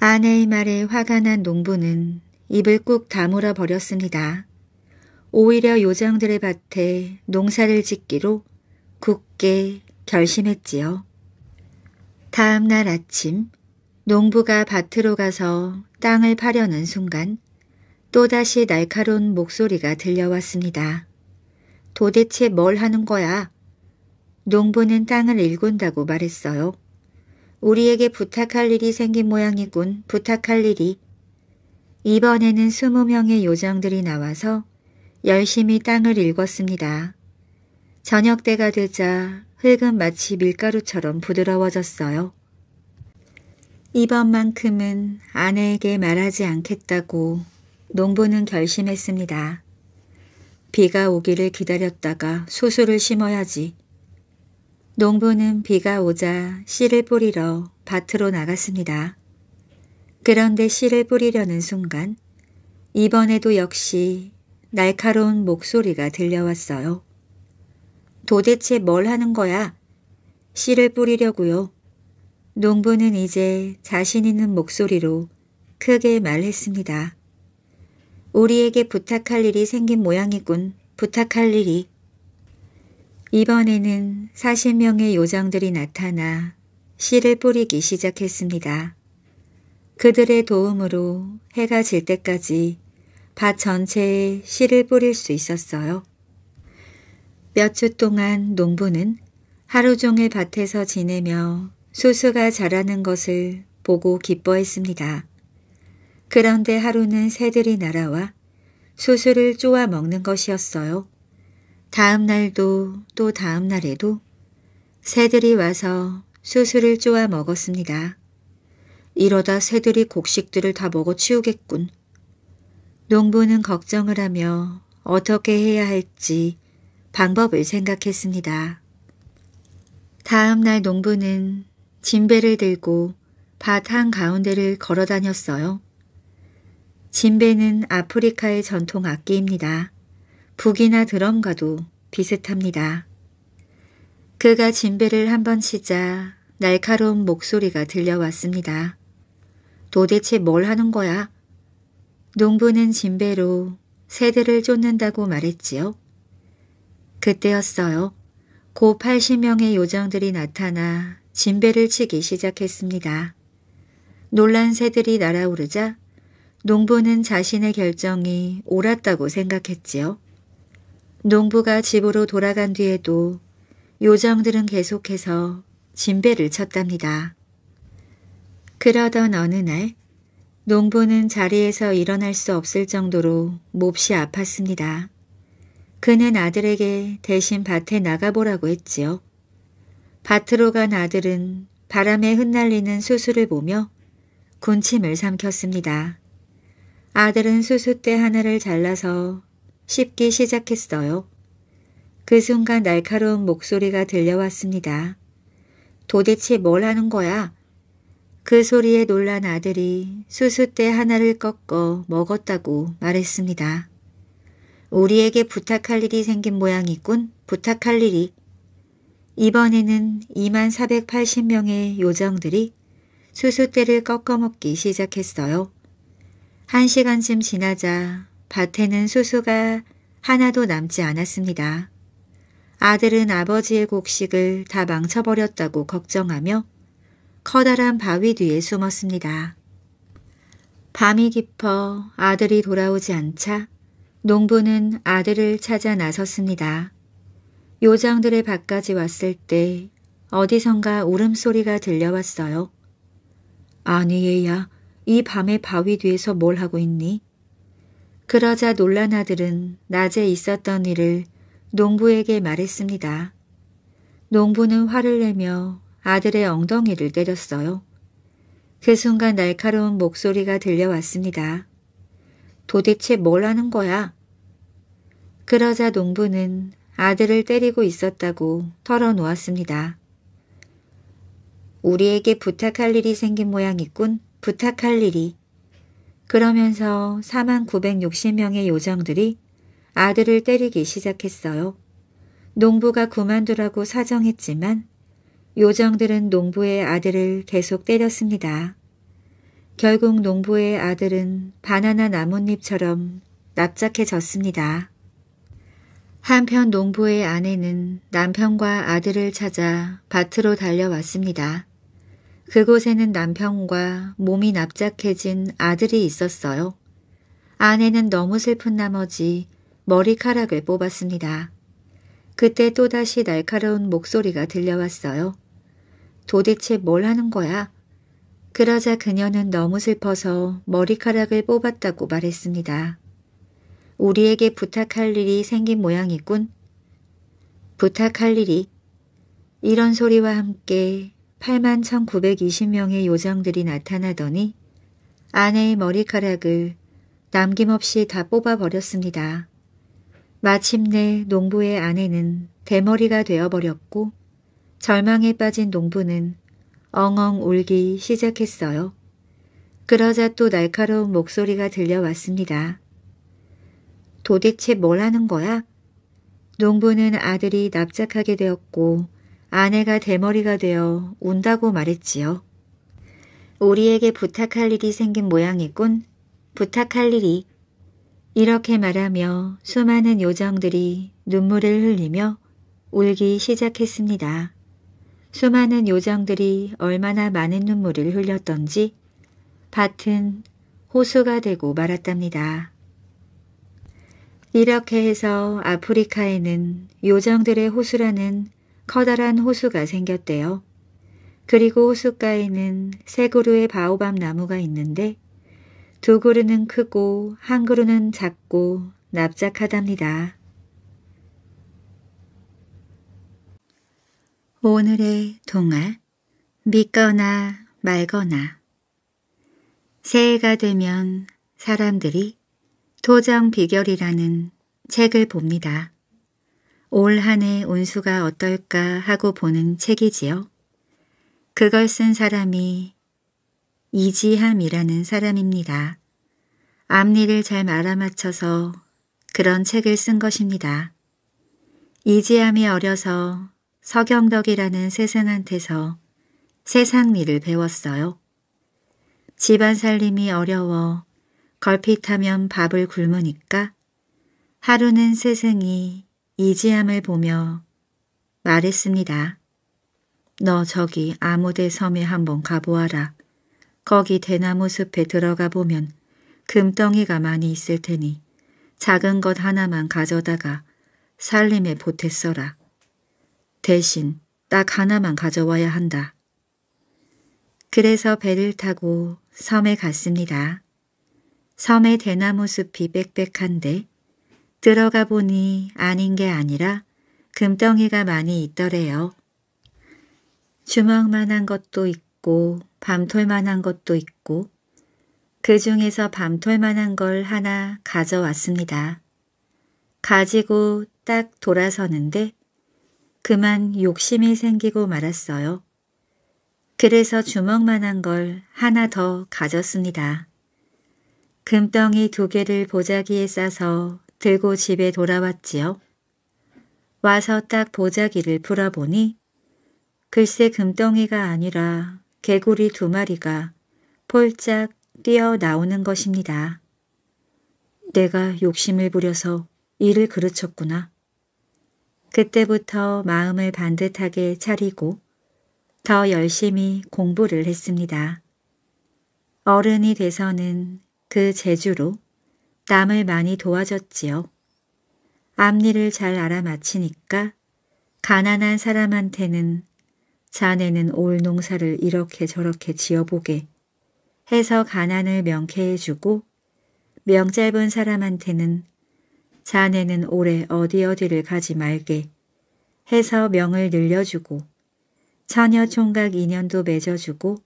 아내의 말에 화가 난 농부는 입을 꾹 다물어 버렸습니다. 오히려 요정들의 밭에 농사를 짓기로 굳게 결심했지요. 다음 날 아침 농부가 밭으로 가서 땅을 파려는 순간 또다시 날카로운 목소리가 들려왔습니다. 도대체 뭘 하는 거야? 농부는 땅을 일군다고 말했어요. 우리에게 부탁할 일이 생긴 모양이군. 부탁할 일이. 이번에는 스무 명의 요정들이 나와서 열심히 땅을 일궜습니다. 저녁 때가 되자 흙은 마치 밀가루처럼 부드러워졌어요. 이번만큼은 아내에게 말하지 않겠다고 농부는 결심했습니다. 비가 오기를 기다렸다가 소수를 심어야지. 농부는 비가 오자 씨를 뿌리러 밭으로 나갔습니다. 그런데 씨를 뿌리려는 순간 이번에도 역시 날카로운 목소리가 들려왔어요. 도대체 뭘 하는 거야? 씨를 뿌리려고요. 농부는 이제 자신 있는 목소리로 크게 말했습니다. 우리에게 부탁할 일이 생긴 모양이군. 부탁할 일이. 이번에는 40명의 요정들이 나타나 씨를 뿌리기 시작했습니다. 그들의 도움으로 해가 질 때까지 밭 전체에 씨를 뿌릴 수 있었어요. 몇 주 동안 농부는 하루 종일 밭에서 지내며 수수가 자라는 것을 보고 기뻐했습니다. 그런데 하루는 새들이 날아와 수술을 쪼아 먹는 것이었어요. 다음 날도 또 다음 날에도 새들이 와서 수술을 쪼아 먹었습니다. 이러다 새들이 곡식들을 다 먹어 치우겠군. 농부는 걱정을 하며 어떻게 해야 할지 방법을 생각했습니다. 다음 날 농부는 진배를 들고 밭 한가운데를 걸어 다녔어요. 진베는 아프리카의 전통 악기입니다. 북이나 드럼과도 비슷합니다. 그가 진베를 한번 치자 날카로운 목소리가 들려왔습니다. 도대체 뭘 하는 거야? 농부는 진배로 새들을 쫓는다고 말했지요. 그때였어요. 고 80명의 요정들이 나타나 진배를 치기 시작했습니다. 놀란 새들이 날아오르자 농부는 자신의 결정이 옳았다고 생각했지요. 농부가 집으로 돌아간 뒤에도 요정들은 계속해서 진배를 쳤답니다. 그러던 어느 날 농부는 자리에서 일어날 수 없을 정도로 몹시 아팠습니다. 그는 아들에게 대신 밭에 나가보라고 했지요. 밭으로 간 아들은 바람에 흩날리는 수술을 보며 군침을 삼켰습니다. 아들은 수수대 하나를 잘라서 씹기 시작했어요. 그 순간 날카로운 목소리가 들려왔습니다. 도대체 뭘 하는 거야? 그 소리에 놀란 아들이 수수대 하나를 꺾어 먹었다고 말했습니다. 우리에게 부탁할 일이 생긴 모양이군. 부탁할 일이. 이번에는 2만 480명의 요정들이 수수대를 꺾어먹기 시작했어요. 한 시간쯤 지나자 밭에는 수수가 하나도 남지 않았습니다. 아들은 아버지의 곡식을 다 망쳐버렸다고 걱정하며 커다란 바위 뒤에 숨었습니다. 밤이 깊어 아들이 돌아오지 않자 농부는 아들을 찾아 나섰습니다. 요장들의 밭까지 왔을 때 어디선가 울음소리가 들려왔어요. 아니 얘야 이 밤에 바위 뒤에서 뭘 하고 있니? 그러자 놀란 아들은 낮에 있었던 일을 농부에게 말했습니다. 농부는 화를 내며 아들의 엉덩이를 때렸어요. 그 순간 날카로운 목소리가 들려왔습니다. 도대체 뭘 하는 거야? 그러자 농부는 아들을 때리고 있었다고 털어놓았습니다. 우리에게 부탁할 일이 생긴 모양이군. 부탁할 일이. 그러면서 4만 960명의 요정들이 아들을 때리기 시작했어요. 농부가 그만두라고 사정했지만 요정들은 농부의 아들을 계속 때렸습니다. 결국 농부의 아들은 바나나 나뭇잎처럼 납작해졌습니다. 한편 농부의 아내는 남편과 아들을 찾아 밭으로 달려왔습니다. 그곳에는 남편과 몸이 납작해진 아들이 있었어요. 아내는 너무 슬픈 나머지 머리카락을 뽑았습니다. 그때 또다시 날카로운 목소리가 들려왔어요. 도대체 뭘 하는 거야? 그러자 그녀는 너무 슬퍼서 머리카락을 뽑았다고 말했습니다. 우리에게 부탁할 일이 생긴 모양이군. 부탁할 일이. 이런 소리와 함께 8만 1920명의 요정들이 나타나더니 아내의 머리카락을 남김없이 다 뽑아버렸습니다. 마침내 농부의 아내는 대머리가 되어버렸고 절망에 빠진 농부는 엉엉 울기 시작했어요. 그러자 또 날카로운 목소리가 들려왔습니다. 도대체 뭘 하는 거야? 농부는 아들이 납작하게 되었고 아내가 대머리가 되어 운다고 말했지요. 우리에게 부탁할 일이 생긴 모양이군. 부탁할 일이. 이렇게 말하며 수많은 요정들이 눈물을 흘리며 울기 시작했습니다. 수많은 요정들이 얼마나 많은 눈물을 흘렸던지 밭은 호수가 되고 말았답니다. 이렇게 해서 아프리카에는 요정들의 호수라는 커다란 호수가 생겼대요. 그리고 호숫가에는 세 그루의 바오밤 나무가 있는데 두 그루는 크고 한 그루는 작고 납작하답니다. 오늘의 동화 믿거나 말거나 새해가 되면 사람들이 토정 비결이라는 책을 봅니다. 올한해 운수가 어떨까 하고 보는 책이지요. 그걸 쓴 사람이 이지함이라는 사람입니다. 앞니를 잘 알아맞혀서 그런 책을 쓴 것입니다. 이지함이 어려서 서경덕이라는 세상한테서 세상 일를 배웠어요. 집안 살림이 어려워 걸핏하면 밥을 굶으니까 하루는 스생이 이지함을 보며 말했습니다. 너 저기 아무데 섬에 한번 가보아라. 거기 대나무 숲에 들어가 보면 금덩이가 많이 있을 테니 작은 것 하나만 가져다가 살림에 보탰어라. 대신 딱 하나만 가져와야 한다. 그래서 배를 타고 섬에 갔습니다. 섬의 대나무 숲이 빽빽한데 들어가 보니 아닌 게 아니라 금덩이가 많이 있더래요. 주먹만한 것도 있고 밤톨만한 것도 있고 그 중에서 밤톨만한걸 하나 가져왔습니다. 가지고 딱 돌아서는데 그만 욕심이 생기고 말았어요. 그래서 주먹만한 걸 하나 더 가졌습니다. 금덩이 두 개를 보자기에 싸서 들고 집에 돌아왔지요. 와서 딱 보자기를 풀어보니 글쎄 금덩이가 아니라 개구리 두 마리가 폴짝 뛰어나오는 것입니다. 내가 욕심을 부려서 일을 그르쳤구나. 그때부터 마음을 반듯하게 차리고 더 열심히 공부를 했습니다. 어른이 돼서는 그 재주로 남을 많이 도와줬지요. 앞니를 잘 알아맞히니까 가난한 사람한테는 자네는 올 농사를 이렇게 저렇게 지어보게 해서 가난을 명쾌해주고 명짧은 사람한테는 자네는 올해 어디 어디를 가지 말게 해서 명을 늘려주고 처녀 총각 인연도 맺어주고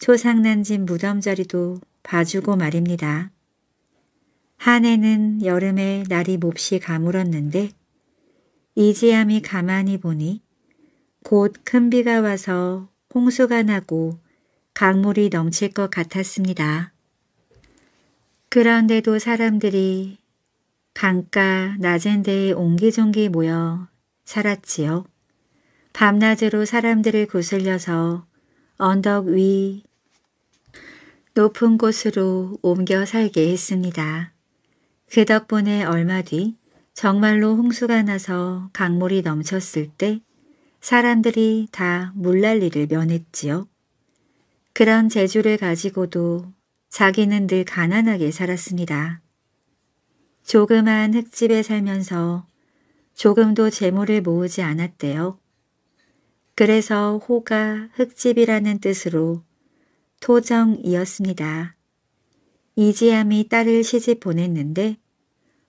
초상난진 무덤자리도 봐주고 말입니다. 한해는 여름에 날이 몹시 가물었는데 이지암이 가만히 보니 곧 큰 비가 와서 홍수가 나고 강물이 넘칠 것 같았습니다. 그런데도 사람들이 강가 낮은 데에 옹기종기 모여 살았지요. 밤낮으로 사람들을 구슬려서 언덕 위 높은 곳으로 옮겨 살게 했습니다. 그 덕분에 얼마 뒤 정말로 홍수가 나서 강물이 넘쳤을 때 사람들이 다 물난리를 면했지요. 그런 재주를 가지고도 자기는 늘 가난하게 살았습니다. 조그만 흙집에 살면서 조금도 재물을 모으지 않았대요. 그래서 호가 흙집이라는 뜻으로 토정이었습니다. 이지암이 딸을 시집 보냈는데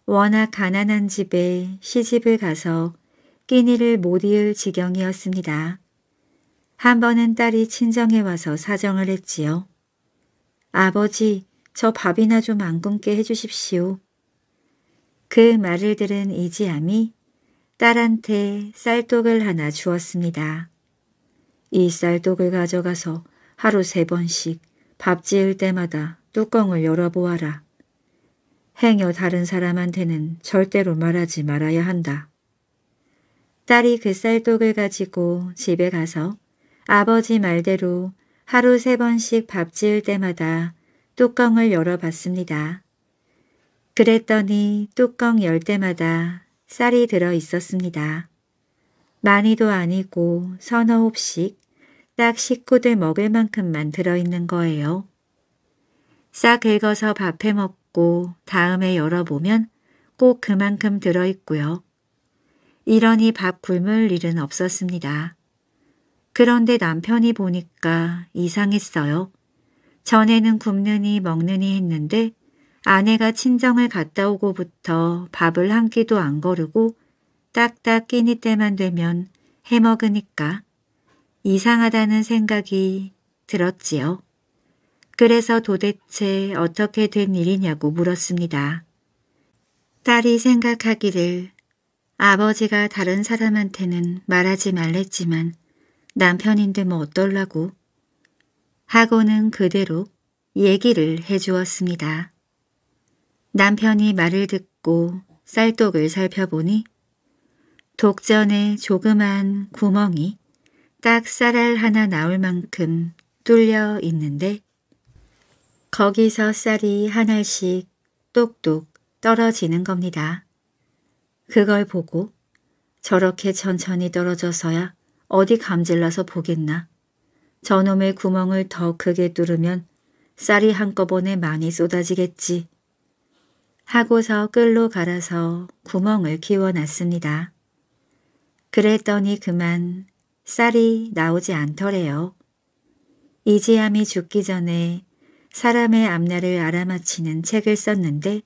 워낙 가난한 집에 시집을 가서 끼니를 못 이을 지경이었습니다. 한 번은 딸이 친정에 와서 사정을 했지요. 아버지, 저 밥이나 좀 안 굶게 해주십시오. 그 말을 들은 이지암이 딸한테 쌀독을 하나 주었습니다. 이 쌀독을 가져가서 하루 세 번씩 밥 지을 때마다 뚜껑을 열어보아라. 행여 다른 사람한테는 절대로 말하지 말아야 한다. 딸이 그 쌀독을 가지고 집에 가서 아버지 말대로 하루 세 번씩 밥 지을 때마다 뚜껑을 열어봤습니다. 그랬더니 뚜껑 열 때마다 쌀이 들어 있었습니다. 많이도 아니고 서너 홉씩 딱 식구들 먹을 만큼만 들어있는 거예요. 싹 긁어서 밥해 먹고 없고 다음에 열어보면 꼭 그만큼 들어있고요. 이러니 밥 굶을 일은 없었습니다. 그런데 남편이 보니까 이상했어요. 전에는 굶느니 먹느니 했는데 아내가 친정을 갔다 오고부터 밥을 한 끼도 안 거르고 딱딱 끼니 때만 되면 해먹으니까 이상하다는 생각이 들었지요. 그래서 도대체 어떻게 된 일이냐고 물었습니다. 딸이 생각하기를 아버지가 다른 사람한테는 말하지 말랬지만 남편인데 뭐 어떨라고 하고는 그대로 얘기를 해주었습니다. 남편이 말을 듣고 쌀독을 살펴보니 독전에 조그만 구멍이 딱 쌀알 하나 나올 만큼 뚫려 있는데 거기서 쌀이 하나씩 똑똑 떨어지는 겁니다. 그걸 보고 저렇게 천천히 떨어져서야 어디 감질러서 보겠나. 저놈의 구멍을 더 크게 뚫으면 쌀이 한꺼번에 많이 쏟아지겠지. 하고서 끌로 갈아서 구멍을 키워놨습니다. 그랬더니 그만 쌀이 나오지 않더래요. 이지암이 죽기 전에 사람의 앞날을 알아맞히는 책을 썼는데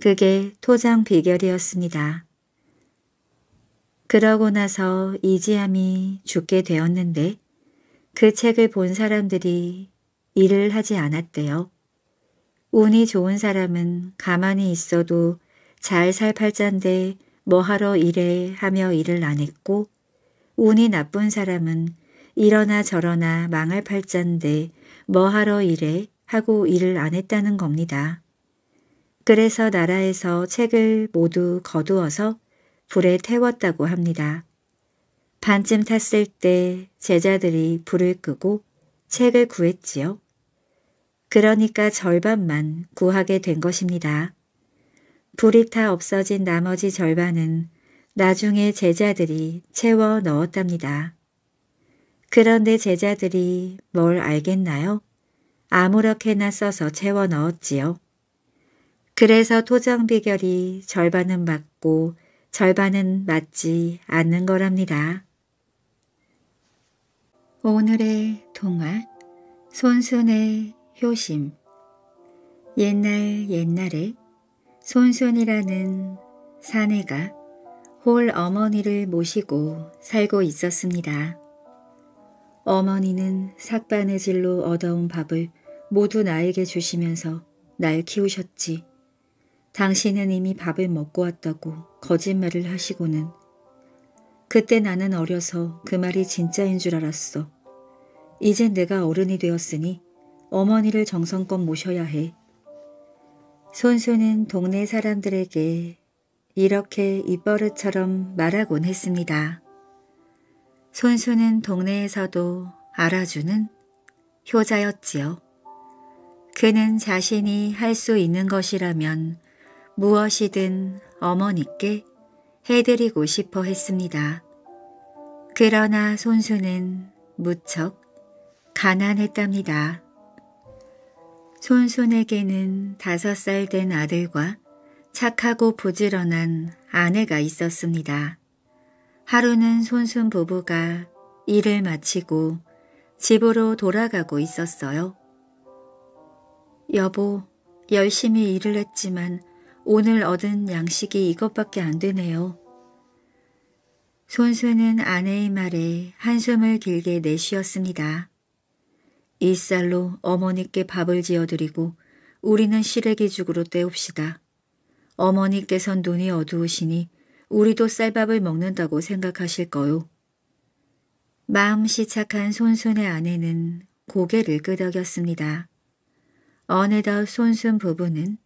그게 토장 비결이었습니다. 그러고 나서 이지암이 죽게 되었는데 그 책을 본 사람들이 일을 하지 않았대요. 운이 좋은 사람은 가만히 있어도 잘 살 팔자인데 뭐하러 일해 하며 일을 안 했고 운이 나쁜 사람은 이러나 저러나 망할 팔자인데 뭐하러 일해 하고 일을 안 했다는 겁니다. 그래서 나라에서 책을 모두 거두어서 불에 태웠다고 합니다. 반쯤 탔을 때 제자들이 불을 끄고 책을 구했지요. 그러니까 절반만 구하게 된 것입니다. 불이 타 없어진 나머지 절반은 나중에 제자들이 채워 넣었답니다. 그런데 제자들이 뭘 알겠나요? 아무렇게나 써서 채워 넣었지요. 그래서 토정 비결이 절반은 맞고 절반은 맞지 않는 거랍니다. 오늘의 동화 손순의 효심 옛날 옛날에 손순이라는 사내가 홀 어머니를 모시고 살고 있었습니다. 어머니는 삭반의 질로 얻어온 밥을 모두 나에게 주시면서 날 키우셨지. 당신은 이미 밥을 먹고 왔다고 거짓말을 하시고는 그때 나는 어려서 그 말이 진짜인 줄 알았어. 이제 내가 어른이 되었으니 어머니를 정성껏 모셔야 해. 손수는 동네 사람들에게 이렇게 입버릇처럼 말하곤 했습니다. 손수는 동네에서도 알아주는 효자였지요. 그는 자신이 할 수 있는 것이라면 무엇이든 어머니께 해드리고 싶어 했습니다. 그러나 손수는 무척 가난했답니다. 손순에게는 다섯 살 된 아들과 착하고 부지런한 아내가 있었습니다. 하루는 손순 부부가 일을 마치고 집으로 돌아가고 있었어요. 여보, 열심히 일을 했지만 오늘 얻은 양식이 이것밖에 안 되네요. 손수는 아내의 말에 한숨을 길게 내쉬었습니다. 이쌀로 어머니께 밥을 지어드리고 우리는 시래기죽으로 때웁시다. 어머니께선 눈이 어두우시니 우리도 쌀밥을 먹는다고 생각하실거요. 마음씨 착한 손순의 아내는 고개를 끄덕였습니다. 어느덧 손순 부부는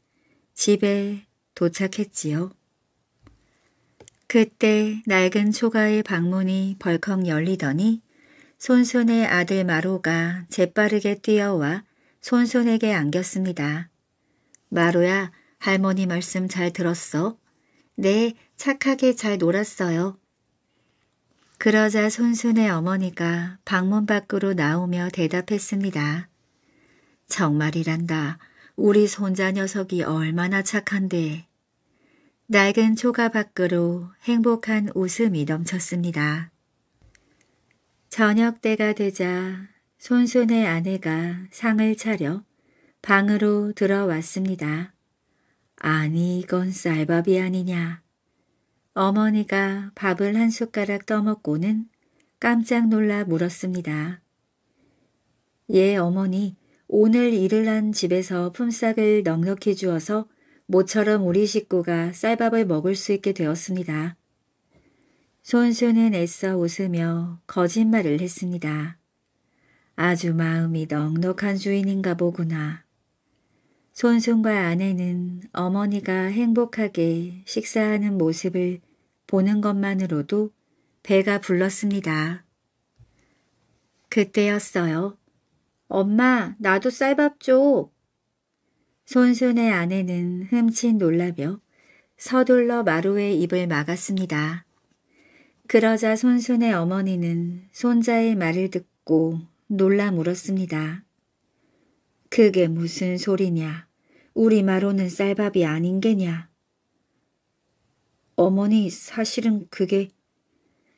집에 도착했지요. 그때 낡은 초가의 방문이 벌컥 열리더니 손순의 아들 마로가 재빠르게 뛰어와 손순에게 안겼습니다. 마로야, 할머니 말씀 잘 들었어? 네, 착하게 잘 놀았어요. 그러자 손순의 어머니가 방문 밖으로 나오며 대답했습니다. 정말이란다. 우리 손자 녀석이 얼마나 착한데. 낡은 초가 밖으로 행복한 웃음이 넘쳤습니다. 저녁 때가 되자 손순의 아내가 상을 차려 방으로 들어왔습니다. 아니 이건 쌀밥이 아니냐. 어머니가 밥을 한 숟가락 떠먹고는 깜짝 놀라 물었습니다. 예, 어머니, 오늘 일을 한 집에서 품삯을 넉넉히 주어서 모처럼 우리 식구가 쌀밥을 먹을 수 있게 되었습니다. 손수는 애써 웃으며 거짓말을 했습니다. 아주 마음이 넉넉한 주인인가 보구나. 손순과 아내는 어머니가 행복하게 식사하는 모습을 보는 것만으로도 배가 불렀습니다. 그때였어요. 엄마, 나도 쌀밥 줘. 손순의 아내는 흠칫 놀라며 서둘러 마루의 입을 막았습니다. 그러자 손순의 어머니는 손자의 말을 듣고 놀라 물었습니다. 그게 무슨 소리냐. 우리마로는 쌀밥이 아닌 게냐. 어머니 사실은 그게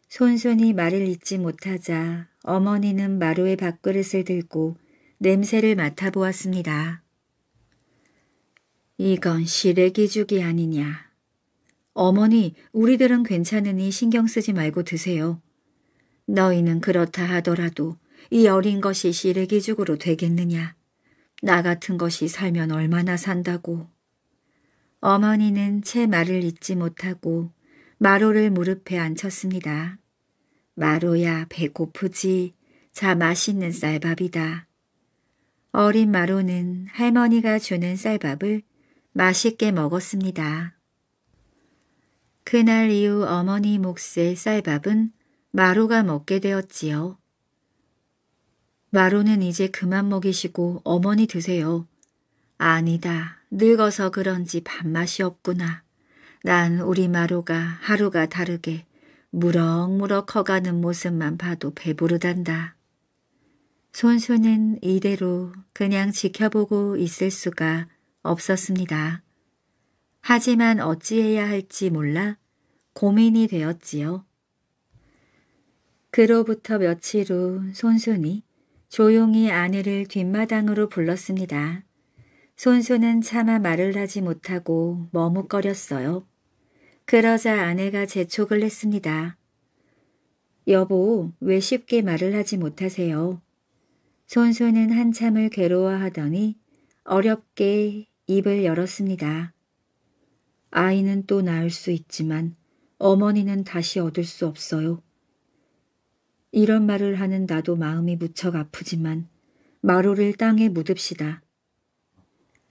손손이 말을 잇지 못하자 어머니는 마루의 밥그릇을 들고 냄새를 맡아보았습니다. 이건 시래기죽이 아니냐. 어머니, 우리들은 괜찮으니 신경 쓰지 말고 드세요. 너희는 그렇다 하더라도 이 어린 것이 시래기죽으로 되겠느냐. 나 같은 것이 살면 얼마나 산다고. 어머니는 제 말을 잊지 못하고 마로를 무릎에 앉혔습니다. 마로야 배고프지 자 맛있는 쌀밥이다. 어린 마로는 할머니가 주는 쌀밥을 맛있게 먹었습니다. 그날 이후 어머니 몫의 쌀밥은 마로가 먹게 되었지요. 마루는 이제 그만 먹이시고 어머니 드세요. 아니다. 늙어서 그런지 밥맛이 없구나. 난 우리 마루가 하루가 다르게 무럭무럭 커가는 모습만 봐도 배부르단다. 손수는 이대로 그냥 지켜보고 있을 수가 없었습니다. 하지만 어찌해야 할지 몰라 고민이 되었지요. 그로부터 며칠 후 손순이 조용히 아내를 뒷마당으로 불렀습니다. 손수는 차마 말을 하지 못하고 머뭇거렸어요. 그러자 아내가 재촉을 했습니다. 여보, 왜 쉽게 말을 하지 못하세요? 손수는 한참을 괴로워하더니 어렵게 입을 열었습니다. 아이는 또 낳을 수 있지만 어머니는 다시 얻을 수 없어요. 이런 말을 하는 나도 마음이 무척 아프지만 마루를 땅에 묻읍시다.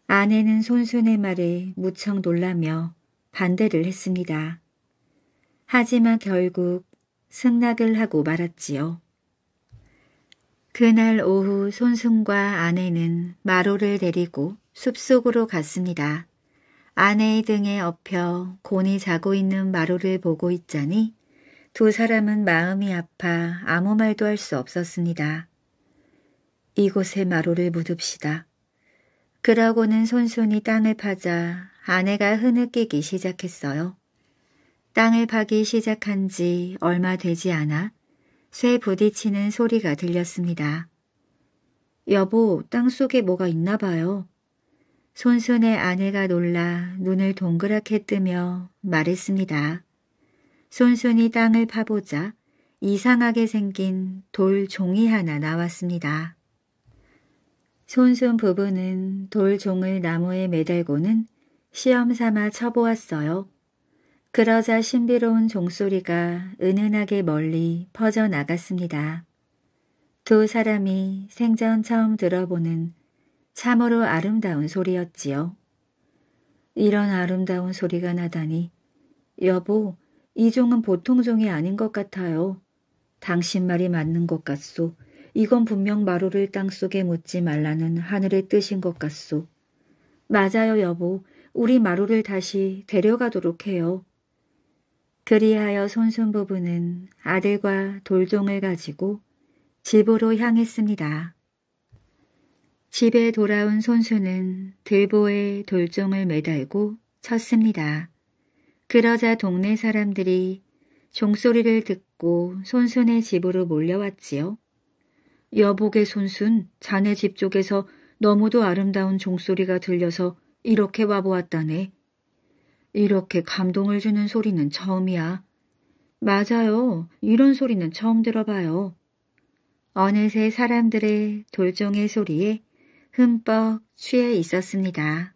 아내는 손순의 말에 무척 놀라며 반대를 했습니다. 하지만 결국 승낙을 하고 말았지요. 그날 오후 손순과 아내는 마루를 데리고 숲속으로 갔습니다. 아내의 등에 업혀 곤히 자고 있는 마루를 보고 있자니 두 사람은 마음이 아파 아무 말도 할 수 없었습니다. 이곳에 마루를 묻읍시다. 그러고는 손손이 땅을 파자 아내가 흐느끼기 시작했어요. 땅을 파기 시작한 지 얼마 되지 않아 쇠 부딪히는 소리가 들렸습니다. 여보, 땅 속에 뭐가 있나 봐요. 손손의 아내가 놀라 눈을 동그랗게 뜨며 말했습니다. 쏜순이 땅을 파보자 이상하게 생긴 돌 종이 하나 나왔습니다. 손손 부부는 돌 종을 나무에 매달고는 시험 삼아 쳐보았어요. 그러자 신비로운 종소리가 은은하게 멀리 퍼져나갔습니다. 두 사람이 생전 처음 들어보는 참으로 아름다운 소리였지요. 이런 아름다운 소리가 나다니 여보 이 종은 보통 종이 아닌 것 같아요. 당신 말이 맞는 것 같소. 이건 분명 마루를 땅속에 묻지 말라는 하늘의 뜻인 것 같소. 맞아요, 여보. 우리 마루를 다시 데려가도록 해요. 그리하여 손순 부부는 아들과 돌종을 가지고 집으로 향했습니다. 집에 돌아온 손수는 들보에 돌종을 매달고 쳤습니다. 그러자 동네 사람들이 종소리를 듣고 손순의 집으로 몰려왔지요. 여복의 손순 자네 집 쪽에서 너무도 아름다운 종소리가 들려서 이렇게 와보았다네. 이렇게 감동을 주는 소리는 처음이야. 맞아요. 이런 소리는 처음 들어봐요. 어느새 사람들의 돌종의 소리에 흠뻑 취해 있었습니다.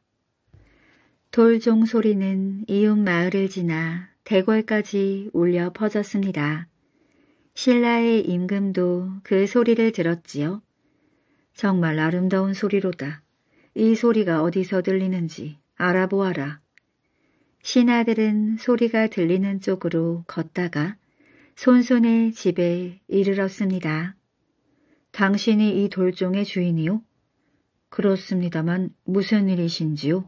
돌종 소리는 이웃 마을을 지나 대궐까지 울려 퍼졌습니다. 신라의 임금도 그 소리를 들었지요. 정말 아름다운 소리로다. 이 소리가 어디서 들리는지 알아보아라. 신하들은 소리가 들리는 쪽으로 걷다가 손손의 집에 이르렀습니다. 당신이 이 돌종의 주인이요? 그렇습니다만 무슨 일이신지요?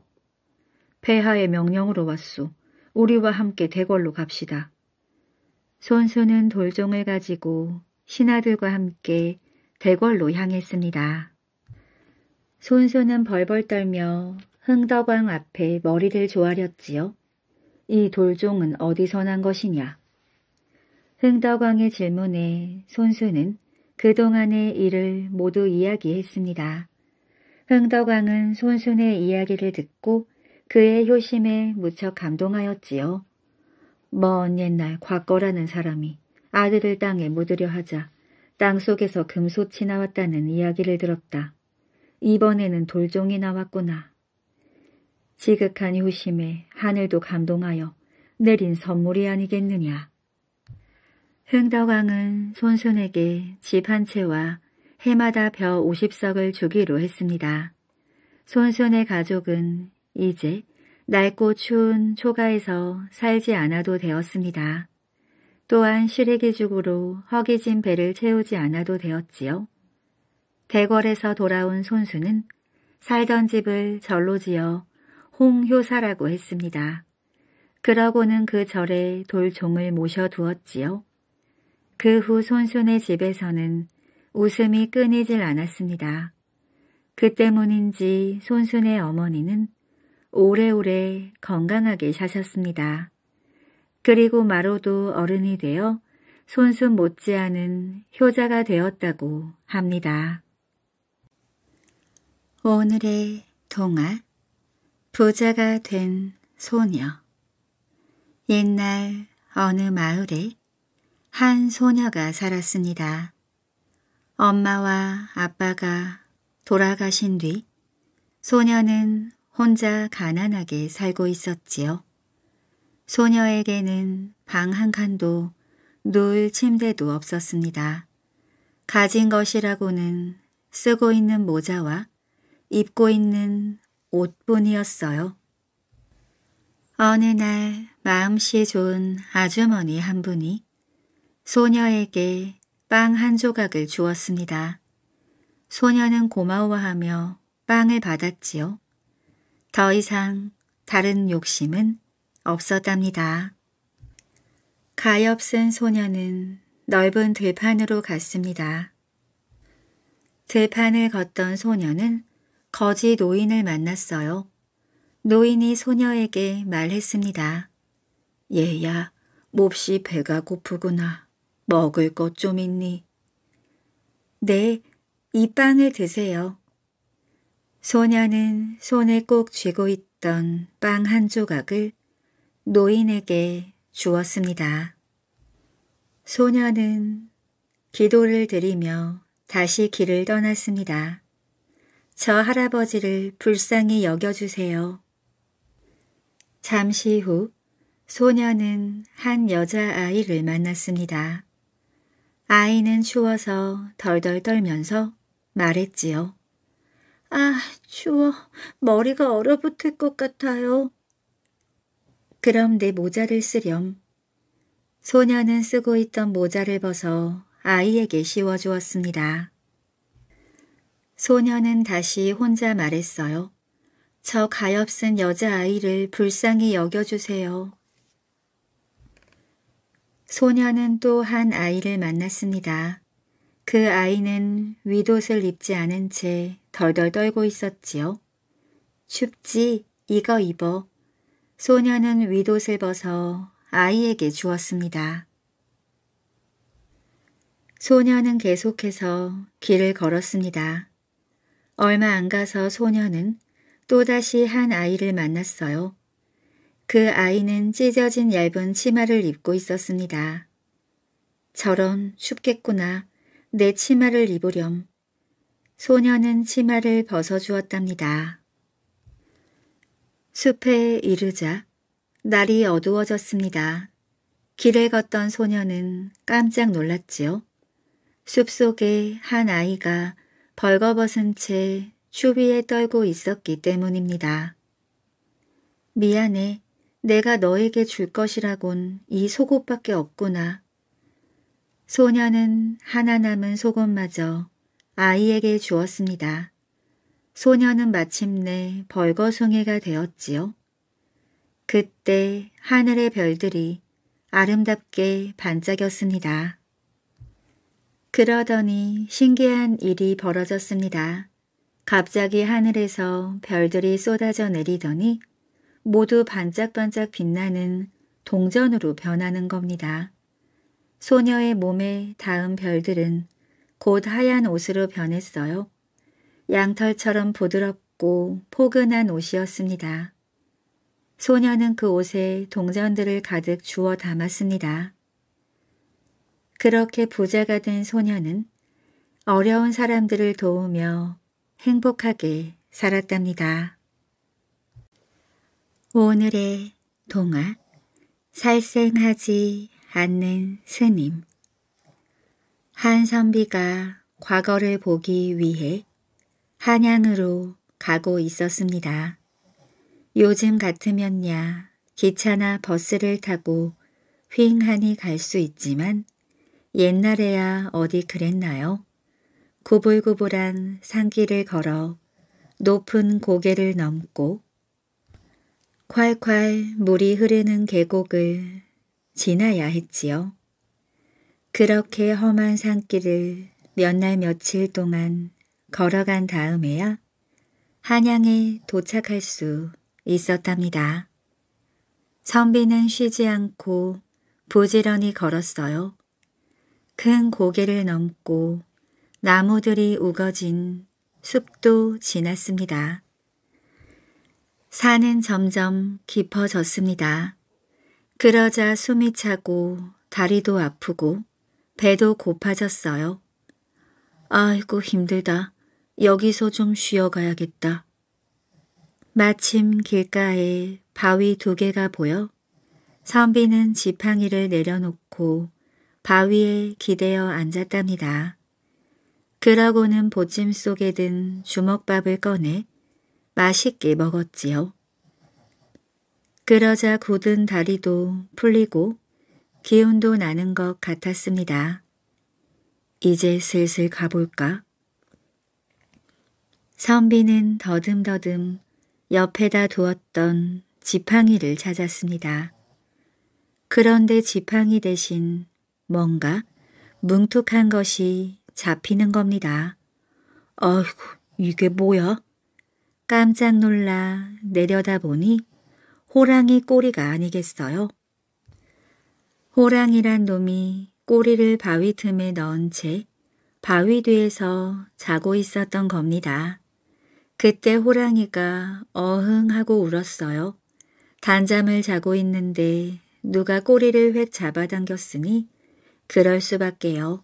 폐하의 명령으로 왔소. 우리와 함께 대궐로 갑시다. 손수는 돌종을 가지고 신하들과 함께 대궐로 향했습니다. 손수는 벌벌 떨며 흥덕왕 앞에 머리를 조아렸지요. 이 돌종은 어디서 난 것이냐? 흥덕왕의 질문에 손수는 그동안의 일을 모두 이야기했습니다. 흥덕왕은 손순의 이야기를 듣고 그의 효심에 무척 감동하였지요. 먼 옛날 과거라는 사람이 아들을 땅에 묻으려 하자 땅속에서 금솥이 나왔다는 이야기를 들었다. 이번에는 돌종이 나왔구나. 지극한 효심에 하늘도 감동하여 내린 선물이 아니겠느냐. 흥덕왕은 손순에게 집 한 채와 해마다 벼 50석을 주기로 했습니다. 손순의 가족은 이제 낡고 추운 초가에서 살지 않아도 되었습니다. 또한 시래기죽으로 허기진 배를 채우지 않아도 되었지요. 대궐에서 돌아온 손수는 살던 집을 절로 지어 홍효사라고 했습니다. 그러고는 그 절에 돌종을 모셔두었지요. 그 후 손순의 집에서는 웃음이 끊이질 않았습니다. 그 때문인지 손순의 어머니는 오래오래 건강하게 사셨습니다. 그리고 마로도 어른이 되어 손수 못지않은 효자가 되었다고 합니다. 오늘의 동화 부자가 된 소녀 옛날 어느 마을에 한 소녀가 살았습니다. 엄마와 아빠가 돌아가신 뒤 소녀는 혼자 가난하게 살고 있었지요. 소녀에게는 방 한 칸도 누울 침대도 없었습니다. 가진 것이라고는 쓰고 있는 모자와 입고 있는 옷뿐이었어요. 어느 날 마음씨 좋은 아주머니 한 분이 소녀에게 빵 한 조각을 주었습니다. 소녀는 고마워하며 빵을 받았지요. 더 이상 다른 욕심은 없었답니다. 가엾은 소녀는 넓은 들판으로 갔습니다. 들판을 걷던 소녀는 거지 노인을 만났어요. 노인이 소녀에게 말했습니다. 얘야, 몹시 배가 고프구나. 먹을 것 좀 있니? 네, 이 빵을 드세요. 소녀는 손에 꼭 쥐고 있던 빵 한 조각을 노인에게 주었습니다. 소녀는 기도를 드리며 다시 길을 떠났습니다. 저 할아버지를 불쌍히 여겨주세요. 잠시 후 소녀는 한 여자아이를 만났습니다. 아이는 추워서 덜덜 떨면서 말했지요. 아, 추워. 머리가 얼어붙을 것 같아요. 그럼 내 모자를 쓰렴. 소녀는 쓰고 있던 모자를 벗어 아이에게 씌워주었습니다. 소녀는 다시 혼자 말했어요. 저 가엾은 여자아이를 불쌍히 여겨주세요. 소녀는 또 한 아이를 만났습니다. 그 아이는 윗옷을 입지 않은 채 덜덜 떨고 있었지요. 춥지 이거 입어. 소녀는 윗옷을 벗어 아이에게 주었습니다. 소녀는 계속해서 길을 걸었습니다. 얼마 안 가서 소녀는 또다시 한 아이를 만났어요. 그 아이는 찢어진 얇은 치마를 입고 있었습니다. 저런 춥겠구나. 내 치마를 입으렴. 소녀는 치마를 벗어주었답니다. 숲에 이르자 날이 어두워졌습니다. 길을 걷던 소녀는 깜짝 놀랐지요. 숲속에 한 아이가 벌거벗은 채 추위에 떨고 있었기 때문입니다. 미안해. 내가 너에게 줄 것이라곤 이 속옷밖에 없구나. 소녀는 하나 남은 속옷마저 아이에게 주었습니다. 소녀는 마침내 벌거숭이가 되었지요. 그때 하늘의 별들이 아름답게 반짝였습니다. 그러더니 신기한 일이 벌어졌습니다. 갑자기 하늘에서 별들이 쏟아져 내리더니 모두 반짝반짝 빛나는 동전으로 변하는 겁니다. 소녀의 몸에 닿은 별들은 곧 하얀 옷으로 변했어요. 양털처럼 부드럽고 포근한 옷이었습니다. 소녀는 그 옷에 동전들을 가득 주워 담았습니다. 그렇게 부자가 된 소녀는 어려운 사람들을 도우며 행복하게 살았답니다. 오늘의 동화 살생하지 않는 스님 한 선비가 과거를 보기 위해 한양으로 가고 있었습니다. 요즘 같으면야 기차나 버스를 타고 휑하니 갈 수 있지만 옛날에야 어디 그랬나요? 구불구불한 산길을 걸어 높은 고개를 넘고 콸콸 물이 흐르는 계곡을 지나야 했지요. 그렇게 험한 산길을 몇 날 며칠 동안 걸어간 다음에야 한양에 도착할 수 있었답니다. 선비는 쉬지 않고 부지런히 걸었어요. 큰 고개를 넘고 나무들이 우거진 숲도 지났습니다. 산은 점점 깊어졌습니다. 그러자 숨이 차고 다리도 아프고 배도 고파졌어요. 아이고 힘들다. 여기서 좀 쉬어가야겠다. 마침 길가에 바위 두 개가 보여 선비는 지팡이를 내려놓고 바위에 기대어 앉았답니다. 그러고는 보찜 속에 든 주먹밥을 꺼내 맛있게 먹었지요. 그러자 굳은 다리도 풀리고 기운도 나는 것 같았습니다. 이제 슬슬 가볼까? 선비는 더듬더듬 옆에다 두었던 지팡이를 찾았습니다. 그런데 지팡이 대신 뭔가 뭉툭한 것이 잡히는 겁니다. 어이구, 이게 뭐야? 깜짝 놀라 내려다보니 호랑이 꼬리가 아니겠어요? 호랑이란 놈이 꼬리를 바위 틈에 넣은 채 바위 뒤에서 자고 있었던 겁니다. 그때 호랑이가 어흥 하고 울었어요. 단잠을 자고 있는데 누가 꼬리를 획 잡아당겼으니 그럴 수밖에요.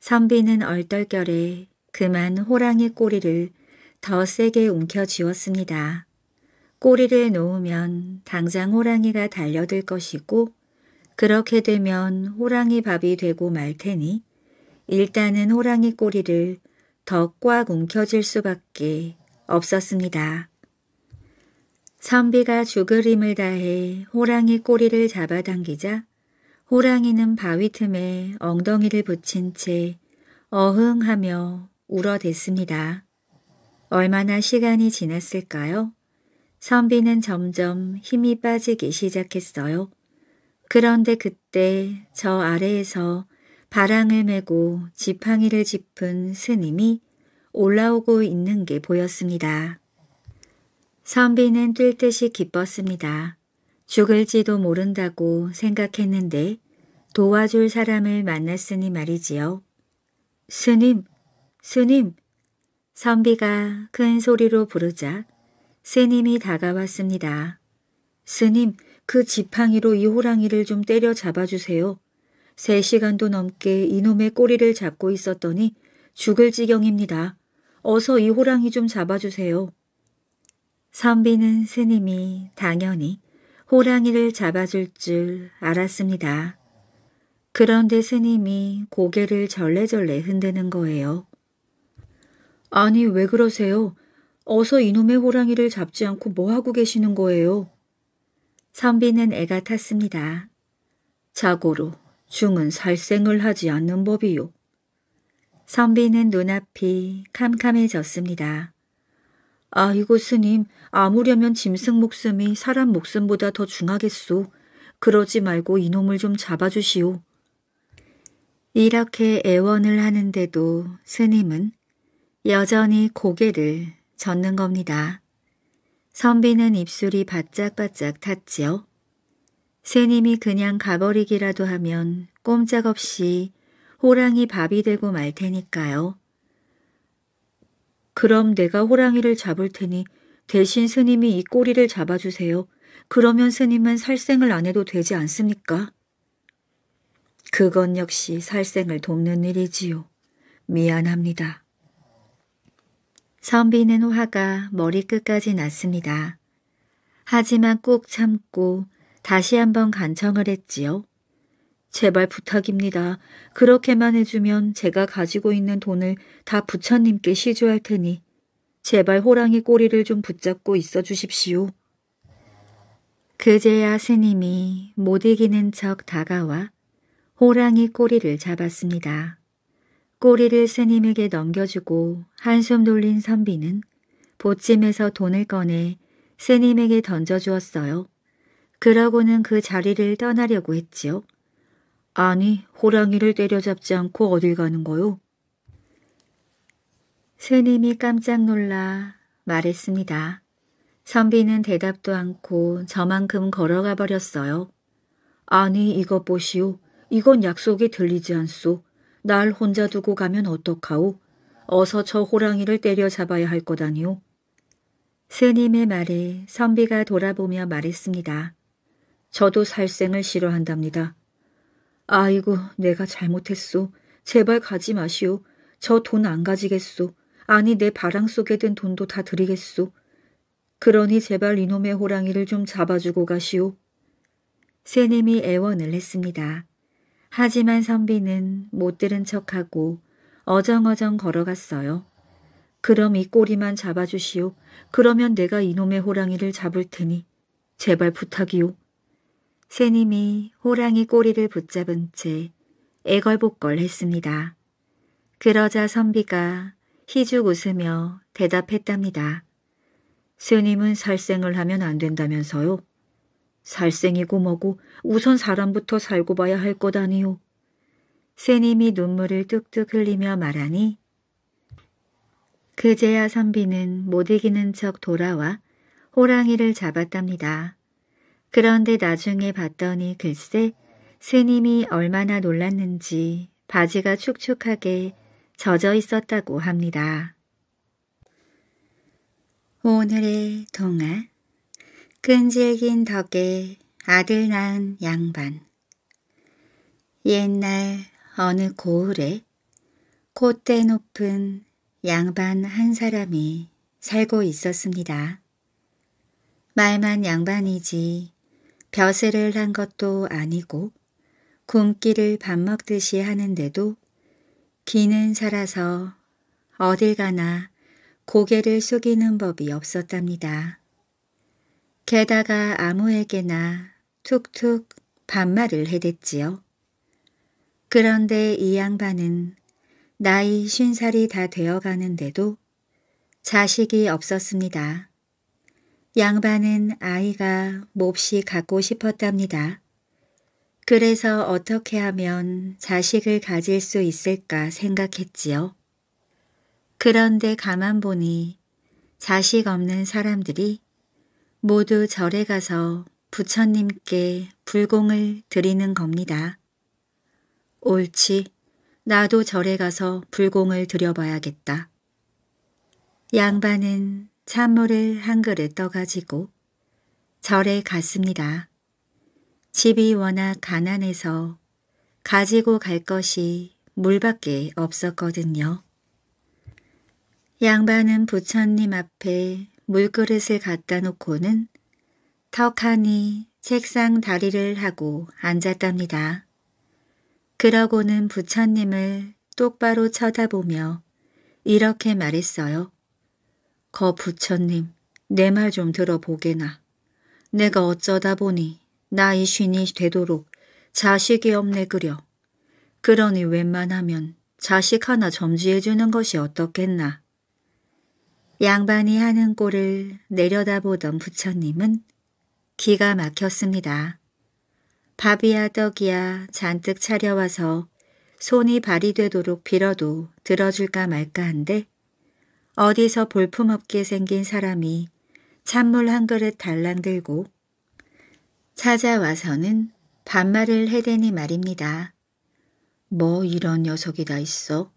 선비는 얼떨결에 그만 호랑이 꼬리를 더 세게 움켜쥐었습니다. 꼬리를 놓으면 당장 호랑이가 달려들 것이고 그렇게 되면 호랑이 밥이 되고 말 테니 일단은 호랑이 꼬리를 더 꽉 움켜쥘 수밖에 없었습니다. 선비가 죽을 힘을 다해 호랑이 꼬리를 잡아당기자 호랑이는 바위 틈에 엉덩이를 붙인 채 어흥하며 울어댔습니다. 얼마나 시간이 지났을까요? 선비는 점점 힘이 빠지기 시작했어요. 그런데 그때 저 아래에서 바랑을 메고 지팡이를 짚은 스님이 올라오고 있는 게 보였습니다. 선비는 뛸 듯이 기뻤습니다. 죽을지도 모른다고 생각했는데 도와줄 사람을 만났으니 말이지요. 스님, 스님, 선비가 큰 소리로 부르자 스님이 다가왔습니다. 스님, 그 지팡이로 이 호랑이를 좀 때려 잡아주세요. 세 시간도 넘게 이놈의 꼬리를 잡고 있었더니 죽을 지경입니다. 어서 이 호랑이 좀 잡아주세요. 선비는 스님이 당연히 호랑이를 잡아줄 줄 알았습니다. 그런데 스님이 고개를 절레절레 흔드는 거예요. 아니 왜 그러세요? 어서 이놈의 호랑이를 잡지 않고 뭐하고 계시는 거예요? 선비는 애가 탔습니다. 자고로 중은 살생을 하지 않는 법이요. 선비는 눈앞이 캄캄해졌습니다. 아이고 스님, 아무려면 짐승 목숨이 사람 목숨보다 더 중하겠소. 그러지 말고 이놈을 좀 잡아주시오. 이렇게 애원을 하는데도 스님은 여전히 고개를 젓는 겁니다. 선비는 입술이 바짝바짝 탔지요. 새님이 그냥 가버리기라도 하면 꼼짝없이 호랑이 밥이 되고 말 테니까요. 그럼 내가 호랑이를 잡을 테니 대신 스님이 이 꼬리를 잡아주세요. 그러면 스님은 살생을 안 해도 되지 않습니까? 그건 역시 살생을 돕는 일이지요. 미안합니다. 선비는 화가 머리끝까지 났습니다. 하지만 꾹 참고 다시 한번 간청을 했지요. 제발 부탁입니다. 그렇게만 해주면 제가 가지고 있는 돈을 다 부처님께 시주할 테니 제발 호랑이 꼬리를 좀 붙잡고 있어 주십시오. 그제야 스님이 못 이기는 척 다가와 호랑이 꼬리를 잡았습니다. 꼬리를 스님에게 넘겨주고 한숨 돌린 선비는 보찜에서 돈을 꺼내 스님에게 던져주었어요. 그러고는 그 자리를 떠나려고 했지요. 아니, 호랑이를 때려잡지 않고 어딜 가는 거요? 스님이 깜짝 놀라 말했습니다. 선비는 대답도 않고 저만큼 걸어가 버렸어요. 아니, 이것 보시오. 이건 약속이 들리지 않소. 날 혼자 두고 가면 어떡하오? 어서 저 호랑이를 때려잡아야 할거다니요 스님의 말에 선비가 돌아보며 말했습니다. 저도 살생을 싫어한답니다. 아이고, 내가 잘못했소. 제발 가지 마시오. 저 돈 안 가지겠소. 아니, 내 바랑 속에 든 돈도 다 드리겠소. 그러니 제발 이놈의 호랑이를 좀 잡아주고 가시오. 새님이 애원을 했습니다. 하지만 선비는 못 들은 척하고 어정어정 걸어갔어요. 그럼 이 꼬리만 잡아주시오. 그러면 내가 이놈의 호랑이를 잡을 테니 제발 부탁이오. 새님이 호랑이 꼬리를 붙잡은 채 애걸복걸 했습니다. 그러자 선비가 희죽 웃으며 대답했답니다. 스님은 살생을 하면 안 된다면서요. 살생이고 뭐고 우선 사람부터 살고 봐야 할것 아니오. 새님이 눈물을 뚝뚝 흘리며 말하니 그제야 선비는 못 이기는 척 돌아와 호랑이를 잡았답니다. 그런데 나중에 봤더니 글쎄 스님이 얼마나 놀랐는지 바지가 축축하게 젖어 있었다고 합니다. 오늘의 동화 끈질긴 덕에 아들 낳은 양반 옛날 어느 고을에 콧대 높은 양반 한 사람이 살고 있었습니다. 말만 양반이지 벼슬을 한 것도 아니고 굶기를 밥 먹듯이 하는데도 귀는 살아서 어딜 가나 고개를 숙이는 법이 없었답니다. 게다가 아무에게나 툭툭 반말을 해댔지요. 그런데 이 양반은 나이 쉰 살이 다 되어가는데도 자식이 없었습니다. 양반은 아이가 몹시 갖고 싶었답니다. 그래서 어떻게 하면 자식을 가질 수 있을까 생각했지요. 그런데 가만 보니 자식 없는 사람들이 모두 절에 가서 부처님께 불공을 드리는 겁니다. 옳지. 나도 절에 가서 불공을 드려봐야겠다. 양반은 찬물을 한 그릇 떠가지고 절에 갔습니다. 집이 워낙 가난해서 가지고 갈 것이 물밖에 없었거든요. 양반은 부처님 앞에 물그릇을 갖다 놓고는 턱하니 책상 다리를 하고 앉았답니다. 그러고는 부처님을 똑바로 쳐다보며 이렇게 말했어요. 거 부처님, 내 말 좀 들어보게나. 내가 어쩌다 보니 나이 쉰이 되도록 자식이 없네 그려. 그러니 웬만하면 자식 하나 점지해주는 것이 어떻겠나. 양반이 하는 꼴을 내려다보던 부처님은 기가 막혔습니다. 밥이야 떡이야 잔뜩 차려와서 손이 발이 되도록 빌어도 들어줄까 말까 한데 어디서 볼품없게 생긴 사람이 찬물 한 그릇 달랑 들고 찾아와서는 반말을 해대니 말입니다. 뭐 이런 녀석이 다 있어?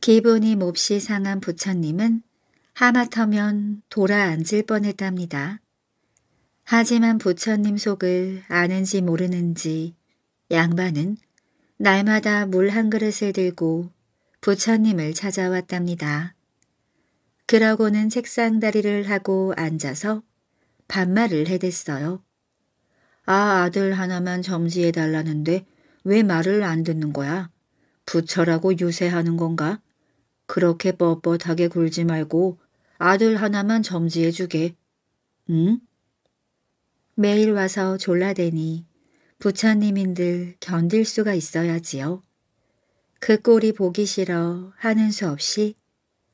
기분이 몹시 상한 부처님은 하마터면 돌아앉을 뻔했답니다. 하지만 부처님 속을 아는지 모르는지 양반은 날마다 물 한 그릇을 들고 부처님을 찾아왔답니다. 그러고는 책상 다리를 하고 앉아서 반말을 해댔어요. 아, 아들 하나만 점지해달라는데 왜 말을 안 듣는 거야? 부처라고 유세하는 건가? 그렇게 뻣뻣하게 굴지 말고 아들 하나만 점지해주게. 응? 매일 와서 졸라대니 부처님인들 견딜 수가 있어야지요. 그 꼴이 보기 싫어 하는 수 없이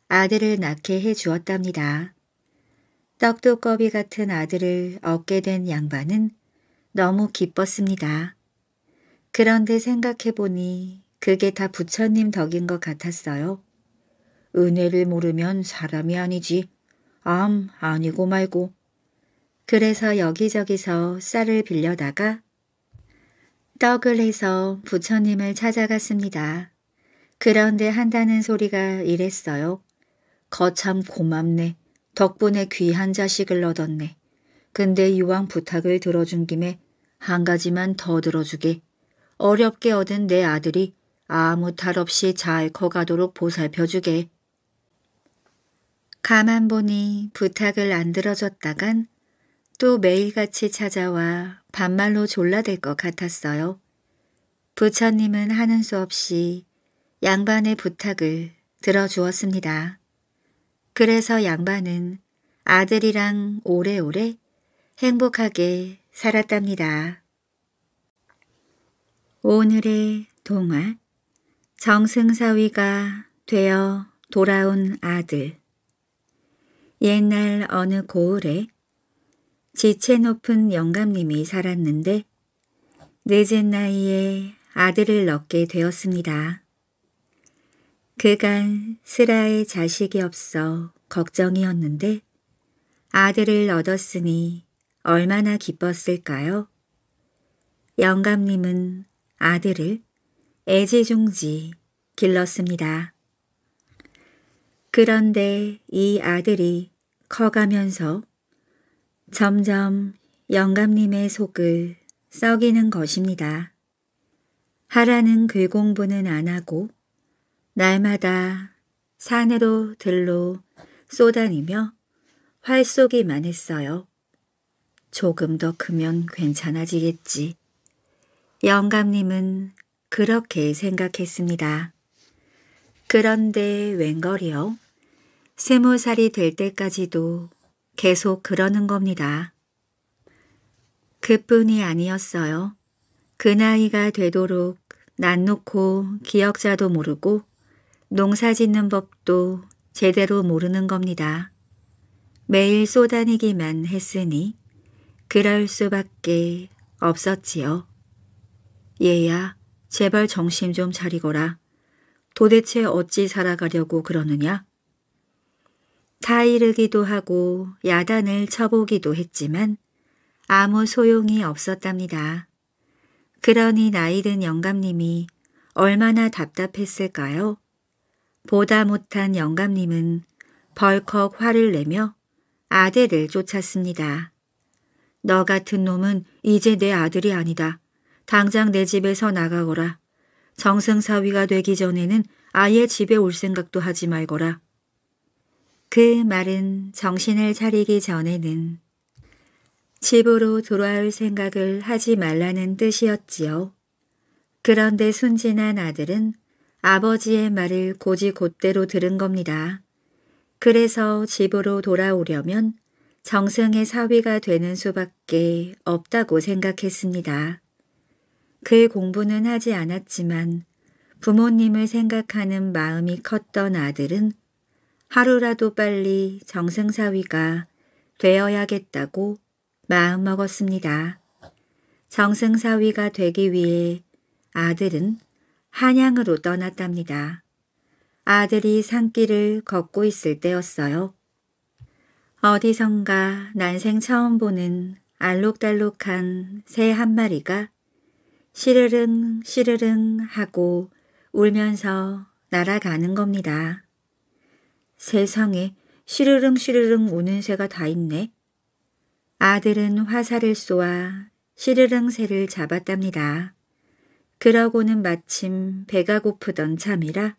아들을 낳게 해주었답니다. 떡도꺼비 같은 아들을 얻게 된 양반은 너무 기뻤습니다. 그런데 생각해보니 그게 다 부처님 덕인 것 같았어요. 은혜를 모르면 사람이 아니지. 암 아니고 말고. 그래서 여기저기서 쌀을 빌려다가 떡을 해서 부처님을 찾아갔습니다. 그런데 한다는 소리가 이랬어요. 거참 고맙네. 덕분에 귀한 자식을 얻었네. 근데 이왕 부탁을 들어준 김에 한 가지만 더 들어주게. 어렵게 얻은 내 아들이 아무 탈 없이 잘 커가도록 보살펴주게. 가만 보니 부탁을 안 들어줬다간 또 매일같이 찾아와 반말로 졸라댈 것 같았어요. 부처님은 하는 수 없이 양반의 부탁을 들어주었습니다. 그래서 양반은 아들이랑 오래오래 행복하게 살았답니다. 오늘의 동화 정승사위가 되어 돌아온 아들 옛날 어느 고을에 지체 높은 영감님이 살았는데 늦은 나이에 아들을 낳게 되었습니다. 그간 슬아의 자식이 없어 걱정이었는데 아들을 얻었으니 얼마나 기뻤을까요? 영감님은 아들을 애지중지 길렀습니다. 그런데 이 아들이 커가면서 점점 영감님의 속을 썩이는 것입니다. 하라는 글공부는 안 하고 날마다 산으로 들로 쏘다니며 활쏘기만 했어요. 조금 더 크면 괜찮아지겠지. 영감님은 그렇게 생각했습니다. 그런데 웬걸이요? 스무 살이 될 때까지도 계속 그러는 겁니다. 그뿐이 아니었어요. 그 나이가 되도록 난 놓고 기억자도 모르고 농사 짓는 법도 제대로 모르는 겁니다. 매일 쏘다니기만 했으니 그럴 수밖에 없었지요. 얘야, 제발 정신 좀 차리거라. 도대체 어찌 살아가려고 그러느냐? 타이르기도 하고 야단을 쳐보기도 했지만 아무 소용이 없었답니다. 그러니 나이든 영감님이 얼마나 답답했을까요? 보다 못한 영감님은 벌컥 화를 내며 아들을 쫓았습니다. 너 같은 놈은 이제 내 아들이 아니다. 당장 내 집에서 나가거라. 정승사위가 되기 전에는 아예 집에 올 생각도 하지 말거라. 그 말은 정신을 차리기 전에는 집으로 돌아올 생각을 하지 말라는 뜻이었지요. 그런데 순진한 아들은 아버지의 말을 고지곧대로 들은 겁니다. 그래서 집으로 돌아오려면 정승의 사위가 되는 수밖에 없다고 생각했습니다. 그 공부는 하지 않았지만 부모님을 생각하는 마음이 컸던 아들은 하루라도 빨리 정승사위가 되어야겠다고 마음먹었습니다. 정승사위가 되기 위해 아들은 한양으로 떠났답니다. 아들이 산길을 걷고 있을 때였어요. 어디선가 난생 처음 보는 알록달록한 새 한 마리가 시르릉 시르릉 하고 울면서 날아가는 겁니다. 세상에 시르릉 시르릉 우는 새가 다 있네. 아들은 화살을 쏘아 시르릉 새를 잡았답니다. 그러고는 마침 배가 고프던 참이라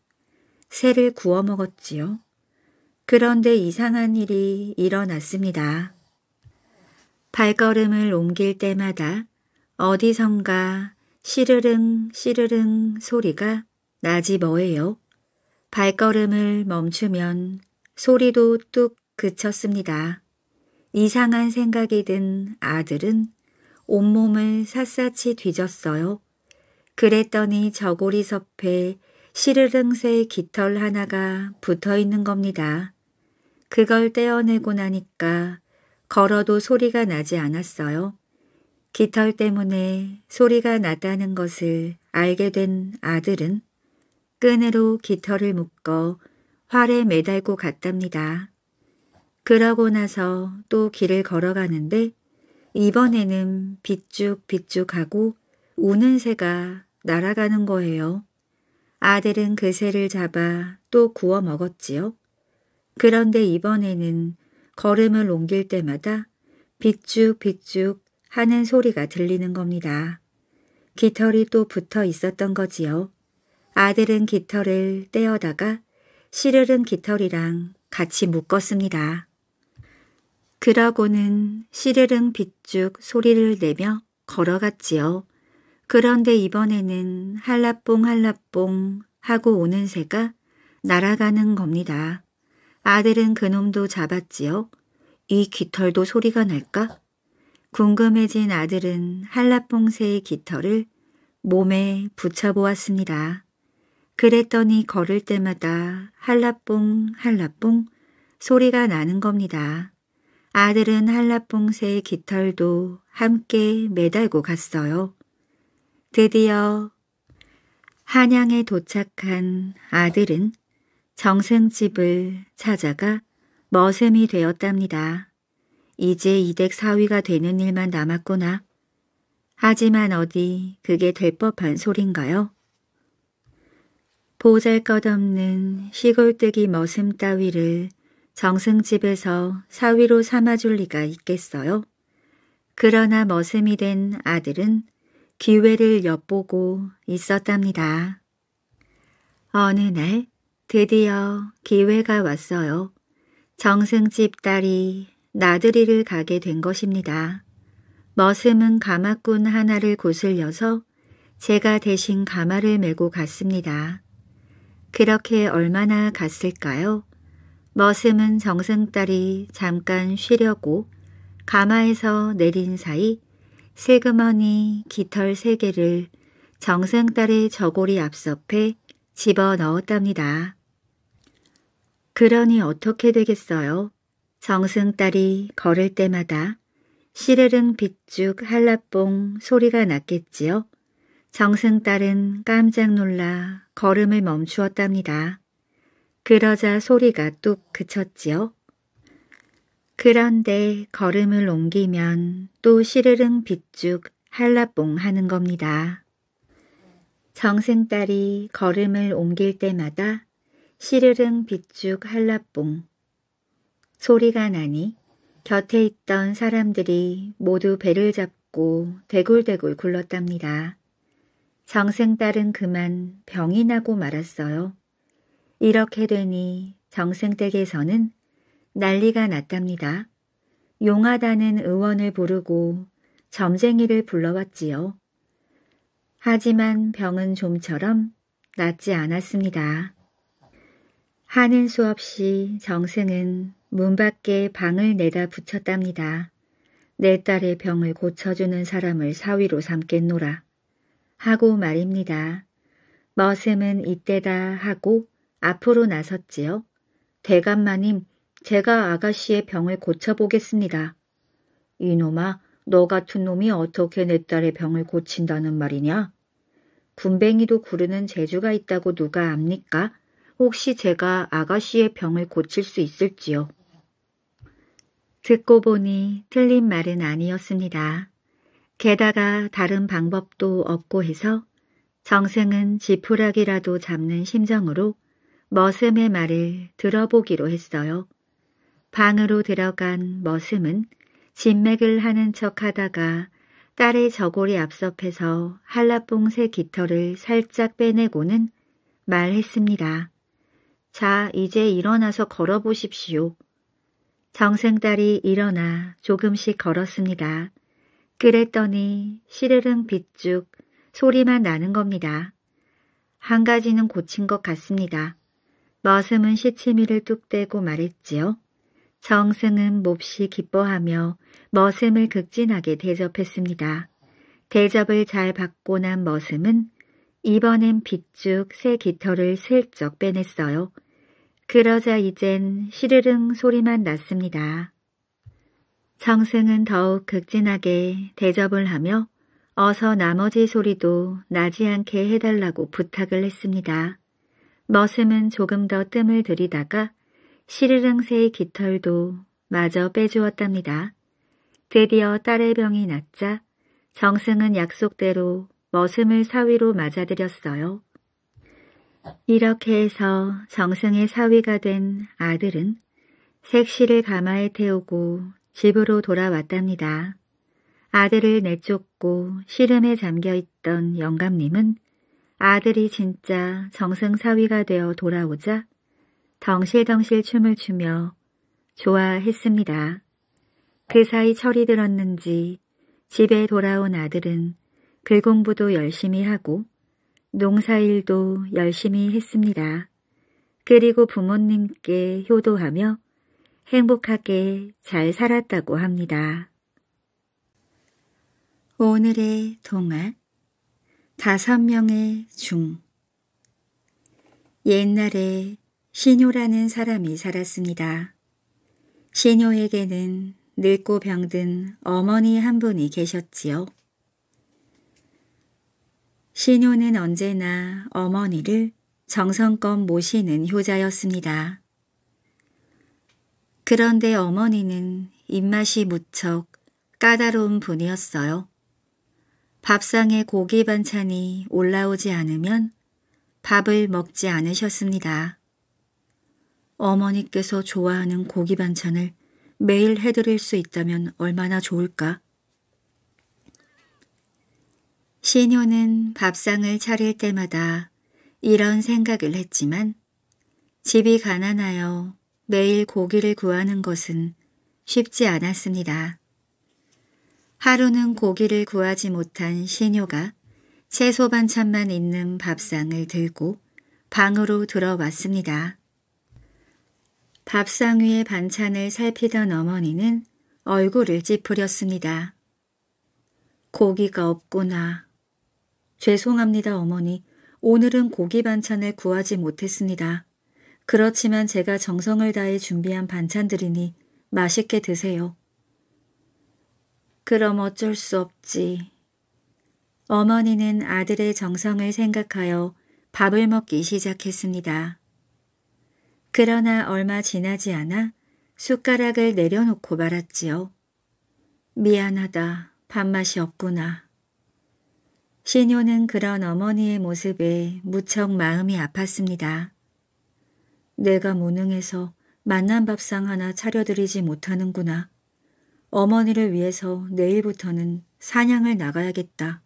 새를 구워 먹었지요. 그런데 이상한 일이 일어났습니다. 발걸음을 옮길 때마다 어디선가 시르릉 시르릉 소리가 나지 뭐예요. 발걸음을 멈추면 소리도 뚝 그쳤습니다. 이상한 생각이 든 아들은 온몸을 샅샅이 뒤졌어요. 그랬더니 저고리 섭에 시르릉새 깃털 하나가 붙어 있는 겁니다. 그걸 떼어내고 나니까 걸어도 소리가 나지 않았어요. 깃털 때문에 소리가 났다는 것을 알게 된 아들은 끈으로 깃털을 묶어 활에 매달고 갔답니다. 그러고 나서 또 길을 걸어가는데 이번에는 비쭉비쭉하고 우는 새가 날아가는 거예요. 아들은 그 새를 잡아 또 구워 먹었지요. 그런데 이번에는 걸음을 옮길 때마다 비쭉비쭉 하는 소리가 들리는 겁니다. 깃털이 또 붙어 있었던 거지요. 아들은 깃털을 떼어다가 시르른 깃털이랑 같이 묶었습니다. 그러고는 시르릉 빗죽 소리를 내며 걸어갔지요. 그런데 이번에는 한라뽕 한라뽕 하고 오는 새가 날아가는 겁니다. 아들은 그놈도 잡았지요. 이 깃털도 소리가 날까? 궁금해진 아들은 한라뽕새의 깃털을 몸에 붙여보았습니다. 그랬더니 걸을 때마다 한라뽕 한라뽕 소리가 나는 겁니다. 아들은 한라뽕새 깃털도 함께 매달고 갔어요. 드디어 한양에 도착한 아들은 정승집을 찾아가 머슴이 되었답니다. 이제 이댁 사위가 되는 일만 남았구나. 하지만 어디 그게 될 법한 소린가요? 보잘것없는 시골뜨기 머슴 따위를 정승집에서 사위로 삼아줄 리가 있겠어요? 그러나 머슴이 된 아들은 기회를 엿보고 있었답니다. 어느 날 드디어 기회가 왔어요. 정승집 딸이 나들이를 가게 된 것입니다. 머슴은 가마꾼 하나를 고슬려서 제가 대신 가마를 메고 갔습니다. 그렇게 얼마나 갔을까요? 머슴은 정승딸이 잠깐 쉬려고 가마에서 내린 사이 세그머니 깃털 세 개를 정승딸의 저고리 앞섭에 집어 넣었답니다. 그러니 어떻게 되겠어요? 정승딸이 걸을 때마다 시르릉 빗죽 한라뽕 소리가 났겠지요? 정승딸은 깜짝 놀라 걸음을 멈추었답니다. 그러자 소리가 뚝 그쳤지요. 그런데 걸음을 옮기면 또 시르릉 빗죽 한라뽕 하는 겁니다. 정승딸이 걸음을 옮길 때마다 시르릉 빗죽 한라뽕 소리가 나니 곁에 있던 사람들이 모두 배를 잡고 대굴대굴 굴렀답니다. 정생딸은 그만 병이 나고 말았어요. 이렇게 되니 정생댁에서는 난리가 났답니다. 용하다는 의원을 부르고 점쟁이를 불러왔지요. 하지만 병은 좀처럼 낫지 않았습니다. 하는 수 없이 정승은 문 밖에 방을 내다 붙였답니다. 내 딸의 병을 고쳐주는 사람을 사위로 삼겠노라. 하고 말입니다. 머슴은 이때다 하고 앞으로 나섰지요. 대감마님, 제가 아가씨의 병을 고쳐보겠습니다. 이놈아, 너 같은 놈이 어떻게 내 딸의 병을 고친다는 말이냐? 군뱅이도 구르는 재주가 있다고 누가 압니까? 혹시 제가 아가씨의 병을 고칠 수 있을지요? 듣고 보니 틀린 말은 아니었습니다. 게다가 다른 방법도 없고 해서 정생은 지푸라기라도 잡는 심정으로 머슴의 말을 들어보기로 했어요. 방으로 들어간 머슴은 진맥을 하는 척하다가 딸의 저고리 앞섭해서 한라봉새 깃털을 살짝 빼내고는 말했습니다. 자, 이제 일어나서 걸어보십시오. 정생딸이 일어나 조금씩 걸었습니다. 그랬더니 시르릉 빗죽 소리만 나는 겁니다. 한 가지는 고친 것 같습니다. 머슴은 시치미를 뚝 떼고 말했지요. 정승은 몹시 기뻐하며 머슴을 극진하게 대접했습니다. 대접을 잘 받고 난 머슴은 이번엔 빗죽 새 깃털을 슬쩍 빼냈어요. 그러자 이젠 시르릉 소리만 났습니다. 정승은 더욱 극진하게 대접을 하며 어서 나머지 소리도 나지 않게 해달라고 부탁을 했습니다. 머슴은 조금 더 뜸을 들이다가 시르릉새의 깃털도 마저 빼주었답니다. 드디어 딸의 병이 낫자 정승은 약속대로 머슴을 사위로 맞아들였어요. 이렇게 해서 정승의 사위가 된 아들은 색시를 가마에 태우고 집으로 돌아왔답니다. 아들을 내쫓고 시름에 잠겨있던 영감님은 아들이 진짜 정승사위가 되어 돌아오자 덩실덩실 춤을 추며 좋아했습니다. 그 사이 철이 들었는지 집에 돌아온 아들은 글공부도 열심히 하고 농사일도 열심히 했습니다. 그리고 부모님께 효도하며 행복하게 잘 살았다고 합니다. 오늘의 동화 다섯 명의 중 옛날에 신효라는 사람이 살았습니다. 신효에게는 늙고 병든 어머니 한 분이 계셨지요. 신효는 언제나 어머니를 정성껏 모시는 효자였습니다. 그런데 어머니는 입맛이 무척 까다로운 분이었어요. 밥상에 고기 반찬이 올라오지 않으면 밥을 먹지 않으셨습니다. 어머니께서 좋아하는 고기 반찬을 매일 해드릴 수 있다면 얼마나 좋을까? 신효는 밥상을 차릴 때마다 이런 생각을 했지만 집이 가난하여 매일 고기를 구하는 것은 쉽지 않았습니다. 하루는 고기를 구하지 못한 시녀가 채소 반찬만 있는 밥상을 들고 방으로 들어왔습니다. 밥상 위에 반찬을 살피던 어머니는 얼굴을 찌푸렸습니다. 고기가 없구나. 죄송합니다, 어머니. 오늘은 고기 반찬을 구하지 못했습니다. 그렇지만 제가 정성을 다해 준비한 반찬들이니 맛있게 드세요. 그럼 어쩔 수 없지. 어머니는 아들의 정성을 생각하여 밥을 먹기 시작했습니다. 그러나 얼마 지나지 않아 숟가락을 내려놓고 말았지요. 미안하다. 밥맛이 없구나. 신효는 그런 어머니의 모습에 무척 마음이 아팠습니다. 내가 무능해서 만난 밥상 하나 차려드리지 못하는구나. 어머니를 위해서 내일부터는 사냥을 나가야겠다.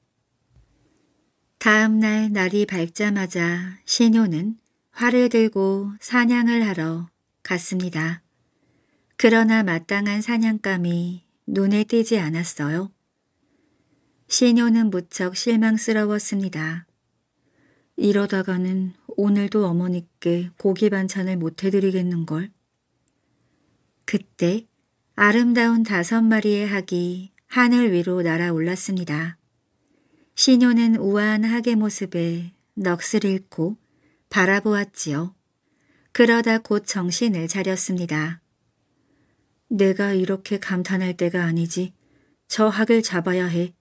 다음 날 날이 밝자마자 신효는 활을 들고 사냥을 하러 갔습니다. 그러나 마땅한 사냥감이 눈에 띄지 않았어요. 신효는 무척 실망스러웠습니다. 이러다가는 오늘도 어머니께 고기 반찬을 못 해드리겠는걸. 그때 아름다운 다섯 마리의 학이 하늘 위로 날아올랐습니다. 신효는 우아한 학의 모습에 넋을 잃고 바라보았지요. 그러다 곧 정신을 차렸습니다. 내가 이렇게 감탄할 때가 아니지. 저 학을 잡아야 해.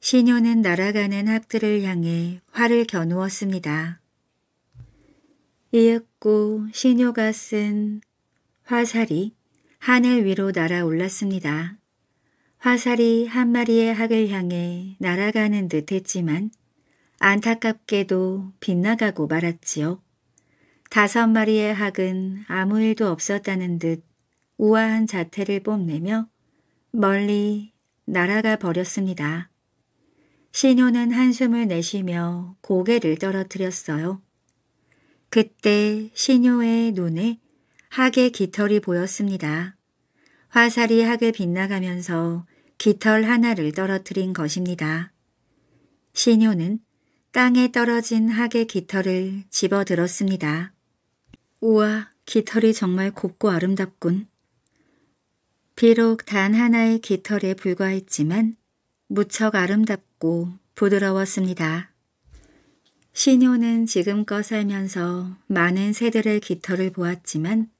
신효는 날아가는 학들을 향해 활을 겨누었습니다. 이윽고 시녀가 쓴 화살이 하늘 위로 날아올랐습니다. 화살이 한 마리의 학을 향해 날아가는 듯 했지만 안타깝게도 빗나가고 말았지요. 다섯 마리의 학은 아무 일도 없었다는 듯 우아한 자태를 뽐내며 멀리 날아가 버렸습니다. 신효는 한숨을 내쉬며 고개를 떨어뜨렸어요. 그때 시녀의 눈에 학의 깃털이 보였습니다. 화살이 학을 빗나가면서 깃털 하나를 떨어뜨린 것입니다. 시녀는 땅에 떨어진 학의 깃털을 집어들었습니다. 우와, 깃털이 정말 곱고 아름답군. 비록 단 하나의 깃털에 불과했지만 무척 아름답고 부드러웠습니다. 신효는 지금껏 살면서 많은 새들의 깃털을 보았지만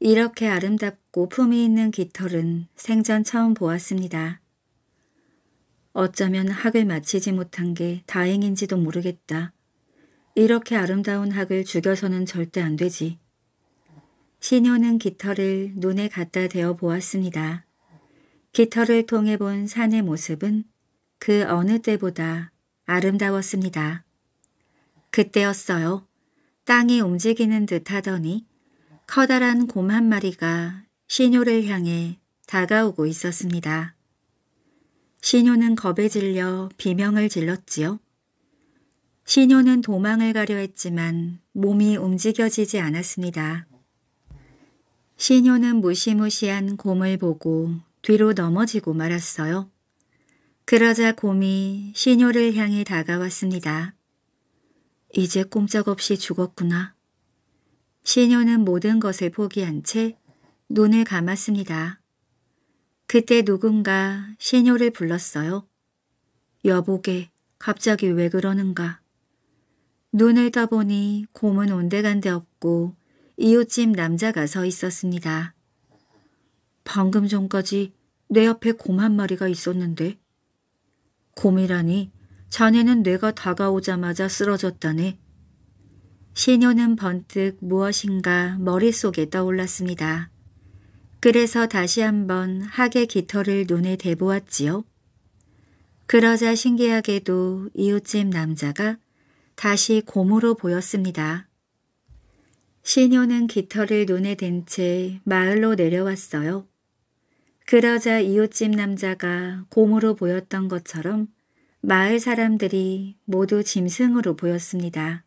이렇게 아름답고 품이 있는 깃털은 생전 처음 보았습니다. 어쩌면 학을 마치지 못한 게 다행인지도 모르겠다. 이렇게 아름다운 학을 죽여서는 절대 안 되지. 신효는 깃털을 눈에 갖다 대어 보았습니다. 깃털을 통해 본 산의 모습은 그 어느 때보다 아름다웠습니다. 그때였어요. 땅이 움직이는 듯 하더니 커다란 곰 한 마리가 신효를 향해 다가오고 있었습니다. 신효는 겁에 질려 비명을 질렀지요. 신효는 도망을 가려 했지만 몸이 움직여지지 않았습니다. 신효는 무시무시한 곰을 보고 뒤로 넘어지고 말았어요. 그러자 곰이 신효를 향해 다가왔습니다. 이제 꼼짝없이 죽었구나. 시녀는 모든 것을 포기한 채 눈을 감았습니다. 그때 누군가 시녀를 불렀어요. 여보게, 갑자기 왜 그러는가. 눈을 떠보니 곰은 온데간데 없고 이웃집 남자가 서 있었습니다. 방금 전까지 내 옆에 곰 한 마리가 있었는데. 곰이라니 자네는 뇌가 다가오자마자 쓰러졌다네. 시녀는 번뜩 무엇인가 머릿속에 떠올랐습니다. 그래서 다시 한번 학의 깃털을 눈에 대보았지요. 그러자 신기하게도 이웃집 남자가 다시 곰으로 보였습니다. 시녀는 깃털을 눈에 댄 채 마을로 내려왔어요. 그러자 이웃집 남자가 곰으로 보였던 것처럼 마을 사람들이 모두 짐승으로 보였습니다.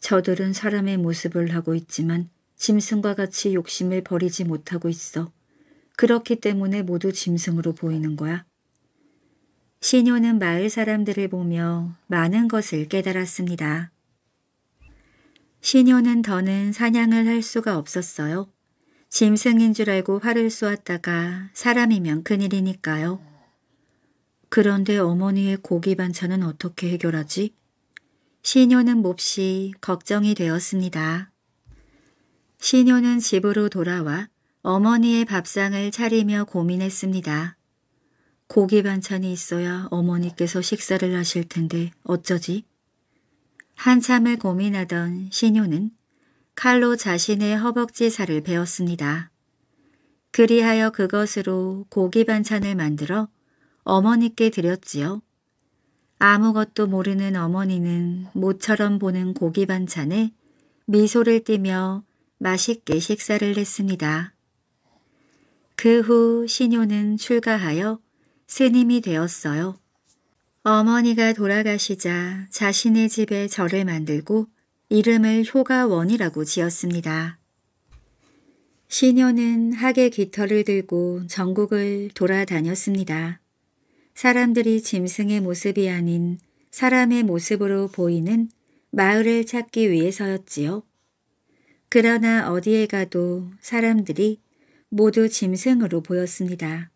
저들은 사람의 모습을 하고 있지만 짐승과 같이 욕심을 버리지 못하고 있어. 그렇기 때문에 모두 짐승으로 보이는 거야. 시녀는 마을 사람들을 보며 많은 것을 깨달았습니다. 시녀는 더는 사냥을 할 수가 없었어요. 짐승인 줄 알고 화를 쏘았다가 사람이면 큰일이니까요. 그런데 어머니의 고기 반찬은 어떻게 해결하지? 시녀는 몹시 걱정이 되었습니다. 시녀는 집으로 돌아와 어머니의 밥상을 차리며 고민했습니다. 고기 반찬이 있어야 어머니께서 식사를 하실 텐데 어쩌지? 한참을 고민하던 시녀는 칼로 자신의 허벅지 살을 베었습니다. 그리하여 그것으로 고기 반찬을 만들어 어머니께 드렸지요. 아무것도 모르는 어머니는 모처럼 보는 고기 반찬에 미소를 띠며 맛있게 식사를 했습니다. 그 후 신효는 출가하여 스님이 되었어요. 어머니가 돌아가시자 자신의 집에 절을 만들고 이름을 효가원이라고 지었습니다. 신효는 학의 깃털을 들고 전국을 돌아다녔습니다. 사람들이 짐승의 모습이 아닌 사람의 모습으로 보이는 마을을 찾기 위해서였지요. 그러나 어디에 가도 사람들이 모두 짐승으로 보였습니다.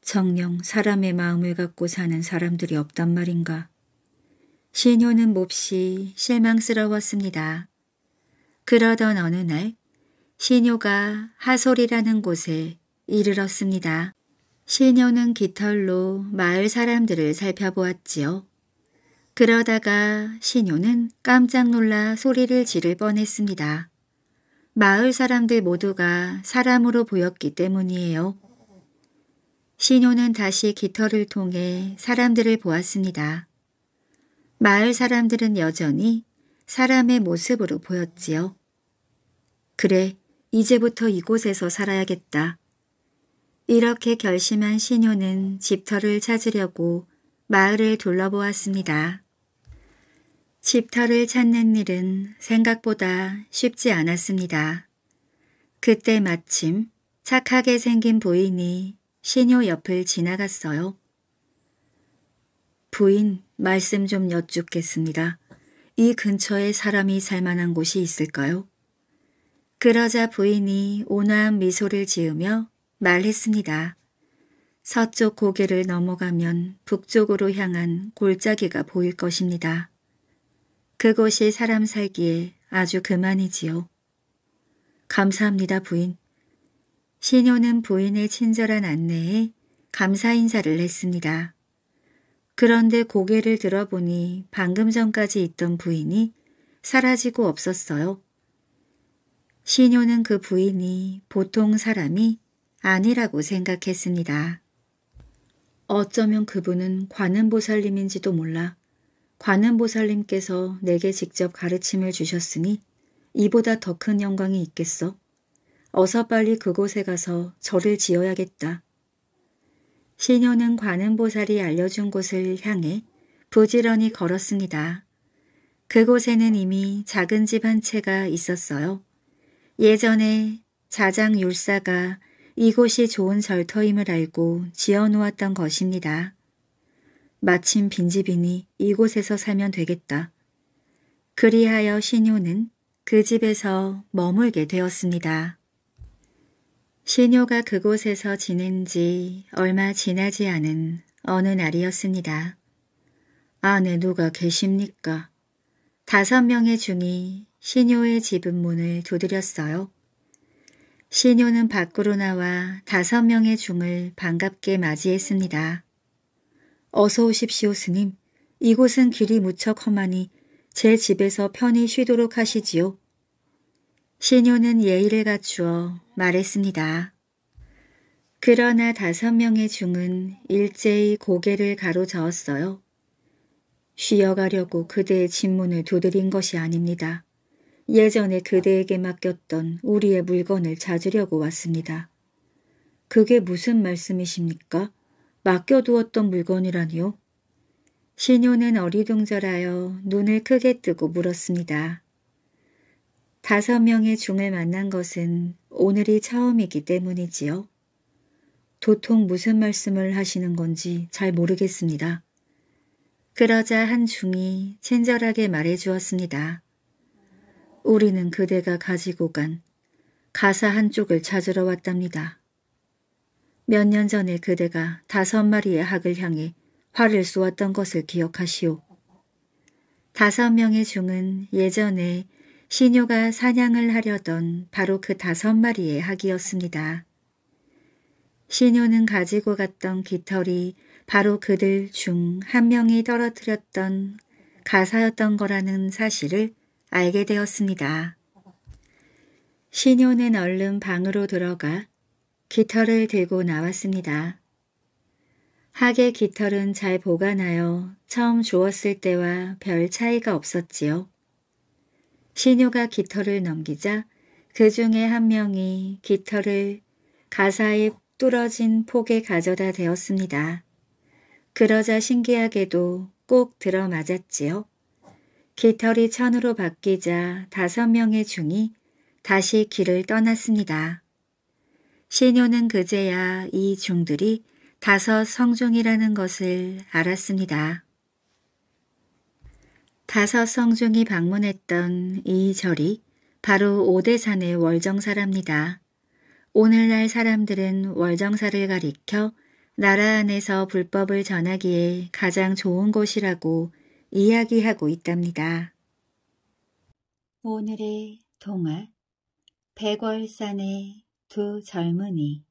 정녕 사람의 마음을 갖고 사는 사람들이 없단 말인가. 신효는 몹시 실망스러웠습니다. 그러던 어느 날 신효가 하솔이라는 곳에 이르렀습니다. 시녀는 깃털로 마을 사람들을 살펴보았지요. 그러다가 시녀는 깜짝 놀라 소리를 지를 뻔했습니다. 마을 사람들 모두가 사람으로 보였기 때문이에요. 시녀는 다시 깃털을 통해 사람들을 보았습니다. 마을 사람들은 여전히 사람의 모습으로 보였지요. 그래, 이제부터 이곳에서 살아야겠다. 이렇게 결심한 신효는 집터를 찾으려고 마을을 둘러보았습니다. 집터를 찾는 일은 생각보다 쉽지 않았습니다. 그때 마침 착하게 생긴 부인이 신효 옆을 지나갔어요. 부인, 말씀 좀 여쭙겠습니다. 이 근처에 사람이 살만한 곳이 있을까요? 그러자 부인이 온화한 미소를 지으며 말했습니다. 서쪽 고개를 넘어가면 북쪽으로 향한 골짜기가 보일 것입니다. 그곳이 사람 살기에 아주 그만이지요. 감사합니다, 부인. 신효는 부인의 친절한 안내에 감사 인사를 했습니다. 그런데 고개를 들어보니 방금 전까지 있던 부인이 사라지고 없었어요. 신효는 그 부인이 보통 사람이 아니라고 생각했습니다. 어쩌면 그분은 관음보살님인지도 몰라 관음보살님께서 내게 직접 가르침을 주셨으니 이보다 더 큰 영광이 있겠어. 어서 빨리 그곳에 가서 절을 지어야겠다. 시녀는 관음보살이 알려준 곳을 향해 부지런히 걸었습니다. 그곳에는 이미 작은 집 한 채가 있었어요. 예전에 자장율사가 이곳이 좋은 절터임을 알고 지어놓았던 것입니다. 마침 빈집이니 이곳에서 살면 되겠다. 그리하여 신효는 그 집에서 머물게 되었습니다. 신효가 그곳에서 지낸 지 얼마 지나지 않은 어느 날이었습니다. 안에 누가 계십니까? 다섯 명의 중이 신효의 집은 문을 두드렸어요. 신효는 밖으로 나와 다섯 명의 중을 반갑게 맞이했습니다. 어서 오십시오 스님. 이곳은 길이 무척 험하니 제 집에서 편히 쉬도록 하시지요. 신효는 예의를 갖추어 말했습니다. 그러나 다섯 명의 중은 일제히 고개를 가로저었어요. 쉬어가려고 그대의 진문을 두드린 것이 아닙니다. 예전에 그대에게 맡겼던 우리의 물건을 찾으려고 왔습니다. 그게 무슨 말씀이십니까? 맡겨두었던 물건이라니요? 신효는 어리둥절하여 눈을 크게 뜨고 물었습니다. 다섯 명의 중을 만난 것은 오늘이 처음이기 때문이지요. 도통 무슨 말씀을 하시는 건지 잘 모르겠습니다. 그러자 한 중이 친절하게 말해 주었습니다. 우리는 그대가 가지고 간 가사 한쪽을 찾으러 왔답니다. 몇 년 전에 그대가 다섯 마리의 학을 향해 활을 쏘았던 것을 기억하시오. 다섯 명의 중은 예전에 시녀가 사냥을 하려던 바로 그 다섯 마리의 학이었습니다. 시녀는 가지고 갔던 깃털이 바로 그들 중 한 명이 떨어뜨렸던 가사였던 거라는 사실을 알게 되었습니다. 신효는 얼른 방으로 들어가 깃털을 들고 나왔습니다. 하계 깃털은 잘 보관하여 처음 주었을 때와 별 차이가 없었지요. 신효가 깃털을 넘기자 그 중에 한 명이 깃털을 가사에 뚫어진 폭에 가져다 대었습니다. 그러자 신기하게도 꼭 들어맞았지요. 깃털이 천으로 바뀌자 다섯 명의 중이 다시 길을 떠났습니다. 신효는 그제야 이 중들이 다섯 성종이라는 것을 알았습니다. 다섯 성종이 방문했던 이 절이 바로 오대산의 월정사랍니다. 오늘날 사람들은 월정사를 가리켜 나라 안에서 불법을 전하기에 가장 좋은 곳이라고 이야기하고 있답니다. 오늘의 동화 백월산의 두 젊은이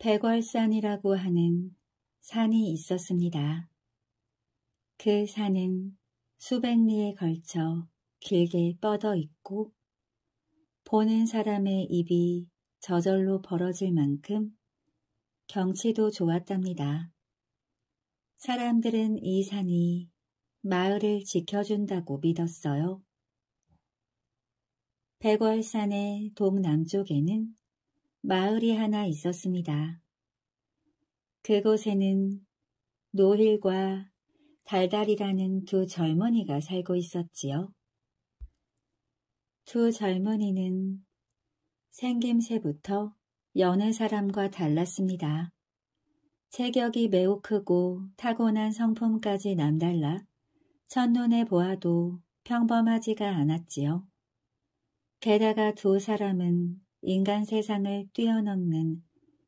백월산이라고 하는 산이 있었습니다. 그 산은 수백 리에 걸쳐 길게 뻗어 있고 보는 사람의 입이 저절로 벌어질 만큼 경치도 좋았답니다. 사람들은 이 산이 마을을 지켜준다고 믿었어요. 백월산의 동남쪽에는 마을이 하나 있었습니다. 그곳에는 노일과 달달이라는 두 젊은이가 살고 있었지요. 두 젊은이는 생김새부터 연애 사람과 달랐습니다. 체격이 매우 크고 타고난 성품까지 남달라 첫눈에 보아도 평범하지가 않았지요. 게다가 두 사람은 인간 세상을 뛰어넘는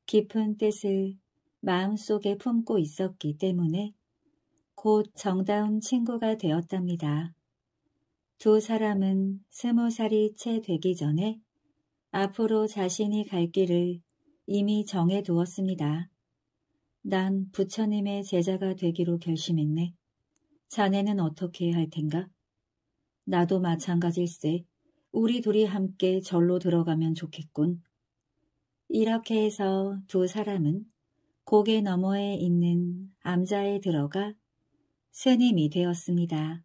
깊은 뜻을 마음속에 품고 있었기 때문에 곧 정다운 친구가 되었답니다. 두 사람은 스무 살이 채 되기 전에 앞으로 자신이 갈 길을 이미 정해두었습니다. 난 부처님의 제자가 되기로 결심했네. 자네는 어떻게 할 텐가? 나도 마찬가지일세. 우리 둘이 함께 절로 들어가면 좋겠군. 이렇게 해서 두 사람은 고개 너머에 있는 암자에 들어가 스님이 되었습니다.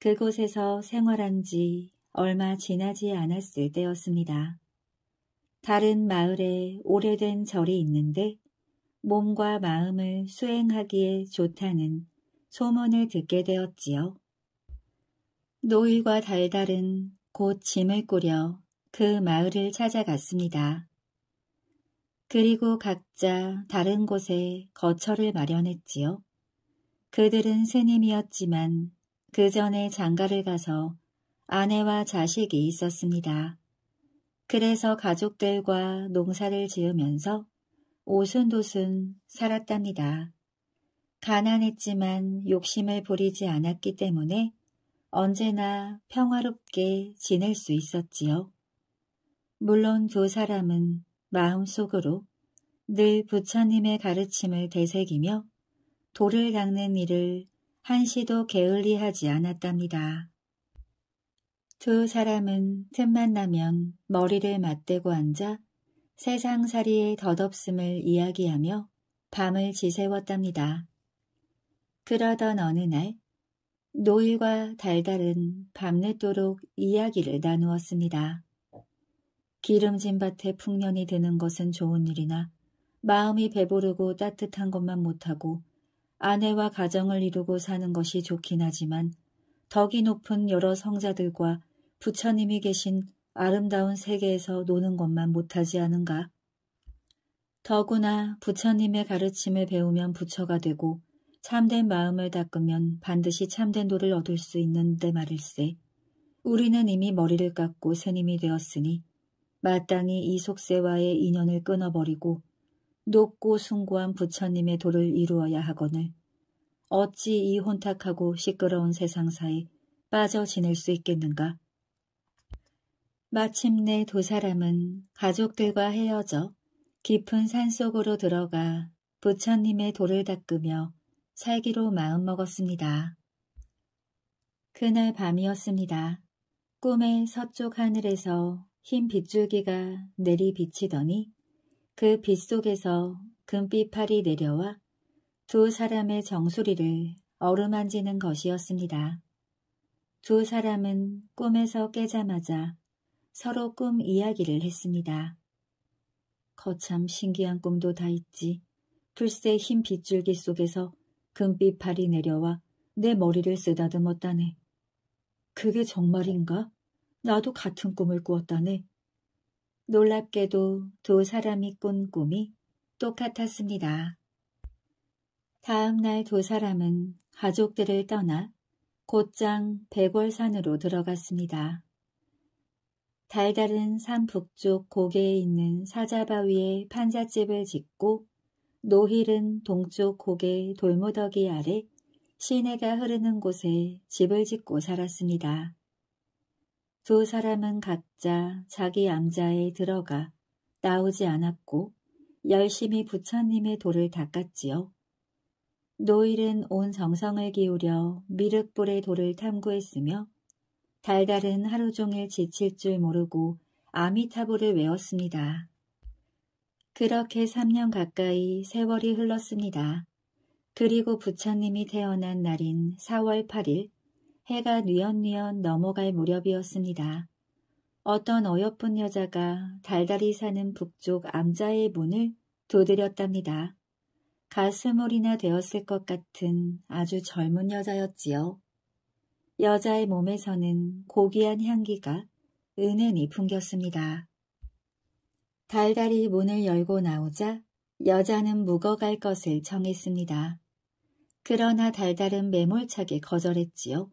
그곳에서 생활한 지 얼마 지나지 않았을 때였습니다. 다른 마을에 오래된 절이 있는데 몸과 마음을 수행하기에 좋다는 소문을 듣게 되었지요. 노일과 달달은 곧 짐을 꾸려 그 마을을 찾아갔습니다. 그리고 각자 다른 곳에 거처를 마련했지요. 그들은 스님이었지만 그 전에 장가를 가서 아내와 자식이 있었습니다. 그래서 가족들과 농사를 지으면서 오순도순 살았답니다. 가난했지만 욕심을 부리지 않았기 때문에 언제나 평화롭게 지낼 수 있었지요. 물론 두 사람은 마음속으로 늘 부처님의 가르침을 되새기며 돌을 닦는 일을 한시도 게을리하지 않았답니다. 두 사람은 틈만 나면 머리를 맞대고 앉아 세상살이의 덧없음을 이야기하며 밤을 지새웠답니다. 그러던 어느 날 노일과 달달은 밤늦도록 이야기를 나누었습니다. 기름진 밭에 풍년이 드는 것은 좋은 일이나 마음이 배부르고 따뜻한 것만 못하고 아내와 가정을 이루고 사는 것이 좋긴 하지만 덕이 높은 여러 성자들과 부처님이 계신 아름다운 세계에서 노는 것만 못하지 않은가. 더구나 부처님의 가르침을 배우면 부처가 되고 참된 마음을 닦으면 반드시 참된 도를 얻을 수 있는데 말일세. 우리는 이미 머리를 깎고 새님이 되었으니 마땅히 이 속세와의 인연을 끊어버리고 높고 숭고한 부처님의 도를 이루어야 하거늘 어찌 이 혼탁하고 시끄러운 세상사에 빠져 지낼 수 있겠는가? 마침내 두 사람은 가족들과 헤어져 깊은 산속으로 들어가 부처님의 돌을 닦으며 살기로 마음먹었습니다. 그날 밤이었습니다. 꿈의 서쪽 하늘에서 흰 빗줄기가 내리비치더니 그 빗속에서 금빛팔이 내려와 두 사람의 정수리를 어루만지는 것이었습니다. 두 사람은 꿈에서 깨자마자 서로 꿈 이야기를 했습니다. 거참 신기한 꿈도 다 있지. 풀새 흰 빗줄기 속에서 금빛 발이 내려와 내 머리를 쓰다듬었다네. 그게 정말인가? 나도 같은 꿈을 꾸었다네. 놀랍게도 두 사람이 꾼 꿈이 똑같았습니다. 다음 날 두 사람은 가족들을 떠나 곧장 백월산으로 들어갔습니다. 달다른 산 북쪽 고개에 있는 사자바위에 판잣집을 짓고 노힐은 동쪽 고개 돌무더기 아래 시내가 흐르는 곳에 집을 짓고 살았습니다. 두 사람은 각자 자기 암자에 들어가 나오지 않았고 열심히 부처님의 돌을 닦았지요. 노일은 온 정성을 기울여 미륵불의 돌을 탐구했으며 달달은 하루 종일 지칠 줄 모르고 아미타불을 외웠습니다. 그렇게 3년 가까이 세월이 흘렀습니다. 그리고 부처님이 태어난 날인 4월 8일 해가 뉘엿뉘엿 넘어갈 무렵이었습니다. 어떤 어여쁜 여자가 달달이 사는 북쪽 암자의 문을 두드렸답니다. 가스물이나 되었을 것 같은 아주 젊은 여자였지요. 여자의 몸에서는 고귀한 향기가 은은히 풍겼습니다. 달달이 문을 열고 나오자 여자는 묵어갈 것을 정했습니다 그러나 달달은 매몰차게 거절했지요.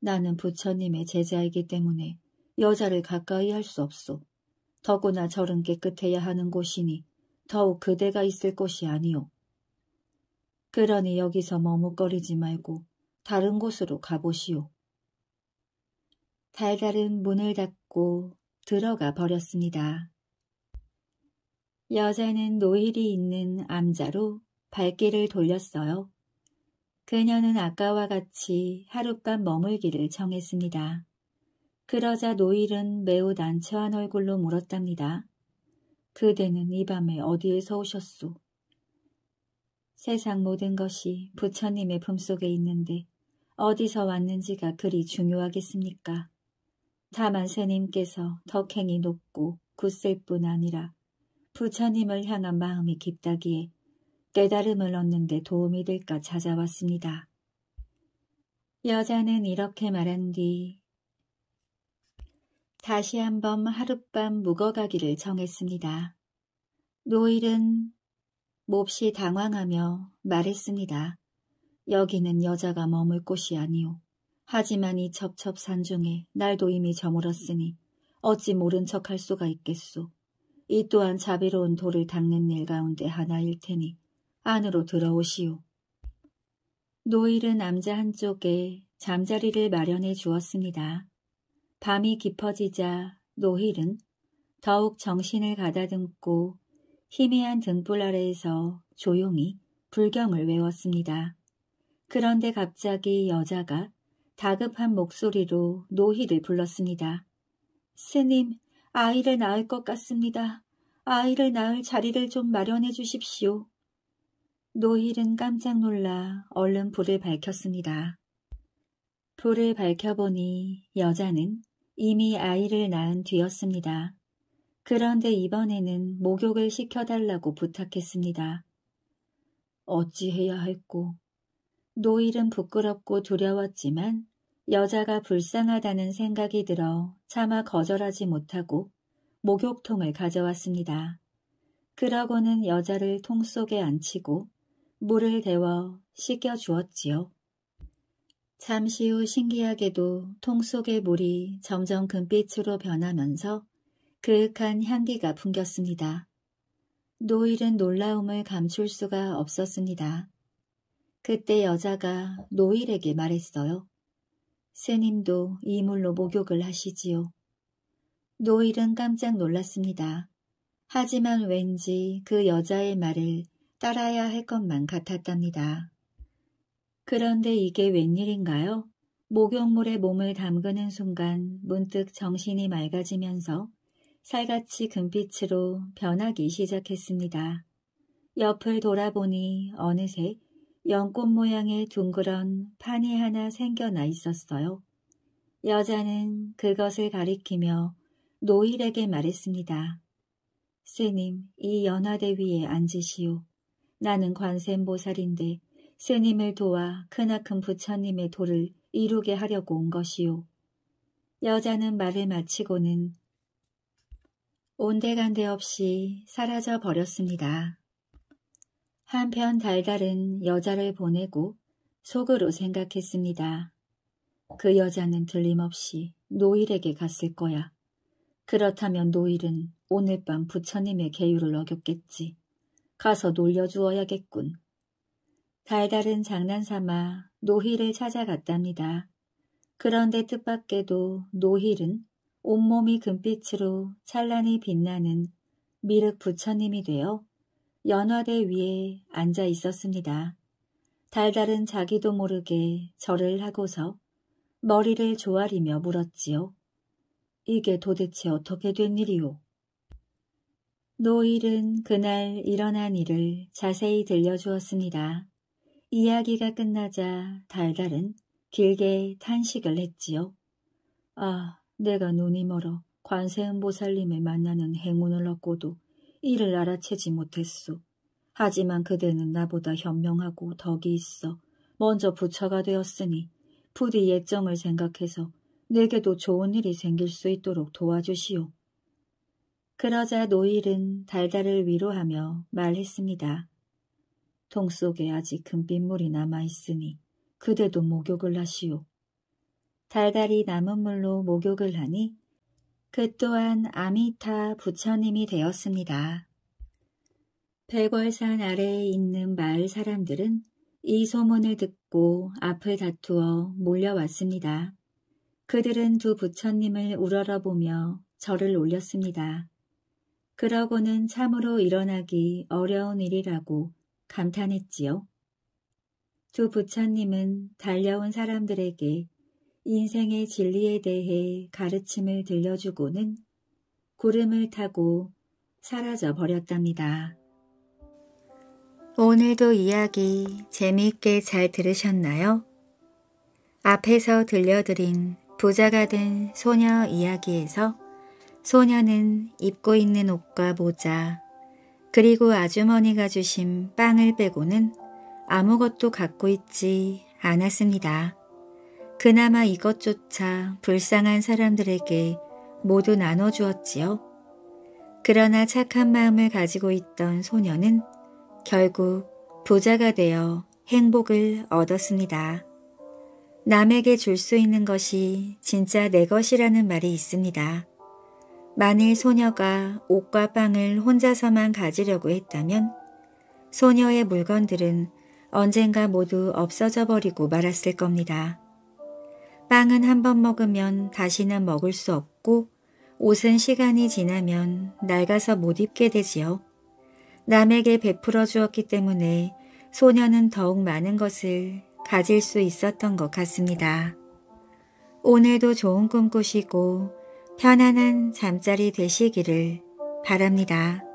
나는 부처님의 제자이기 때문에 여자를 가까이 할 수 없소. 더구나 절은 깨끗해야 하는 곳이니 더욱 그대가 있을 곳이 아니오. 그러니 여기서 머뭇거리지 말고 다른 곳으로 가보시오. 달달은 문을 닫고 들어가 버렸습니다. 여자는 노일이 있는 암자로 발길을 돌렸어요. 그녀는 아까와 같이 하룻밤 머물기를 정했습니다. 그러자 노일은 매우 난처한 얼굴로 물었답니다. 그대는 이 밤에 어디에서 오셨소? 세상 모든 것이 부처님의 품속에 있는데 어디서 왔는지가 그리 중요하겠습니까? 다만 새님께서 덕행이 높고 굳셀 뿐 아니라 부처님을 향한 마음이 깊다기에 깨달음을 얻는 데 도움이 될까 찾아왔습니다. 여자는 이렇게 말한 뒤 다시 한번 하룻밤 묵어가기를 정했습니다. 노일은 몹시 당황하며 말했습니다. 여기는 여자가 머물 곳이 아니오. 하지만 이 첩첩산 중에 날도 이미 저물었으니 어찌 모른 척할 수가 있겠소. 이 또한 자비로운 돌을 닦는 일 가운데 하나일 테니 안으로 들어오시오. 노일은 남자 한쪽에 잠자리를 마련해 주었습니다. 밤이 깊어지자 노일은 더욱 정신을 가다듬고 희미한 등불 아래에서 조용히 불경을 외웠습니다. 그런데 갑자기 여자가 다급한 목소리로 노희를 불렀습니다. 스님, 아이를 낳을 것 같습니다. 아이를 낳을 자리를 좀 마련해 주십시오. 노희는 깜짝 놀라 얼른 불을 밝혔습니다. 불을 밝혀보니 여자는 이미 아이를 낳은 뒤였습니다. 그런데 이번에는 목욕을 시켜달라고 부탁했습니다. 어찌해야 할꼬 노일은 부끄럽고 두려웠지만 여자가 불쌍하다는 생각이 들어 차마 거절하지 못하고 목욕통을 가져왔습니다. 그러고는 여자를 통 속에 앉히고 물을 데워 씻겨 주었지요. 잠시 후 신기하게도 통 속의 물이 점점 금빛으로 변하면서 그윽한 향기가 풍겼습니다. 노일은 놀라움을 감출 수가 없었습니다. 그때 여자가 노일에게 말했어요. 스님도 이물로 목욕을 하시지요. 노일은 깜짝 놀랐습니다. 하지만 왠지 그 여자의 말을 따라야 할 것만 같았답니다. 그런데 이게 웬일인가요? 목욕물에 몸을 담그는 순간 문득 정신이 맑아지면서 살같이 금빛으로 변하기 시작했습니다. 옆을 돌아보니 어느새 연꽃 모양의 둥그런 판이 하나 생겨나 있었어요. 여자는 그것을 가리키며 노일에게 말했습니다. 스님, 이 연화대 위에 앉으시오. 나는 관세음보살인데 스님을 도와 크나큰 부처님의 도를 이루게 하려고 온 것이오. 여자는 말을 마치고는 온데간데 없이 사라져 버렸습니다. 한편 달달은 여자를 보내고 속으로 생각했습니다. 그 여자는 들림없이 노일에게 갔을 거야. 그렇다면 노일은 오늘 밤 부처님의 계유를 어겼겠지. 가서 놀려주어야겠군. 달달은 장난삼아 노희을 찾아갔답니다. 그런데 뜻밖에도 노힐은 온몸이 금빛으로 찬란히 빛나는 미륵 부처님이 되어 연화대 위에 앉아 있었습니다. 달달은 자기도 모르게 절을 하고서 머리를 조아리며 물었지요. 이게 도대체 어떻게 된 일이오? 노일은 그날 일어난 일을 자세히 들려주었습니다. 이야기가 끝나자 달달은 길게 탄식을 했지요. 아, 내가 눈이 멀어 관세음보살님을 만나는 행운을 얻고도 이를 알아채지 못했소. 하지만 그대는 나보다 현명하고 덕이 있어 먼저 부처가 되었으니 부디 예정을 생각해서 내게도 좋은 일이 생길 수 있도록 도와주시오. 그러자 노일은 달달을 위로하며 말했습니다. 통 속에 아직 금빛물이 남아있으니 그대도 목욕을 하시오. 달달이 남은 물로 목욕을 하니 그 또한 아미타 부처님이 되었습니다. 백월산 아래에 있는 마을 사람들은 이 소문을 듣고 앞을 다투어 몰려왔습니다. 그들은 두 부처님을 우러러보며 절을 올렸습니다. 그러고는 참으로 일어나기 어려운 일이라고 감탄했지요. 두 부처님은 달려온 사람들에게 인생의 진리에 대해 가르침을 들려주고는 구름을 타고 사라져 버렸답니다. 오늘도 이야기 재미있게 잘 들으셨나요? 앞에서 들려드린 부자가 된 소녀 이야기에서 소녀는 입고 있는 옷과 모자 그리고 아주머니가 주신 빵을 빼고는 아무것도 갖고 있지 않았습니다. 그나마 이것조차 불쌍한 사람들에게 모두 나눠주었지요. 그러나 착한 마음을 가지고 있던 소녀는 결국 부자가 되어 행복을 얻었습니다. 남에게 줄 수 있는 것이 진짜 내 것이라는 말이 있습니다. 만일 소녀가 옷과 빵을 혼자서만 가지려고 했다면 소녀의 물건들은 언젠가 모두 없어져 버리고 말았을 겁니다. 빵은 한 번 먹으면 다시는 먹을 수 없고 옷은 시간이 지나면 낡아서 못 입게 되지요. 남에게 베풀어 주었기 때문에 소녀는 더욱 많은 것을 가질 수 있었던 것 같습니다. 오늘도 좋은 꿈 꾸시고 편안한 잠자리 되시기를 바랍니다.